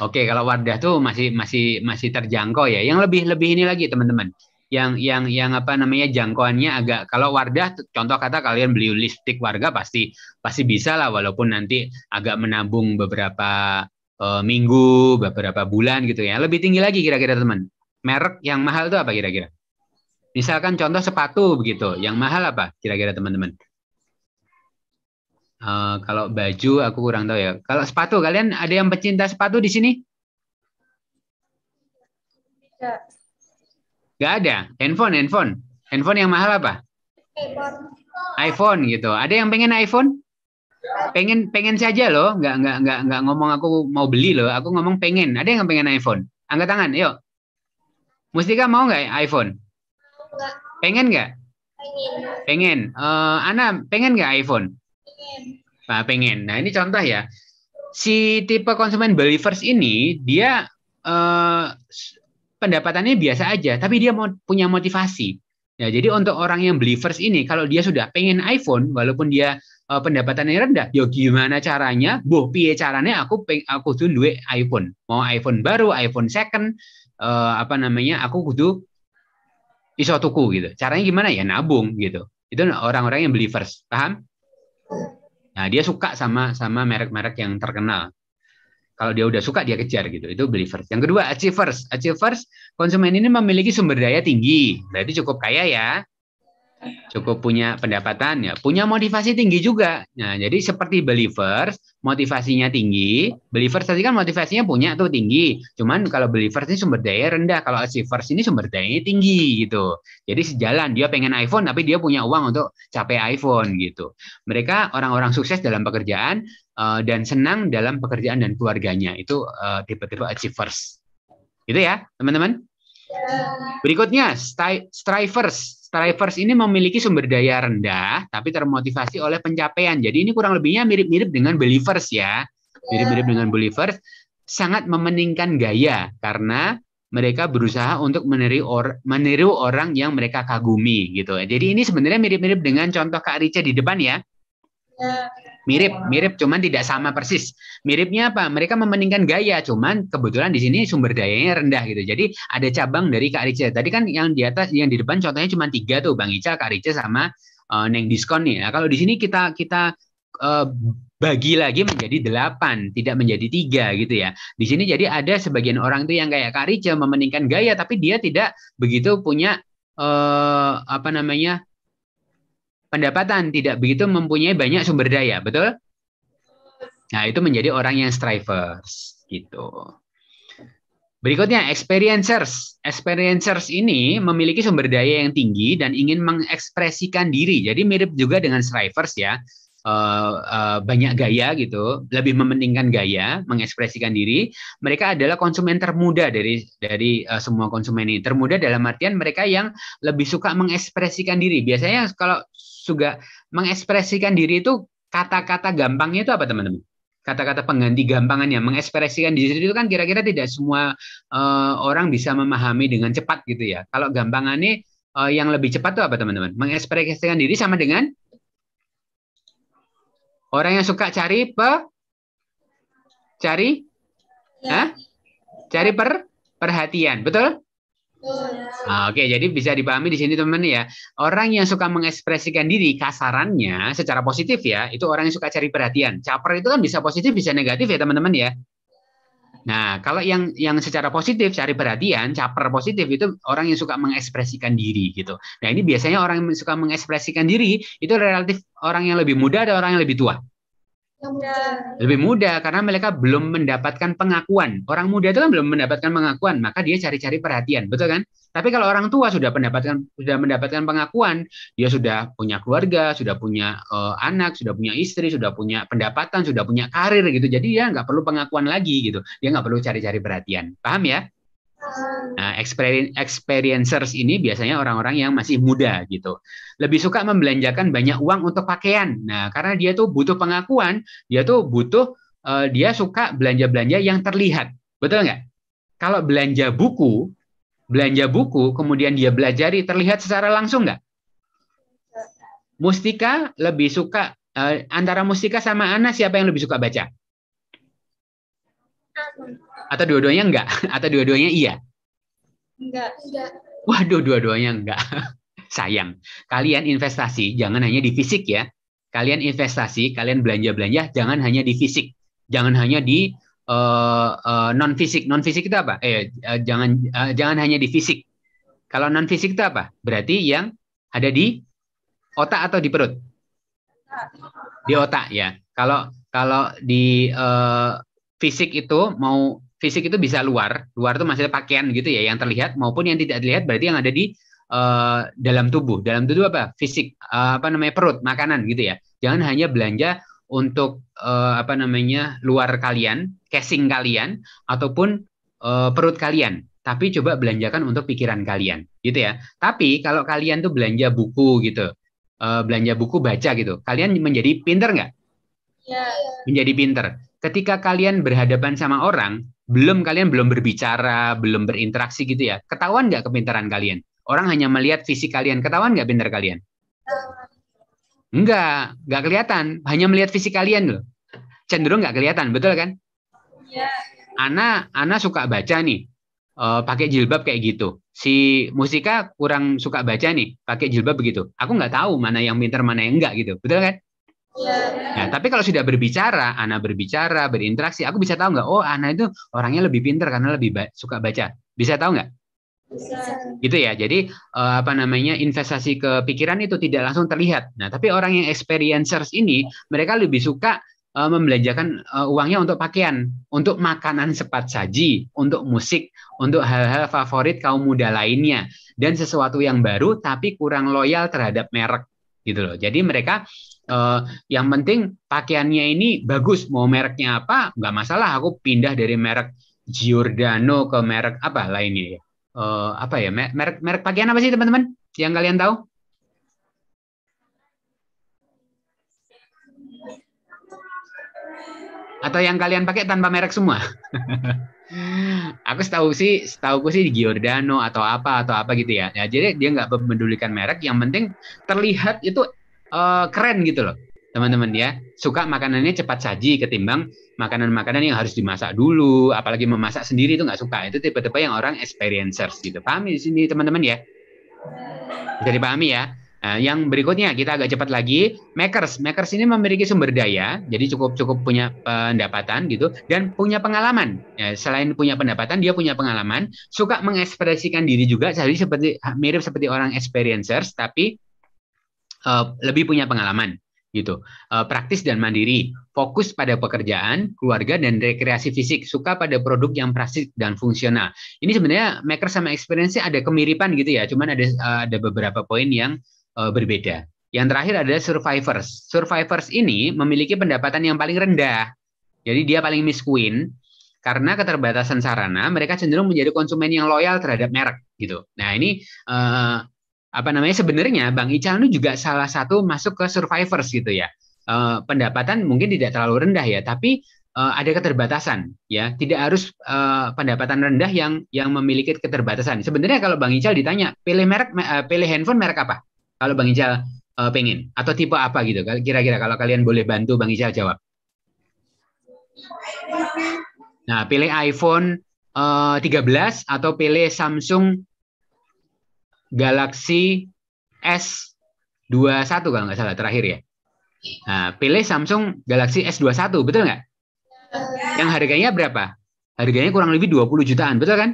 Oke, kalau Wardah tuh masih masih masih terjangkau ya. Yang lebih lebih ini lagi teman-teman yang yang yang apa namanya jangkauannya agak kalau Wardah contoh kata kalian beli lipstick warga pasti pasti bisa lah walaupun nanti agak menabung beberapa e, minggu beberapa bulan gitu ya lebih tinggi lagi kira-kira teman merek yang mahal itu apa kira-kira misalkan contoh sepatu begitu yang mahal apa kira-kira teman-teman e, kalau baju aku kurang tahu ya kalau sepatu kalian ada yang pecinta sepatu di sini Gak ada. Handphone, handphone. Handphone yang mahal apa? iPhone. iPhone gitu. Ada yang pengen iPhone? Pengen pengen saja loh, nggak nggak nggak nggak ngomong aku mau beli loh, aku ngomong pengen. Ada yang pengen iPhone? Angkat tangan, yuk. Mustika mau nggak iPhone? Pengen nggak? Pengen. Pengen. Uh, Ana pengen nggak iPhone? Pengen. Nah, pengen. Nah ini contoh ya. Si tipe konsumen believers ini dia uh, pendapatannya biasa aja, tapi dia mau punya motivasi. Ya, jadi hmm. untuk orang yang beli first ini, kalau dia sudah pengen iPhone, walaupun dia uh, pendapatannya rendah, yo ya gimana caranya? Boh, piye caranya? Aku peng, aku tuh duit iPhone, mau iPhone baru, iPhone second, uh, apa namanya? Aku kudu iso tuku gitu. Caranya gimana ya? Nabung gitu. Itu orang-orang yang beli first, paham? Nah, dia suka sama sama merek-merek yang terkenal. Kalau dia udah suka dia kejar gitu. Itu believers. Yang kedua achievers. Achievers konsumen ini memiliki sumber daya tinggi. Berarti cukup kaya ya. Cukup punya pendapatan ya, punya motivasi tinggi juga. Nah, jadi seperti believers, motivasinya tinggi, believers tadi kan motivasinya punya tuh tinggi. Cuman kalau believers ini sumber daya rendah, kalau achievers ini sumber dayanya tinggi gitu. Jadi sejalan, dia pengen iPhone tapi dia punya uang untuk capek iPhone gitu. Mereka orang-orang sukses dalam pekerjaan uh, dan senang dalam pekerjaan dan keluarganya. Itu uh, tipe-tipe achievers. Gitu ya, teman-teman. Berikutnya, strivers. Strivers ini memiliki sumber daya rendah, tapi termotivasi oleh pencapaian. Jadi ini kurang lebihnya mirip-mirip dengan believers ya, iya. mirip-mirip dengan believers. Sangat memeningkan gaya karena mereka berusaha untuk meniru, or, meniru orang yang mereka kagumi gitu. Jadi ini sebenarnya mirip-mirip dengan contoh Kak Rica di depan ya. Iya mirip, mirip cuman tidak sama persis. Miripnya apa? Mereka memeningkan gaya, cuman kebetulan di sini sumber dayanya rendah gitu. Jadi ada cabang dari Kak Rica. Tadi kan yang di atas, yang di depan contohnya cuma tiga tuh, Bang Ica, Kak Rica, sama uh, Neng Diskon nih. Nah, kalau di sini kita kita uh, bagi lagi menjadi delapan, tidak menjadi tiga gitu ya. Di sini jadi ada sebagian orang tuh yang kayak Kak Rica memeningkan gaya, tapi dia tidak begitu punya Uh, apa namanya pendapatan, tidak begitu mempunyai banyak sumber daya, betul? Nah, itu menjadi orang yang strivers gitu. Berikutnya experiencers. Experiencers ini memiliki sumber daya yang tinggi dan ingin mengekspresikan diri. Jadi mirip juga dengan strivers ya. Uh, uh, banyak gaya gitu, lebih mementingkan gaya, mengekspresikan diri. Mereka adalah konsumen termuda dari dari uh, semua konsumen ini. Termuda dalam artian mereka yang lebih suka mengekspresikan diri. Biasanya kalau juga mengekspresikan diri itu kata-kata gampangnya itu apa teman-teman? Kata-kata pengganti gampangannya mengekspresikan diri itu kan kira-kira tidak semua uh, orang bisa memahami dengan cepat gitu ya. Kalau gampangannya uh, yang lebih cepat itu apa teman-teman? Mengekspresikan diri sama dengan orang yang suka cari pe cari ya. cari per perhatian, betul? Ah, oke, okay. jadi bisa dipahami di sini teman-teman ya. Orang yang suka mengekspresikan diri kasarannya secara positif ya, itu orang yang suka cari perhatian. Caper itu kan bisa positif, bisa negatif ya teman-teman ya. Nah, kalau yang yang secara positif cari perhatian, caper positif itu orang yang suka mengekspresikan diri gitu. Nah, ini biasanya orang yang suka mengekspresikan diri itu relatif orang yang lebih muda atau orang yang lebih tua lebih muda karena mereka belum mendapatkan pengakuan. Orang muda itu kan belum mendapatkan pengakuan, maka dia cari-cari perhatian, betul kan? Tapi kalau orang tua sudah mendapatkan sudah mendapatkan pengakuan, dia sudah punya keluarga, sudah punya uh, anak, sudah punya istri, sudah punya pendapatan, sudah punya karir gitu. Jadi dia nggak perlu pengakuan lagi gitu. Dia nggak perlu cari-cari perhatian. Paham ya? Nah, experience, experiencers ini biasanya orang-orang yang masih muda gitu. Lebih suka membelanjakan banyak uang untuk pakaian. Nah, karena dia tuh butuh pengakuan, dia tuh butuh uh, dia suka belanja-belanja yang terlihat. Betul nggak? Kalau belanja buku, belanja buku kemudian dia belajari terlihat secara langsung nggak? Mustika lebih suka uh, antara Mustika sama Ana siapa yang lebih suka baca? Atau dua-duanya enggak? <laughs> Atau dua-duanya iya? Enggak. Enggak. Waduh, dua-duanya enggak. <laughs> Sayang. Kalian investasi jangan hanya di fisik ya. Kalian investasi, kalian belanja-belanja jangan hanya di fisik. Jangan hanya di uh, eh, uh, eh, non fisik. Non fisik itu apa? Eh uh, jangan uh, jangan hanya di fisik. Kalau non fisik itu apa? Berarti yang ada di otak atau di perut? Di otak ya. Kalau kalau di uh, fisik itu mau fisik itu bisa luar, luar itu maksudnya pakaian gitu ya yang terlihat maupun yang tidak terlihat berarti yang ada di uh, dalam tubuh. Dalam tubuh apa? Fisik, uh, apa namanya perut, makanan gitu ya. Jangan hanya belanja untuk uh, apa namanya luar kalian, casing kalian ataupun uh, perut kalian tapi coba belanjakan untuk pikiran kalian gitu ya tapi kalau kalian tuh belanja buku gitu uh, belanja buku baca gitu kalian menjadi pinter nggak ya. menjadi pinter ketika kalian berhadapan sama orang, belum kalian belum berbicara, belum berinteraksi gitu ya, ketahuan nggak kepintaran kalian? Orang hanya melihat fisik kalian, ketahuan nggak pintar kalian? Enggak, nggak kelihatan. Hanya melihat fisik kalian loh. Cenderung nggak kelihatan, betul kan? Iya. Ana, Ana suka baca nih, Uh, pakai jilbab kayak gitu. Si Musika kurang suka baca nih, pakai jilbab begitu. Aku nggak tahu mana yang pintar, mana yang enggak gitu, betul kan? Iya. Nah, tapi kalau sudah berbicara, anak berbicara, berinteraksi, aku bisa tahu nggak? Oh, anak itu orangnya lebih pinter karena lebih ba suka baca. Bisa tahu nggak? Bisa. Gitu ya. Jadi eh, apa namanya investasi ke pikiran itu tidak langsung terlihat. Nah, tapi orang yang experiencers ini mereka lebih suka eh, membelanjakan eh, uangnya untuk pakaian, untuk makanan cepat saji, untuk musik, untuk hal-hal favorit kaum muda lainnya, dan sesuatu yang baru tapi kurang loyal terhadap merek gitu loh. Jadi mereka Uh, yang penting pakaiannya ini bagus, mau mereknya apa nggak masalah. Aku pindah dari merek Giordano ke merek apa lainnya ya? Uh, eh, apa ya merek merek pakaian apa sih teman-teman yang kalian tahu? atau yang kalian pakai tanpa merek semua? <laughs> aku setahu sih, setahuku sih Giordano atau apa atau apa gitu ya. ya jadi dia nggak pedulikan merek, yang penting terlihat itu uh, keren gitu loh teman-teman ya suka makanannya cepat saji ketimbang makanan-makanan yang harus dimasak dulu apalagi memasak sendiri itu nggak suka itu tipe-tipe yang orang experiencers gitu paham di sini teman-teman ya jadi pahami ya Nah, yang berikutnya kita agak cepat lagi makers makers ini memiliki sumber daya jadi cukup cukup punya pendapatan gitu dan punya pengalaman ya, selain punya pendapatan dia punya pengalaman suka mengekspresikan diri juga jadi seperti mirip seperti orang experiencers tapi Eh, lebih punya pengalaman gitu uh, praktis dan mandiri fokus pada pekerjaan keluarga dan rekreasi fisik suka pada produk yang praktis dan fungsional ini sebenarnya maker sama experience ada kemiripan gitu ya cuman ada uh, ada beberapa poin yang uh, berbeda yang terakhir ada survivors survivors ini memiliki pendapatan yang paling rendah jadi dia paling miskin karena keterbatasan sarana mereka cenderung menjadi konsumen yang loyal terhadap merek gitu nah ini uh, apa namanya sebenarnya Bang Ical itu juga salah satu masuk ke survivors gitu ya. Uh, pendapatan mungkin tidak terlalu rendah ya, tapi uh, ada keterbatasan ya. Tidak harus uh, pendapatan rendah yang yang memiliki keterbatasan. Sebenarnya kalau Bang Ical ditanya pilih merek uh, pilih handphone merek apa? Kalau Bang Ical uh, pengen atau tipe apa gitu kira-kira kalau kalian boleh bantu Bang Ical jawab. Nah, pilih iPhone uh, 13 atau pilih Samsung Galaxy S21 kalau nggak salah terakhir ya. Nah, pilih Samsung Galaxy S21, betul nggak? Yang harganya berapa? Harganya kurang lebih 20 jutaan, betul kan?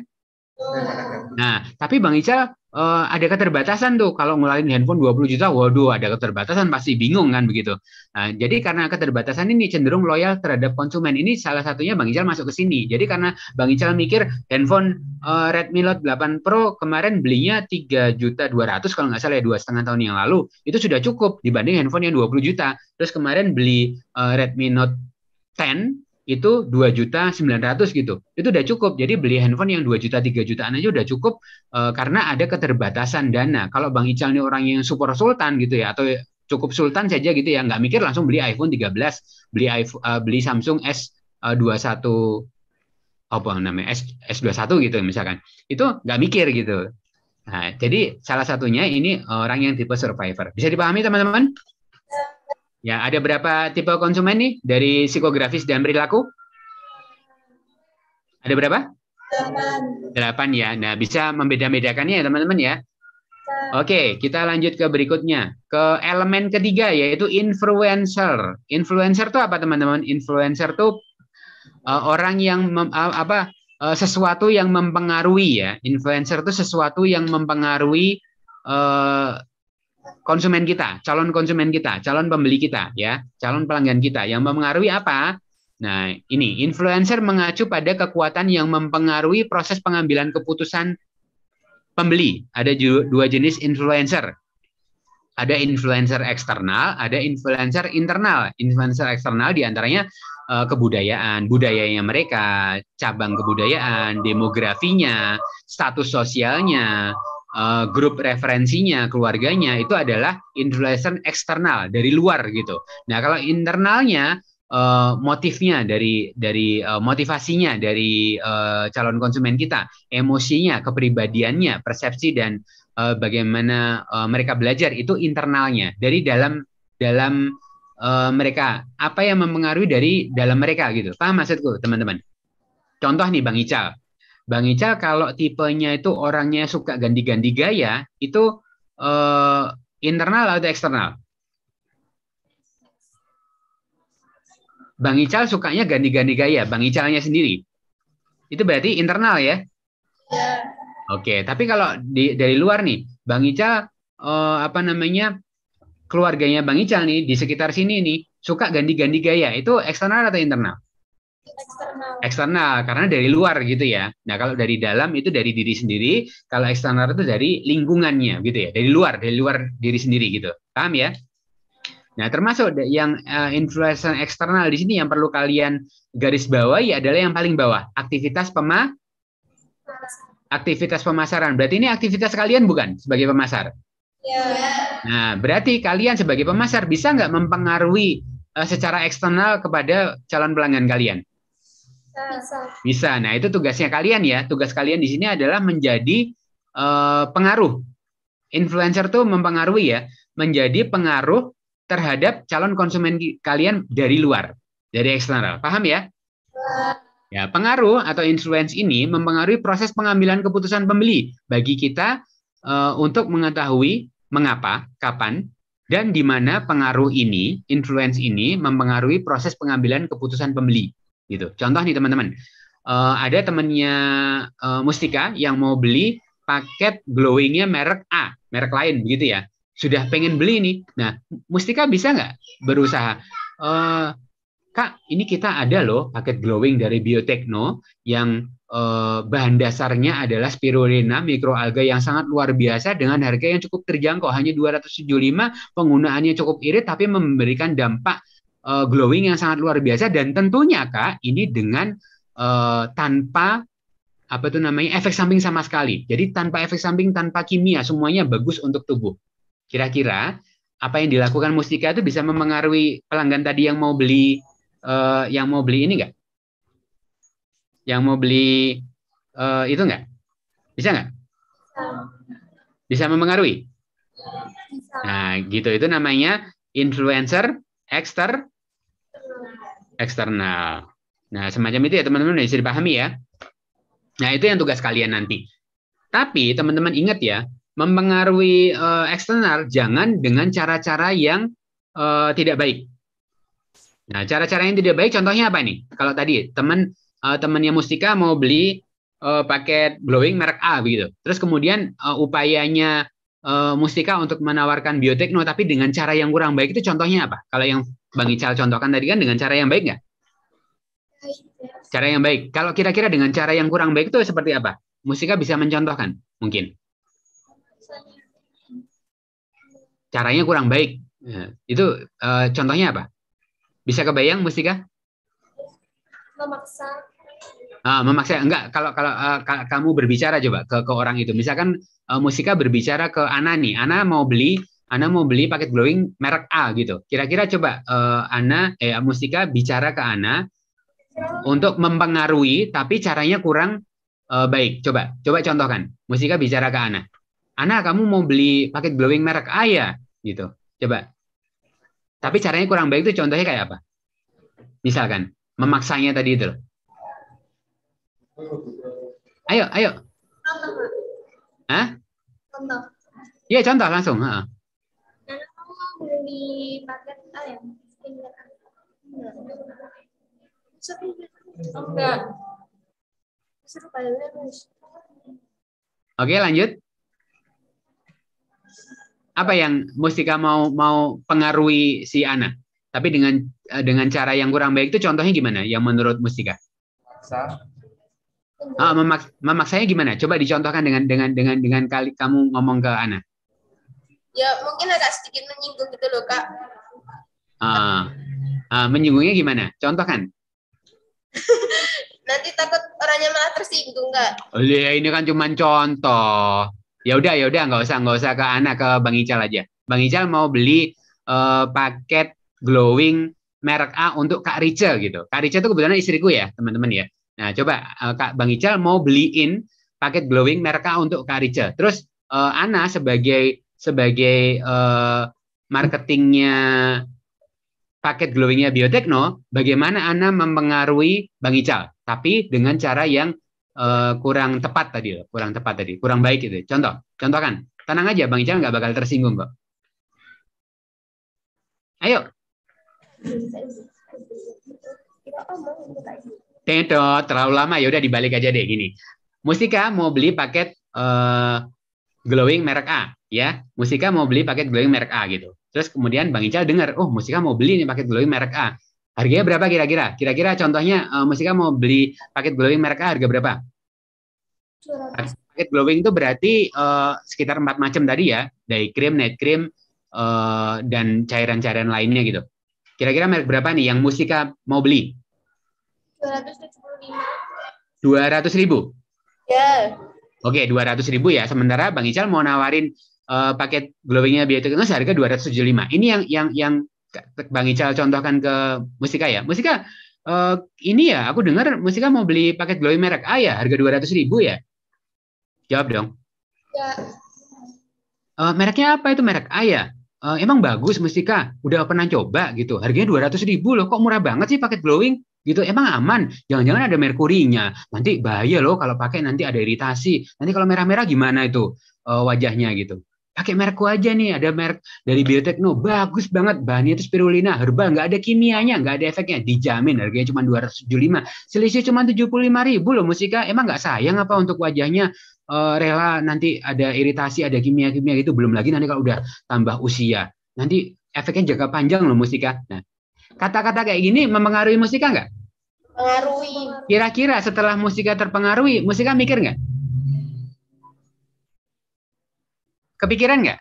Nah, tapi Bang Ical uh, ada keterbatasan tuh kalau ngeluarin handphone 20 juta waduh ada keterbatasan pasti bingung kan begitu nah, jadi karena keterbatasan ini cenderung loyal terhadap konsumen ini salah satunya Bang Ical masuk ke sini jadi karena Bang Ical mikir handphone uh, Redmi Note 8 Pro kemarin belinya 3 juta 200 kalau nggak salah ya dua setengah tahun yang lalu itu sudah cukup dibanding handphone yang 20 juta terus kemarin beli uh, Redmi Note 10 itu dua juta sembilan ratus gitu. Itu udah cukup. Jadi beli handphone yang dua juta 3 jutaan aja udah cukup e, karena ada keterbatasan dana. Kalau Bang Ical ini orang yang super sultan gitu ya atau cukup sultan saja gitu ya, nggak mikir langsung beli iPhone 13, beli iPhone, uh, beli Samsung s eh, dua satu apa namanya? S, s satu gitu misalkan. Itu nggak mikir gitu. Nah, jadi salah satunya ini orang yang tipe survivor. Bisa dipahami teman-teman? Ya, ada berapa tipe konsumen nih dari psikografis dan perilaku? Ada berapa? Delapan. Delapan ya. Nah, bisa membeda-bedakannya ya teman-teman ya. Oke, kita lanjut ke berikutnya. Ke elemen ketiga yaitu influencer. Influencer itu apa teman-teman? Influencer itu uh, orang yang mem, eh, apa eh, sesuatu yang mempengaruhi ya. Influencer itu sesuatu yang mempengaruhi uh, konsumen kita, calon konsumen kita, calon pembeli kita, ya, calon pelanggan kita yang mempengaruhi apa? Nah, ini influencer mengacu pada kekuatan yang mempengaruhi proses pengambilan keputusan pembeli. Ada dua jenis influencer. Ada influencer eksternal, ada influencer internal. Influencer eksternal diantaranya eh, kebudayaan, budayanya mereka, cabang kebudayaan, demografinya, status sosialnya, uh, grup referensinya, keluarganya itu adalah influencer eksternal dari luar gitu. Nah, kalau internalnya uh, motifnya dari dari uh, motivasinya dari uh, calon konsumen kita, emosinya, kepribadiannya, persepsi dan uh, bagaimana uh, mereka belajar itu internalnya dari dalam dalam uh, mereka apa yang mempengaruhi dari dalam mereka gitu. Paham maksudku, teman-teman? Contoh nih Bang Ical Bang Ical kalau tipenya itu orangnya suka ganti-ganti gaya, itu uh, internal atau eksternal? Bang Ical sukanya ganti-ganti gaya, Bang Icalnya sendiri. Itu berarti internal ya? Iya. Oke, tapi kalau di, dari luar nih, Bang Ical uh, apa namanya keluarganya Bang Ical nih di sekitar sini nih suka ganti-ganti gaya, itu eksternal atau internal? eksternal. Eksternal karena dari luar gitu ya. Nah, kalau dari dalam itu dari diri sendiri, kalau eksternal itu dari lingkungannya gitu ya, dari luar, dari luar diri sendiri gitu. Paham ya? Nah, termasuk yang uh, influencer eksternal di sini yang perlu kalian garis bawahi adalah yang paling bawah, aktivitas pema aktivitas pemasaran. Berarti ini aktivitas kalian bukan sebagai pemasar? Ya. Nah, berarti kalian sebagai pemasar bisa nggak mempengaruhi uh, secara eksternal kepada calon pelanggan kalian? Bisa. Bisa. Nah, itu tugasnya kalian ya. Tugas kalian di sini adalah menjadi uh, pengaruh. Influencer tuh mempengaruhi ya, menjadi pengaruh terhadap calon konsumen kalian dari luar, dari eksternal. Paham ya? Ya, pengaruh atau influence ini mempengaruhi proses pengambilan keputusan pembeli bagi kita uh, untuk mengetahui mengapa, kapan, dan di mana pengaruh ini, influence ini mempengaruhi proses pengambilan keputusan pembeli gitu. Contoh nih teman-teman, uh, ada temannya uh, eh, Mustika yang mau beli paket glowingnya merek A, merek lain begitu ya. Sudah pengen beli nih. Nah, Mustika bisa nggak berusaha? Uh, Kak, ini kita ada loh paket glowing dari Biotekno yang eh, bahan dasarnya adalah spirulina mikroalga yang sangat luar biasa dengan harga yang cukup terjangkau hanya 275, penggunaannya cukup irit tapi memberikan dampak uh, glowing yang sangat luar biasa dan tentunya Kak ini dengan uh, tanpa apa itu namanya efek samping sama sekali. Jadi tanpa efek samping, tanpa kimia, semuanya bagus untuk tubuh. Kira-kira apa yang dilakukan Mustika itu bisa memengaruhi pelanggan tadi yang mau beli uh, yang mau beli ini enggak? Yang mau beli uh, itu enggak? Bisa nggak? Bisa memengaruhi? Nah, gitu. Itu namanya influencer exter eksternal. Nah, semacam itu ya teman-teman bisa dipahami ya. Nah, itu yang tugas kalian nanti. Tapi teman-teman ingat ya, mempengaruhi uh, eksternal jangan dengan cara-cara yang uh, tidak baik. Nah, cara-cara yang tidak baik contohnya apa nih? Kalau tadi teman uh, temannya Mustika mau beli uh, paket blowing merek A begitu. Terus kemudian uh, upayanya uh, Mustika untuk menawarkan biotekno tapi dengan cara yang kurang baik itu contohnya apa? Kalau yang Bang Ical contohkan tadi kan dengan cara yang baik nggak? Cara yang baik. Kalau kira-kira dengan cara yang kurang baik itu seperti apa? Musika bisa mencontohkan mungkin. Caranya kurang baik. Ya. itu uh, contohnya apa? Bisa kebayang Musika? Memaksa. Ah, memaksa enggak kalau kalau uh, kamu berbicara coba ke ke orang itu. Misalkan uh, Musika berbicara ke Ana nih. Ana mau beli Ana mau beli paket glowing merek A gitu. Kira-kira coba uh, Ana eh Mustika bicara ke Ana untuk mempengaruhi tapi caranya kurang uh, baik. Coba coba contohkan. Mustika bicara ke Ana. Ana kamu mau beli paket glowing merek A ya gitu. Coba. Tapi caranya kurang baik itu contohnya kayak apa? Misalkan memaksanya tadi itu. Ayo, ayo. Hah? Contoh. Iya, contoh langsung, heeh di paket A ya? Oh, Oke, lanjut. Apa yang Mustika mau mau pengaruhi si Ana? Tapi dengan eh, dengan cara yang kurang baik itu contohnya gimana? Yang menurut Mustika? Memaksa. Ah, memaksa memaksanya gimana? Coba dicontohkan dengan dengan dengan dengan kali kamu ngomong ke Ana ya mungkin agak sedikit menyinggung gitu loh kak ah uh, menyinggungnya gimana contoh kan <laughs> nanti takut orangnya malah tersinggung nggak oh, ya ini kan cuma contoh ya udah ya udah nggak usah nggak usah ke anak ke bang Ical aja bang Ical mau beli uh, paket glowing merek A untuk Kak Rica gitu Kak Rica itu kebetulan istriku ya teman-teman ya nah coba uh, Kak Bang Ical mau beliin paket glowing merek A untuk Kak Rica. terus uh, Ana sebagai sebagai uh, marketingnya paket glowingnya Biotekno, bagaimana Anda mempengaruhi Bang Ical, tapi dengan cara yang uh, kurang tepat tadi, loh, kurang tepat tadi, kurang baik itu. Contoh, contohkan, tenang aja Bang Ical nggak bakal tersinggung kok. Ayo. Tidak, terlalu lama ya udah dibalik aja deh gini. Mustika mau beli paket uh, glowing merek A ya Musika mau beli paket glowing merek A gitu. Terus kemudian Bang Ical dengar, oh Musika mau beli nih paket glowing merek A. Harganya berapa kira-kira? Kira-kira contohnya uh, eh, Musika mau beli paket glowing merek A harga berapa? Paket glowing itu berarti uh, sekitar empat macam tadi ya, dari cream, night cream, uh, eh, dan cairan-cairan lainnya gitu. Kira-kira merek berapa nih yang Musika mau beli? 275. 200 ribu? Ya. Yeah. Oke, 200 ribu ya. Sementara Bang Ical mau nawarin uh, paket glowingnya Bioteknos harga 275. Ini yang yang yang Bang Ical contohkan ke Mustika ya. Mustika uh, ini ya aku dengar Mustika mau beli paket glowing merek A ya harga ratus ribu ya. Jawab dong. Ya. Uh, mereknya apa itu merek A ya? Uh, emang bagus Mustika, udah pernah coba gitu. Harganya dua ratus ribu loh, kok murah banget sih paket glowing? gitu emang aman jangan-jangan ada merkurinya nanti bahaya loh kalau pakai nanti ada iritasi nanti kalau merah-merah gimana itu uh, wajahnya gitu pakai merekku aja nih ada merek dari Biotekno bagus banget bahannya itu spirulina herbal, nggak ada kimianya nggak ada efeknya dijamin harganya cuma 275 selisih cuma 75 ribu loh musika emang nggak sayang apa untuk wajahnya uh, rela nanti ada iritasi ada kimia-kimia itu, belum lagi nanti kalau udah tambah usia nanti efeknya jangka panjang loh musika nah kata-kata kayak gini mempengaruhi musika nggak? Pengaruhi. Kira-kira setelah musika terpengaruhi, musika mikir nggak? Kepikiran nggak?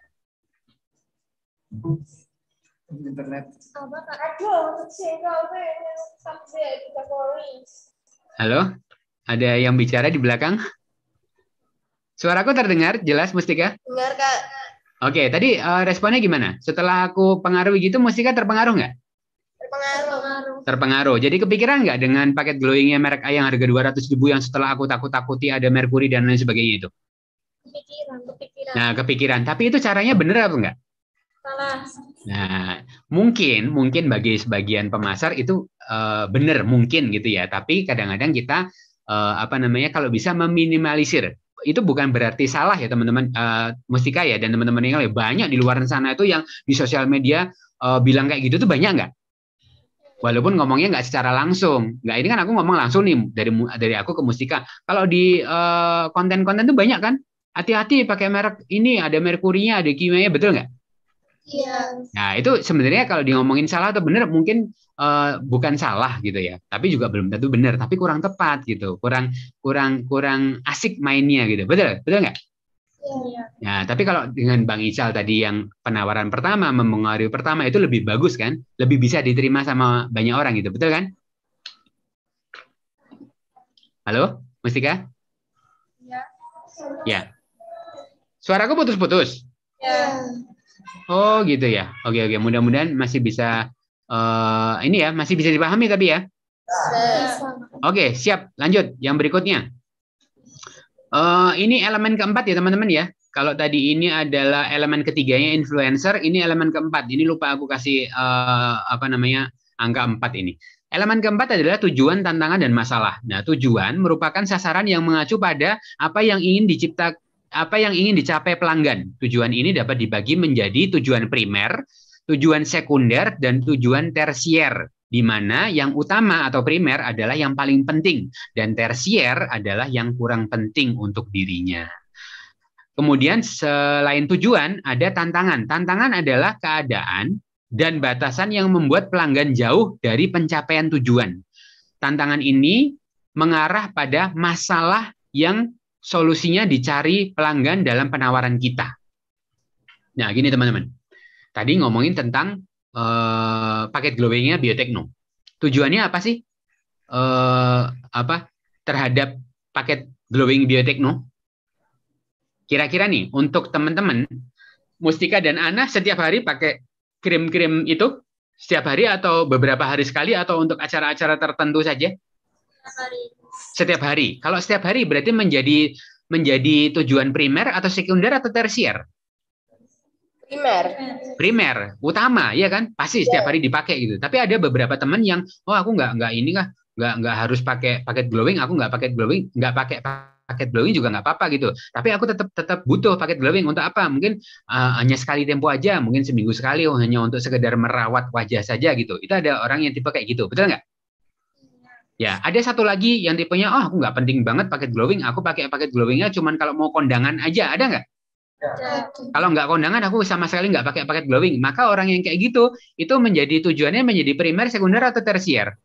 Internet. Ya, ya, Halo, ada yang bicara di belakang? Suaraku terdengar jelas, Mustika? Dengar, Kak. Oke, tadi uh, responnya gimana? Setelah aku pengaruh gitu, Mustika terpengaruh nggak? Terpengaruh. Terpengaruh. Jadi kepikiran nggak dengan paket glowingnya merek A yang harga 200 ribu yang setelah aku takut-takuti ada merkuri dan lain sebagainya itu? kepikiran, kepikiran. Nah, kepikiran. Tapi itu caranya bener apa enggak? Salah. Nah, mungkin mungkin bagi sebagian pemasar itu uh, eh, benar mungkin gitu ya. Tapi kadang-kadang kita uh, apa namanya kalau bisa meminimalisir itu bukan berarti salah ya teman-teman uh, eh, Mustika ya dan teman-teman yang lain banyak di luar sana itu yang di sosial media uh, bilang kayak gitu tuh banyak nggak? Walaupun ngomongnya nggak secara langsung, nggak ini kan aku ngomong langsung nih dari dari aku ke Mustika. Kalau di konten-konten uh, tuh banyak kan hati-hati pakai merek ini ada merkurinya, ada kimianya, betul nggak? Iya. Nah itu sebenarnya kalau diomongin ngomongin salah atau benar mungkin uh, bukan salah gitu ya, tapi juga belum tentu benar, tapi kurang tepat gitu, kurang kurang kurang asik mainnya gitu, betul betul nggak? Iya, iya. Nah tapi kalau dengan Bang Ical tadi yang penawaran pertama mempengaruhi pertama itu lebih bagus kan, lebih bisa diterima sama banyak orang gitu, betul kan? Halo, Mustika? Iya. Ya. Suaraku putus-putus. Yeah. Oh gitu ya. Oke oke. Mudah-mudahan masih bisa uh, ini ya masih bisa dipahami tapi ya. Oke siap. Lanjut yang berikutnya. Uh, ini elemen keempat ya teman-teman ya. Kalau tadi ini adalah elemen ketiganya influencer, ini elemen keempat. Ini lupa aku kasih uh, apa namanya angka empat ini. Elemen keempat adalah tujuan, tantangan, dan masalah. Nah, tujuan merupakan sasaran yang mengacu pada apa yang ingin dicipta, apa yang ingin dicapai pelanggan. Tujuan ini dapat dibagi menjadi tujuan primer, tujuan sekunder, dan tujuan tersier di mana yang utama atau primer adalah yang paling penting dan tersier adalah yang kurang penting untuk dirinya. Kemudian selain tujuan ada tantangan. Tantangan adalah keadaan dan batasan yang membuat pelanggan jauh dari pencapaian tujuan. Tantangan ini mengarah pada masalah yang solusinya dicari pelanggan dalam penawaran kita. Nah, gini teman-teman. Tadi ngomongin tentang uh, paket glowingnya Biotekno. Tujuannya apa sih? Uh, apa terhadap paket glowing Biotekno? Kira-kira nih untuk teman-teman Mustika dan Ana setiap hari pakai krim-krim itu setiap hari atau beberapa hari sekali atau untuk acara-acara tertentu saja? Setiap hari setiap hari. Kalau setiap hari berarti menjadi menjadi tujuan primer atau sekunder atau tersier? Primer. Primer, utama, ya kan? Pasti setiap iya. hari dipakai gitu. Tapi ada beberapa teman yang, oh aku nggak nggak ini kah? Nggak nggak harus pakai paket glowing, aku nggak pakai glowing, nggak pakai paket glowing juga nggak apa-apa gitu. Tapi aku tetap tetap butuh paket glowing untuk apa? Mungkin uh, hanya sekali tempo aja, mungkin seminggu sekali, oh, hanya untuk sekedar merawat wajah saja gitu. Itu ada orang yang tipe kayak gitu, betul nggak? Ya, ada satu lagi yang tipenya, oh aku nggak penting banget paket glowing, aku pakai paket glowingnya cuma kalau mau kondangan aja, ada nggak? Ya. Kalau nggak kondangan, aku sama sekali nggak pakai paket glowing. Maka orang yang kayak gitu, itu menjadi tujuannya menjadi primer, sekunder, atau tersier.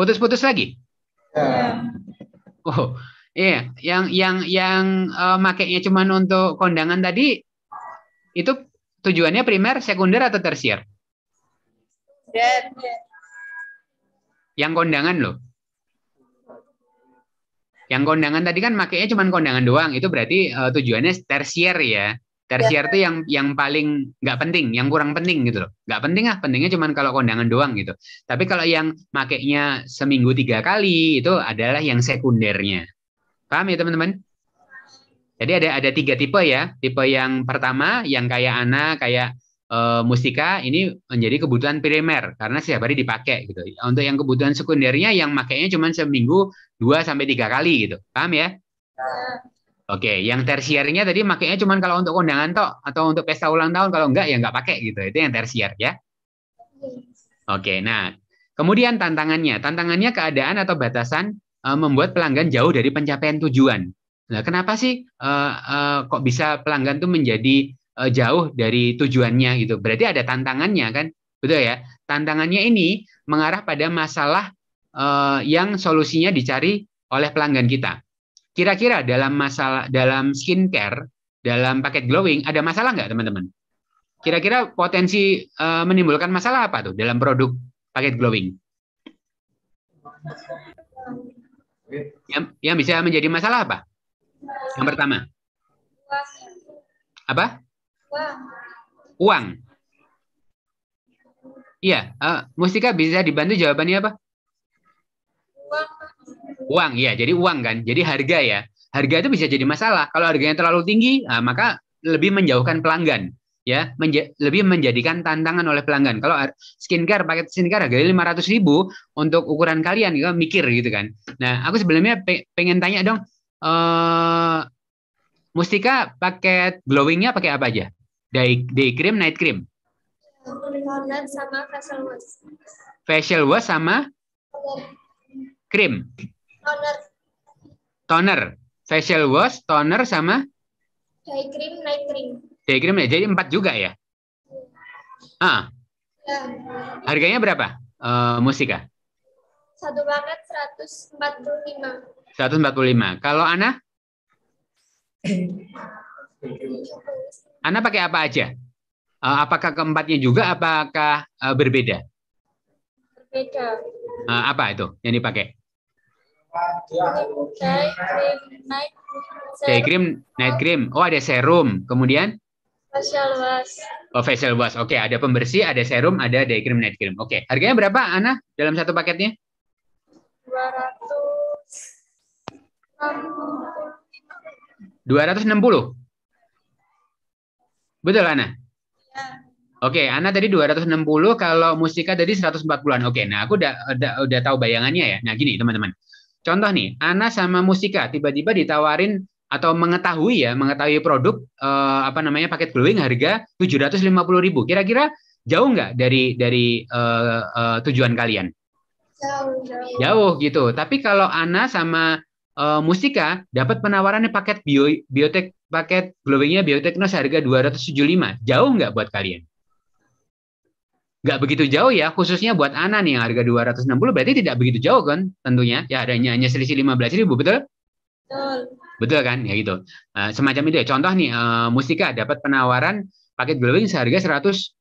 Putus-putus lagi. Ya. Oh, iya. Yang yang yang uh, makainya cuma untuk kondangan tadi, itu tujuannya primer, sekunder, atau tersier. Dan. Yang kondangan loh. Yang kondangan tadi kan makanya cuma kondangan doang. Itu berarti uh, tujuannya tersier ya. Tersier itu ya. yang yang paling nggak penting, yang kurang penting gitu loh. Nggak penting ah, pentingnya cuma kalau kondangan doang gitu. Tapi kalau yang makainya seminggu tiga kali itu adalah yang sekundernya. Paham ya teman-teman? Jadi ada ada tiga tipe ya. Tipe yang pertama yang kayak anak, kayak uh, mustika ini menjadi kebutuhan primer karena setiap hari dipakai gitu. Untuk yang kebutuhan sekundernya yang makainya cuma seminggu dua sampai tiga kali gitu. Paham ya? ya. Oke, okay. yang tersiernya tadi makainya cuma kalau untuk undangan toh atau untuk pesta ulang tahun kalau enggak ya enggak pakai gitu. Itu yang tersier ya. Oke, okay, nah kemudian tantangannya, tantangannya keadaan atau batasan uh, membuat pelanggan jauh dari pencapaian tujuan. Nah, kenapa sih uh, uh, kok bisa pelanggan tuh menjadi uh, jauh dari tujuannya gitu. Berarti ada tantangannya kan, betul ya? Tantangannya ini mengarah pada masalah uh, yang solusinya dicari oleh pelanggan kita. Kira-kira dalam masalah dalam skincare, dalam paket glowing ada masalah nggak teman-teman? Kira-kira potensi uh, menimbulkan masalah apa tuh dalam produk paket glowing? Yang, yang bisa menjadi masalah apa? Yang pertama. Apa? Uang. Uang. Iya, uh, Mustika bisa dibantu jawabannya apa? Uang. Uang, ya. Jadi uang kan. Jadi harga ya. Harga itu bisa jadi masalah. Kalau harganya terlalu tinggi, uh, maka lebih menjauhkan pelanggan ya menja lebih menjadikan tantangan oleh pelanggan. Kalau skincare paket skincare harganya lima ratus ribu untuk ukuran kalian, ya, mikir gitu kan. Nah, aku sebelumnya pe pengen tanya dong, eh, Mustika paket glowingnya pakai apa aja? Day, day cream, night cream? sama facial wash. Facial wash sama? Cream. Toner. Toner. Facial wash, toner sama? Day cream, night cream. Day cream, ya. jadi empat juga ya? Iya. Ah. Ya. Harganya berapa? Uh, Mustika? Satu paket 145. 145. Kalau Ana? Ana pakai apa aja? Eh, apakah keempatnya juga? Apakah eh, berbeda? Berbeda. Eh, apa itu yang dipakai? Day cream, night serum. cream, night cream. Oh ada serum. Kemudian? Facial wash. Oh facial wash. Oke, okay. ada pembersih, ada serum, ada day cream, night cream. Oke, okay. harganya berapa, Ana? Dalam satu paketnya? Dua 260. Betul, Ana? Ya. Oke, okay, Ana tadi 260, kalau musika tadi 140-an. Oke, okay, nah aku udah, udah, udah tahu bayangannya ya. Nah gini, teman-teman. Contoh nih, Ana sama Musika tiba-tiba ditawarin atau mengetahui ya, mengetahui produk eh, apa namanya paket glowing harga 750 ribu. Kira-kira jauh nggak dari dari uh, uh, tujuan kalian? Jauh, jauh. Jauh gitu. Tapi kalau Ana sama uh, Mustika dapat penawarannya paket bio, biotek paket glowingnya biotekno seharga 275. Jauh nggak buat kalian? Nggak begitu jauh ya, khususnya buat Ana nih yang harga 260 berarti tidak begitu jauh kan tentunya. Ya adanya hanya selisih 15 ribu, betul? Betul. Betul kan? Ya gitu. Uh, semacam itu ya. Contoh nih, uh, Mustika dapat penawaran paket glowing seharga 160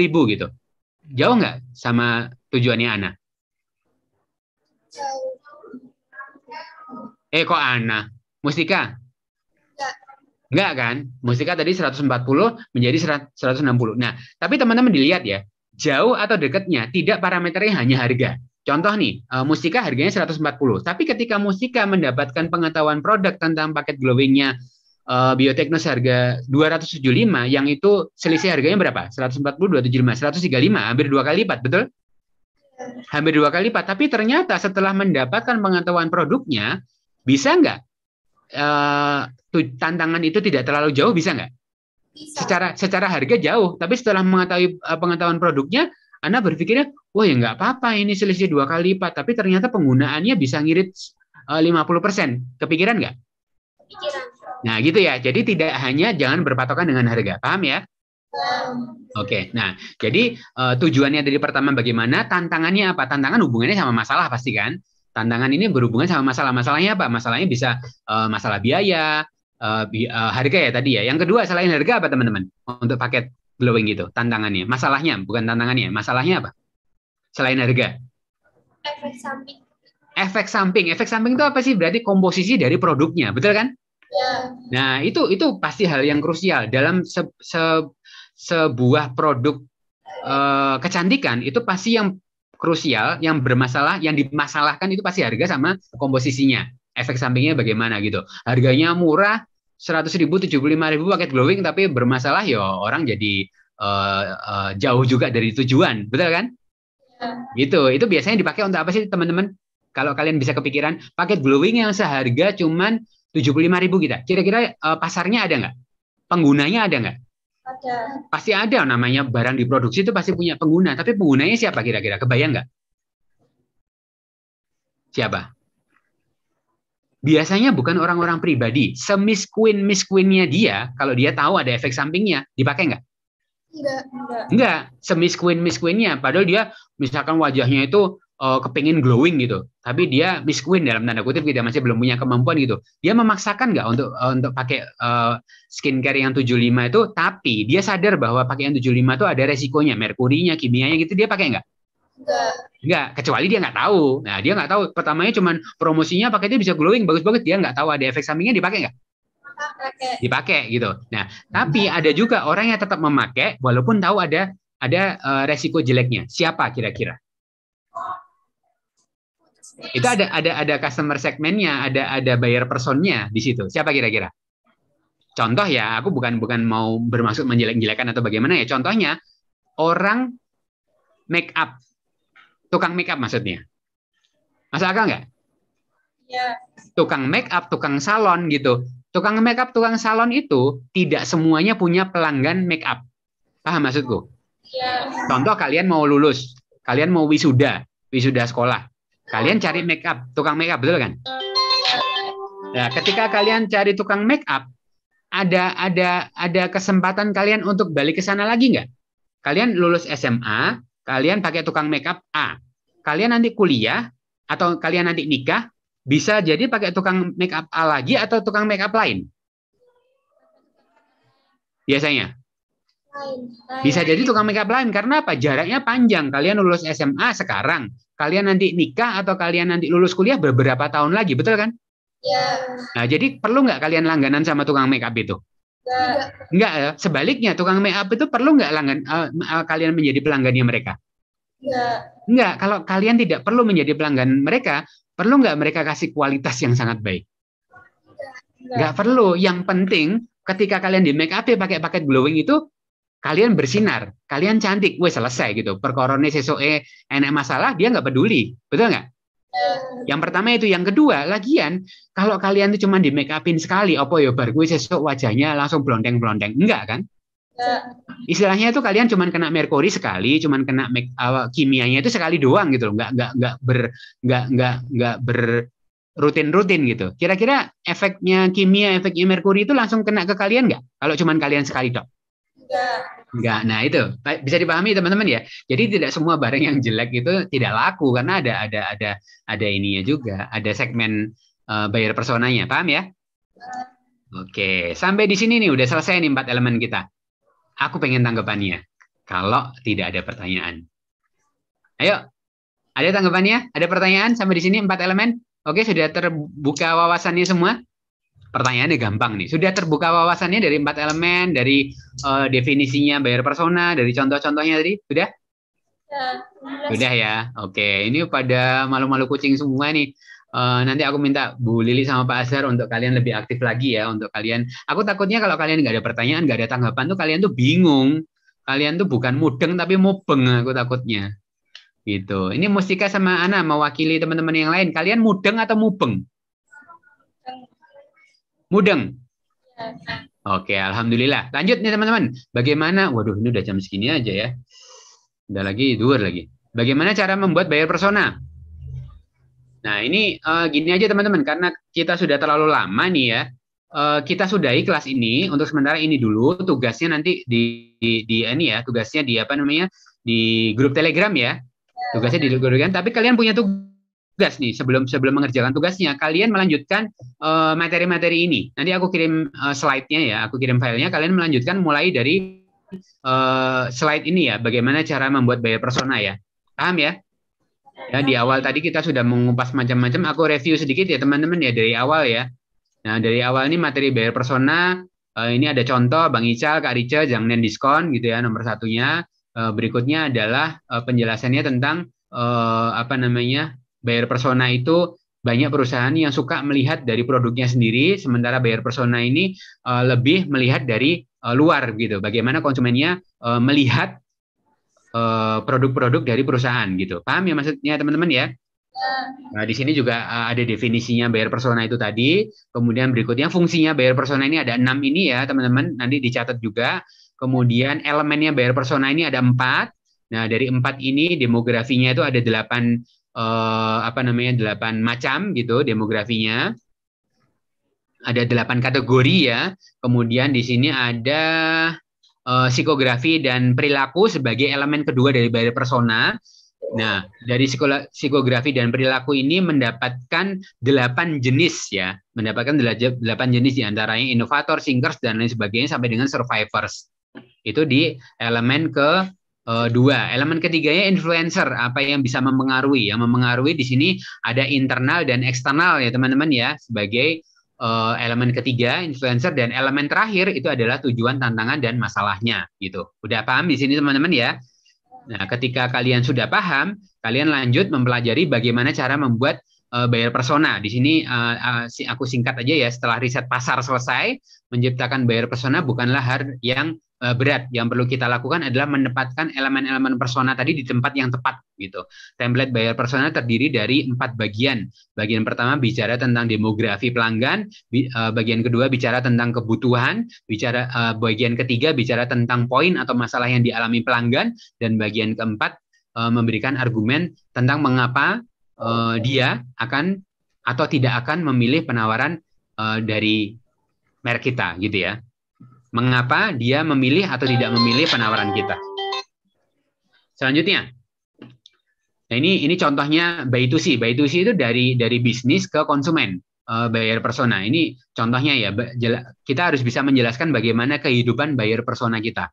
ribu gitu. Jauh nggak sama tujuannya Ana? Jauh Eh kok Ana? Mustika? Enggak. Enggak kan? Mustika tadi 140 menjadi 160. Nah, tapi teman-teman dilihat ya, jauh atau dekatnya tidak parameternya hanya harga. Contoh nih, eh, Mustika harganya 140, tapi ketika Mustika mendapatkan pengetahuan produk tentang paket glowingnya uh, bioteknos harga 275 yang itu selisih harganya berapa? 140 275 135 hampir dua kali lipat, betul? Iya. Hampir dua kali lipat, tapi ternyata setelah mendapatkan pengetahuan produknya, bisa nggak uh, tantangan itu tidak terlalu jauh bisa nggak? Bisa. Secara secara harga jauh, tapi setelah mengetahui uh, pengetahuan produknya, Anda berpikirnya, wah ya nggak apa-apa ini selisih dua kali lipat, tapi ternyata penggunaannya bisa ngirit eh, uh, 50%. Kepikiran nggak? Nah gitu ya, jadi tidak hanya jangan berpatokan dengan harga, paham ya? Oke, okay. nah jadi uh, tujuannya dari pertama bagaimana, tantangannya apa? Tantangan hubungannya sama masalah pasti kan? Tantangan ini berhubungan sama masalah. Masalahnya apa? Masalahnya bisa uh, masalah biaya, uh, bi uh, harga ya tadi ya. Yang kedua selain harga apa teman-teman? Untuk paket glowing gitu, tantangannya. Masalahnya bukan tantangannya. Masalahnya apa? Selain harga. Efek samping. Efek samping. Efek samping itu apa sih? Berarti komposisi dari produknya, betul kan? Ya. Nah, itu itu pasti hal yang krusial dalam se, se, sebuah produk uh, kecantikan itu pasti yang krusial yang bermasalah yang dimasalahkan itu pasti harga sama komposisinya efek sampingnya bagaimana gitu harganya murah seratus ribu tujuh puluh lima ribu paket glowing tapi bermasalah ya orang jadi uh, uh, jauh juga dari tujuan betul kan ya. gitu itu biasanya dipakai untuk apa sih teman-teman kalau kalian bisa kepikiran paket glowing yang seharga cuman lima ribu kita kira-kira uh, pasarnya ada nggak penggunanya ada nggak ada. Pasti ada namanya barang diproduksi itu pasti punya pengguna. Tapi penggunanya siapa kira-kira? Kebayang nggak? Siapa? Biasanya bukan orang-orang pribadi. Semiskuin queennya dia, kalau dia tahu ada efek sampingnya, dipakai nggak? Enggak, enggak. Enggak, semiskuin queennya. Padahal dia misalkan wajahnya itu uh, kepingin glowing gitu, tapi dia Queen dalam tanda kutip gitu, masih belum punya kemampuan gitu. Dia memaksakan nggak untuk uh, untuk pakai uh, skincare yang 75 itu, tapi dia sadar bahwa pakai yang 75 itu ada resikonya, merkurinya, kimianya gitu, dia pakai nggak? Enggak. Enggak, kecuali dia nggak tahu. Nah, dia nggak tahu. Pertamanya cuman promosinya pakainya bisa glowing, bagus banget. Dia nggak tahu ada efek sampingnya dipakai nggak? Dipakai gitu. Nah, tapi ada juga orang yang tetap memakai walaupun tahu ada ada uh, resiko jeleknya. Siapa kira-kira? Itu ada ada ada customer segmennya, ada ada buyer personnya di situ. Siapa kira-kira? Contoh ya, aku bukan bukan mau bermaksud menjelek-jelekan atau bagaimana ya. Contohnya orang make up, tukang make up maksudnya. Masa akal nggak? Ya. Tukang make up, tukang salon gitu. Tukang make up, tukang salon itu tidak semuanya punya pelanggan make up. Paham maksudku? Ya. Contoh kalian mau lulus, kalian mau wisuda, wisuda sekolah. Kalian cari make up, tukang make up betul kan? Nah, ketika kalian cari tukang make up, ada ada ada kesempatan kalian untuk balik ke sana lagi nggak? Kalian lulus SMA, kalian pakai tukang make up A. Kalian nanti kuliah atau kalian nanti nikah bisa jadi pakai tukang make up A lagi atau tukang make up lain. Biasanya bisa jadi tukang makeup lain karena apa? Jaraknya panjang. Kalian lulus SMA sekarang, kalian nanti nikah atau kalian nanti lulus kuliah beberapa tahun lagi, betul kan? Iya. Nah, jadi perlu nggak kalian langganan sama tukang makeup itu? Enggak. Enggak eh, Sebaliknya tukang makeup itu perlu nggak langgan uh, uh, kalian menjadi pelanggannya mereka? Enggak. Enggak. Kalau kalian tidak perlu menjadi pelanggan mereka, perlu nggak mereka kasih kualitas yang sangat baik? Enggak. Enggak perlu. Yang penting ketika kalian di make up ya pakai paket glowing itu kalian bersinar, kalian cantik, wes selesai gitu. Perkorone sesoe enak masalah dia nggak peduli, betul nggak? Yang pertama itu, yang kedua, lagian kalau kalian tuh cuma di make upin sekali, opo yo ya, bar gue sesok wajahnya langsung blondeng-blondeng, enggak kan? Istilahnya itu kalian cuma kena merkuri sekali, cuma kena make, uh, kimianya itu sekali doang gitu loh, enggak enggak enggak ber nggak nggak nggak ber rutin-rutin gitu. Kira-kira efeknya kimia, efeknya merkuri itu langsung kena ke kalian nggak? Kalau cuma kalian sekali dok? Enggak. Nah, itu bisa dipahami teman-teman ya. Jadi tidak semua barang yang jelek itu tidak laku karena ada ada ada ada ininya juga, ada segmen uh, buyer personanya. Paham ya? Oke, sampai di sini nih udah selesai nih empat elemen kita. Aku pengen tanggapannya kalau tidak ada pertanyaan. Ayo, ada tanggapannya? Ada pertanyaan sampai di sini empat elemen? Oke, sudah terbuka wawasannya semua? pertanyaannya gampang nih. Sudah terbuka wawasannya dari empat elemen, dari uh, definisinya bayar persona, dari contoh-contohnya tadi? Sudah? Sudah. Sudah ya. Oke, ini pada malu-malu kucing semua nih. Uh, nanti aku minta Bu Lili sama Pak Azhar untuk kalian lebih aktif lagi ya untuk kalian. Aku takutnya kalau kalian nggak ada pertanyaan, nggak ada tanggapan tuh kalian tuh bingung. Kalian tuh bukan mudeng tapi mubeng aku takutnya. Gitu. Ini Mustika sama Ana mewakili teman-teman yang lain. Kalian mudeng atau mubeng? Mudeng. Iya, Oke, alhamdulillah. Lanjut nih teman-teman. Bagaimana? Waduh, ini udah jam segini aja ya. Udah lagi dua lagi. Bagaimana cara membuat bayar persona? Nah, ini uh, gini aja teman-teman karena kita sudah terlalu lama nih ya. Uh, kita sudahi kelas ini untuk sementara ini dulu tugasnya nanti di, di, di ini ya, tugasnya di apa namanya? di grup Telegram ya. Tugasnya di grup Telegram, tapi kalian punya tugas tugas nih sebelum sebelum mengerjakan tugasnya kalian melanjutkan eh, materi-materi uh, ini nanti aku kirim uh, slide-nya ya aku kirim filenya kalian melanjutkan mulai dari uh, slide ini ya bagaimana cara membuat bayar persona ya paham ya ya di awal tadi kita sudah mengupas macam-macam aku review sedikit ya teman-teman ya dari awal ya nah dari awal ini materi bayar persona uh, ini ada contoh Bang Ical Kak Rica jangan diskon gitu ya nomor satunya berikutnya adalah penjelasannya tentang apa namanya buyer persona itu banyak perusahaan yang suka melihat dari produknya sendiri, sementara buyer persona ini uh, lebih melihat dari uh, luar gitu. Bagaimana konsumennya uh, melihat produk produk-produk dari perusahaan gitu. Paham ya maksudnya teman-teman ya? Nah, di sini juga uh, ada definisinya buyer persona itu tadi. Kemudian berikutnya fungsinya buyer persona ini ada enam ini ya teman-teman. Nanti dicatat juga. Kemudian elemennya buyer persona ini ada empat. Nah dari empat ini demografinya itu ada delapan uh, apa namanya delapan macam gitu demografinya ada delapan kategori ya kemudian di sini ada uh, psikografi dan perilaku sebagai elemen kedua dari bayar persona nah dari psikografi dan perilaku ini mendapatkan delapan jenis ya mendapatkan delapan jenis diantaranya inovator singers dan lain sebagainya sampai dengan survivors itu di elemen ke Eh, dua, elemen ketiganya influencer, apa yang bisa mempengaruhi. Yang mempengaruhi di sini ada internal dan eksternal ya teman-teman ya sebagai uh, elemen ketiga influencer dan elemen terakhir itu adalah tujuan, tantangan dan masalahnya gitu. Udah paham di sini teman-teman ya? Nah, ketika kalian sudah paham, kalian lanjut mempelajari bagaimana cara membuat uh, eh, buyer persona. Di sini uh, uh, aku singkat aja ya, setelah riset pasar selesai, menciptakan buyer persona bukanlah hal yang uh, berat. Yang perlu kita lakukan adalah menempatkan elemen-elemen persona tadi di tempat yang tepat gitu. Template buyer persona terdiri dari empat bagian. Bagian pertama bicara tentang demografi pelanggan, bi uh, bagian kedua bicara tentang kebutuhan, bicara uh, bagian ketiga bicara tentang poin atau masalah yang dialami pelanggan dan bagian keempat memberikan argumen tentang mengapa uh, dia akan atau tidak akan memilih penawaran uh, dari merek kita gitu ya. Mengapa dia memilih atau tidak memilih penawaran kita? Selanjutnya, nah ini ini contohnya buy to C. Buy to C itu dari dari bisnis ke konsumen uh, buyer persona. Ini contohnya ya kita harus bisa menjelaskan bagaimana kehidupan buyer persona kita.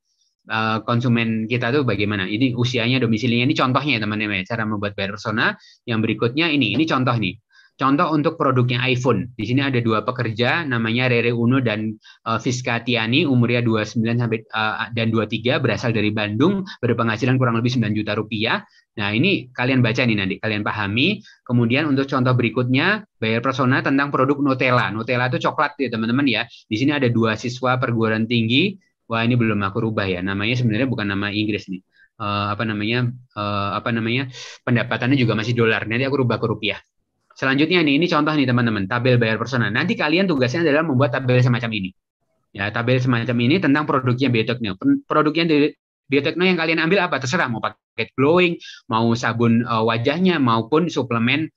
Eh, konsumen kita tuh bagaimana. Ini usianya, domisilinya, ini contohnya ya teman-teman ya, cara membuat buyer persona. Yang berikutnya ini, ini contoh nih. Contoh untuk produknya iPhone. Di sini ada dua pekerja namanya Rere Uno dan uh, Fiska Tiani umurnya 29 sampai uh, dan 23 berasal dari Bandung berpenghasilan kurang lebih 9 juta rupiah. Nah, ini kalian baca nih nanti kalian pahami. Kemudian untuk contoh berikutnya bayar persona tentang produk Nutella. Nutella itu coklat ya teman-teman ya. Di sini ada dua siswa perguruan tinggi wah ini belum aku rubah ya namanya sebenarnya bukan nama Inggris nih uh, apa namanya uh, apa namanya pendapatannya juga masih dolar nanti aku rubah ke rupiah selanjutnya nih ini contoh nih teman-teman tabel bayar personal. nanti kalian tugasnya adalah membuat tabel semacam ini ya tabel semacam ini tentang produknya biotekno produknya di biotekno yang kalian ambil apa terserah mau paket glowing mau sabun uh, wajahnya maupun suplemen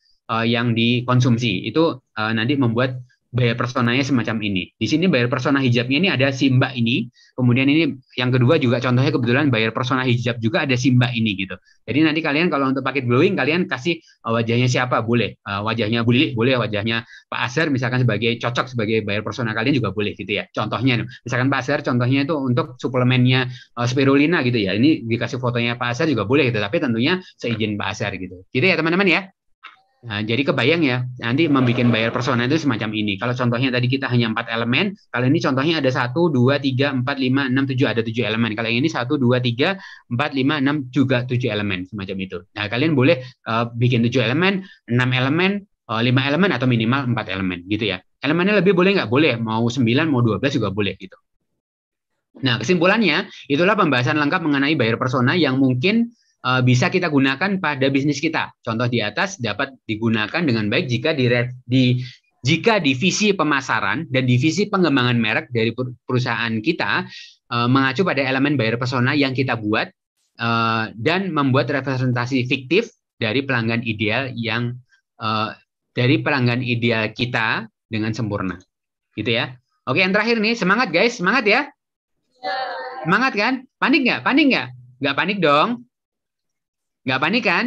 yang dikonsumsi itu nanti membuat bayar personanya semacam ini. Di sini bayar persona hijabnya ini ada si Mbak ini, kemudian ini yang kedua juga contohnya kebetulan bayar persona hijab juga ada si Mbak ini gitu. Jadi nanti kalian kalau untuk paket blowing kalian kasih uh, wajahnya siapa boleh, uh, wajahnya Bu boleh, wajahnya Pak aser misalkan sebagai cocok sebagai bayar persona kalian juga boleh gitu ya. Contohnya misalkan Pak aser contohnya itu untuk suplemennya uh, spirulina gitu ya. Ini dikasih fotonya Pak aser juga boleh gitu, tapi tentunya seizin Pak aser gitu. Gitu ya teman-teman ya. Nah, jadi kebayang ya, nanti membuat bayar persona itu semacam ini. Kalau contohnya tadi kita hanya empat elemen, kalau ini contohnya ada satu, dua, tiga, empat, lima, enam, tujuh, ada tujuh elemen. Kalau yang ini satu, dua, tiga, empat, lima, enam juga tujuh elemen semacam itu. Nah, kalian boleh uh, bikin tujuh elemen, enam elemen, uh, lima elemen atau minimal empat elemen gitu ya. Elemennya lebih boleh nggak boleh, mau sembilan, mau dua belas juga boleh gitu. Nah, kesimpulannya itulah pembahasan lengkap mengenai bayar persona yang mungkin Eh, bisa kita gunakan pada bisnis kita. Contoh di atas dapat digunakan dengan baik jika di, di jika divisi pemasaran dan divisi pengembangan merek dari perusahaan kita uh, mengacu pada elemen buyer persona yang kita buat uh, dan membuat representasi fiktif dari pelanggan ideal yang uh, dari pelanggan ideal kita dengan sempurna. Gitu ya. Oke, yang terakhir nih, semangat guys, semangat ya. Iya. Semangat kan? Panik nggak? Panik nggak? Nggak panik dong. Nggak panik kan?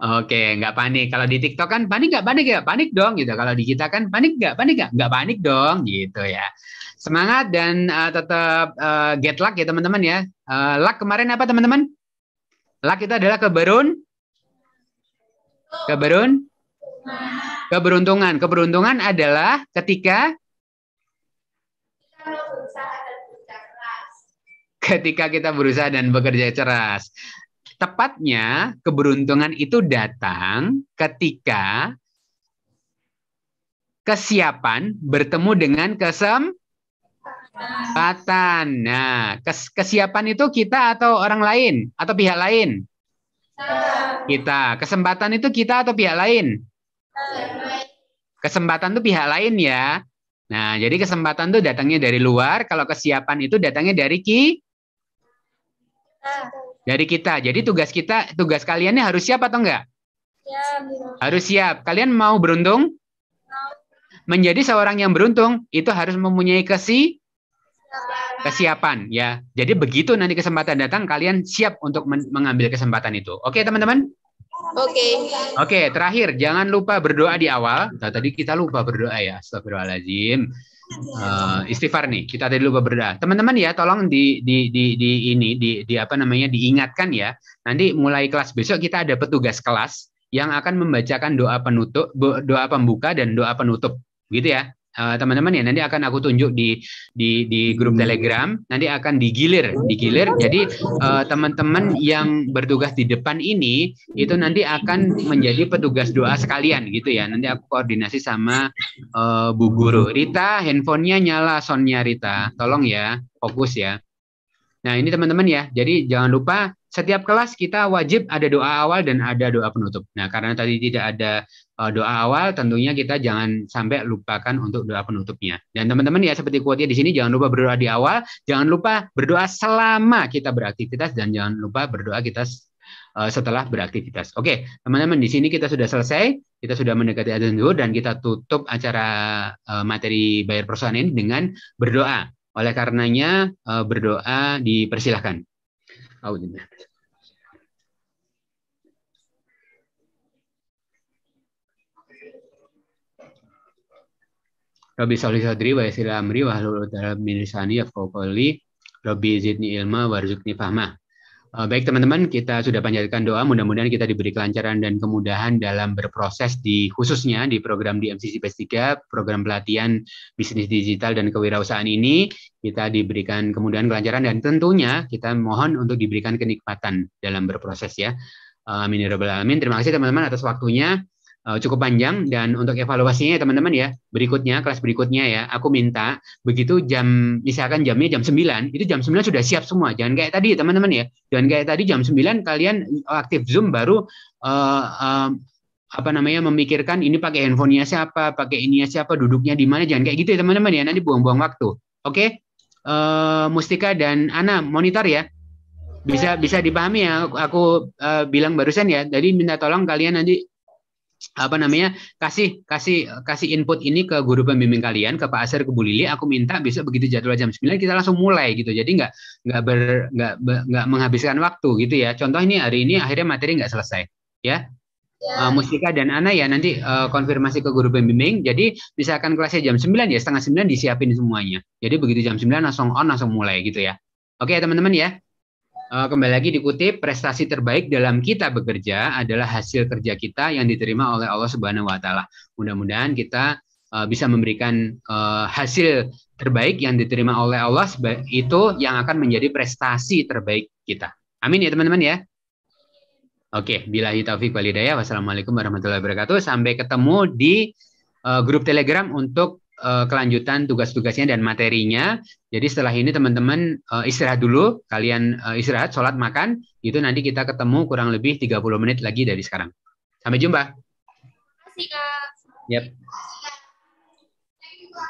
Oke, nggak panik. Kalau di TikTok kan panik nggak panik ya, panik dong gitu. Kalau di kita kan panik nggak panik nggak nggak panik dong gitu ya. Semangat dan uh, tetap uh, get luck ya teman-teman ya. Uh, luck kemarin apa teman-teman? Luck itu adalah keberun, keberun, keberuntungan. Keberuntungan adalah ketika ketika kita berusaha dan bekerja keras. Tepatnya keberuntungan itu datang ketika kesiapan bertemu dengan kesempatan. Nah, kes kesiapan itu kita atau orang lain atau pihak lain? Kita. Kesempatan itu kita atau pihak lain? Kesempatan itu pihak lain ya. Nah, jadi kesempatan itu datangnya dari luar, kalau kesiapan itu datangnya dari ki dari kita. Jadi hmm. tugas kita, tugas kaliannya harus siap atau enggak? Siap. Ya, harus siap. Kalian mau beruntung? Menjadi seorang yang beruntung itu harus mempunyai kesi kesiapan ya. Jadi begitu nanti kesempatan datang kalian siap untuk mengambil kesempatan itu. Oke, teman-teman? Oke. Oke, terakhir jangan lupa berdoa di awal. Tadi kita lupa berdoa ya. Astagfirullahaladzim uh, istighfar nih. Kita tadi lupa berbeda. Teman-teman ya, tolong di di di, di ini di, di apa namanya diingatkan ya. Nanti mulai kelas besok kita ada petugas kelas yang akan membacakan doa penutup, doa pembuka dan doa penutup, gitu ya. Eh, teman-teman uh, ya nanti akan aku tunjuk di di di grup hmm. Telegram nanti akan digilir digilir jadi eh, teman-teman uh, yang bertugas di depan ini itu nanti akan menjadi petugas doa sekalian gitu ya nanti aku koordinasi sama uh, Bu Guru Rita handphonenya nyala sonnya Rita tolong ya fokus ya nah ini teman-teman ya jadi jangan lupa setiap kelas kita wajib ada doa awal dan ada doa penutup. Nah, karena tadi tidak ada e, doa awal, tentunya kita jangan sampai lupakan untuk doa penutupnya. Dan teman-teman ya seperti kuatnya di sini jangan lupa berdoa di awal, jangan lupa berdoa selama kita beraktivitas dan jangan lupa berdoa kita e, setelah beraktivitas. Oke, teman-teman di sini kita sudah selesai, kita sudah mendekati azan zuhur dan kita tutup acara e, materi bayar perusahaan ini dengan berdoa. Oleh karenanya berdoa dipersilahkan. Auzubillah. Rabbi salih sadri wa yassir amri wa hlul Utara min Robi zidni ilma warzukni Fahmah Eh, baik teman-teman, kita sudah panjatkan doa. Mudah-mudahan kita diberi kelancaran dan kemudahan dalam berproses di khususnya di program di MCC PS3, program pelatihan bisnis digital dan kewirausahaan ini. Kita diberikan kemudahan kelancaran dan tentunya kita mohon untuk diberikan kenikmatan dalam berproses ya. Amin ya Terima kasih teman-teman atas waktunya. Eh, cukup panjang dan untuk evaluasinya ya, teman-teman ya berikutnya kelas berikutnya ya aku minta begitu jam misalkan jamnya jam 9 itu jam 9 sudah siap semua jangan kayak tadi teman-teman ya jangan kayak tadi jam 9 kalian aktif Zoom baru uh, uh, apa namanya memikirkan ini pakai handphonenya siapa pakai ininya siapa duduknya di mana jangan kayak gitu ya teman-teman ya nanti buang-buang waktu oke okay? uh, Mustika dan Ana monitor ya bisa bisa dipahami ya aku, uh, bilang barusan ya jadi minta tolong kalian nanti apa namanya kasih kasih kasih input ini ke guru pembimbing kalian ke Pak Asir ke Bu Lili aku minta besok begitu jadwal jam 9 kita langsung mulai gitu jadi nggak nggak ber nggak nggak menghabiskan waktu gitu ya contoh ini hari ini akhirnya materi nggak selesai ya Ya. Uh, Mustika dan Ana ya nanti uh, konfirmasi ke guru pembimbing. Jadi misalkan kelasnya jam 9 ya setengah 9 disiapin semuanya. Jadi begitu jam 9 langsung on langsung mulai gitu ya. Oke teman-teman ya. Eh, kembali lagi dikutip prestasi terbaik dalam kita bekerja adalah hasil kerja kita yang diterima oleh Allah Subhanahu wa taala. Mudah-mudahan kita eh, bisa memberikan eh, hasil terbaik yang diterima oleh Allah itu yang akan menjadi prestasi terbaik kita. Amin ya teman-teman ya. Oke, bila taufik walidaya Wassalamualaikum warahmatullahi wabarakatuh. Sampai ketemu di grup Telegram untuk uh, kelanjutan tugas-tugasnya dan materinya. Jadi setelah ini teman-teman uh, istirahat dulu, kalian uh, istirahat, sholat, makan, itu nanti kita ketemu kurang lebih 30 menit lagi dari sekarang. Sampai jumpa. Terima kasih Kak. Yep.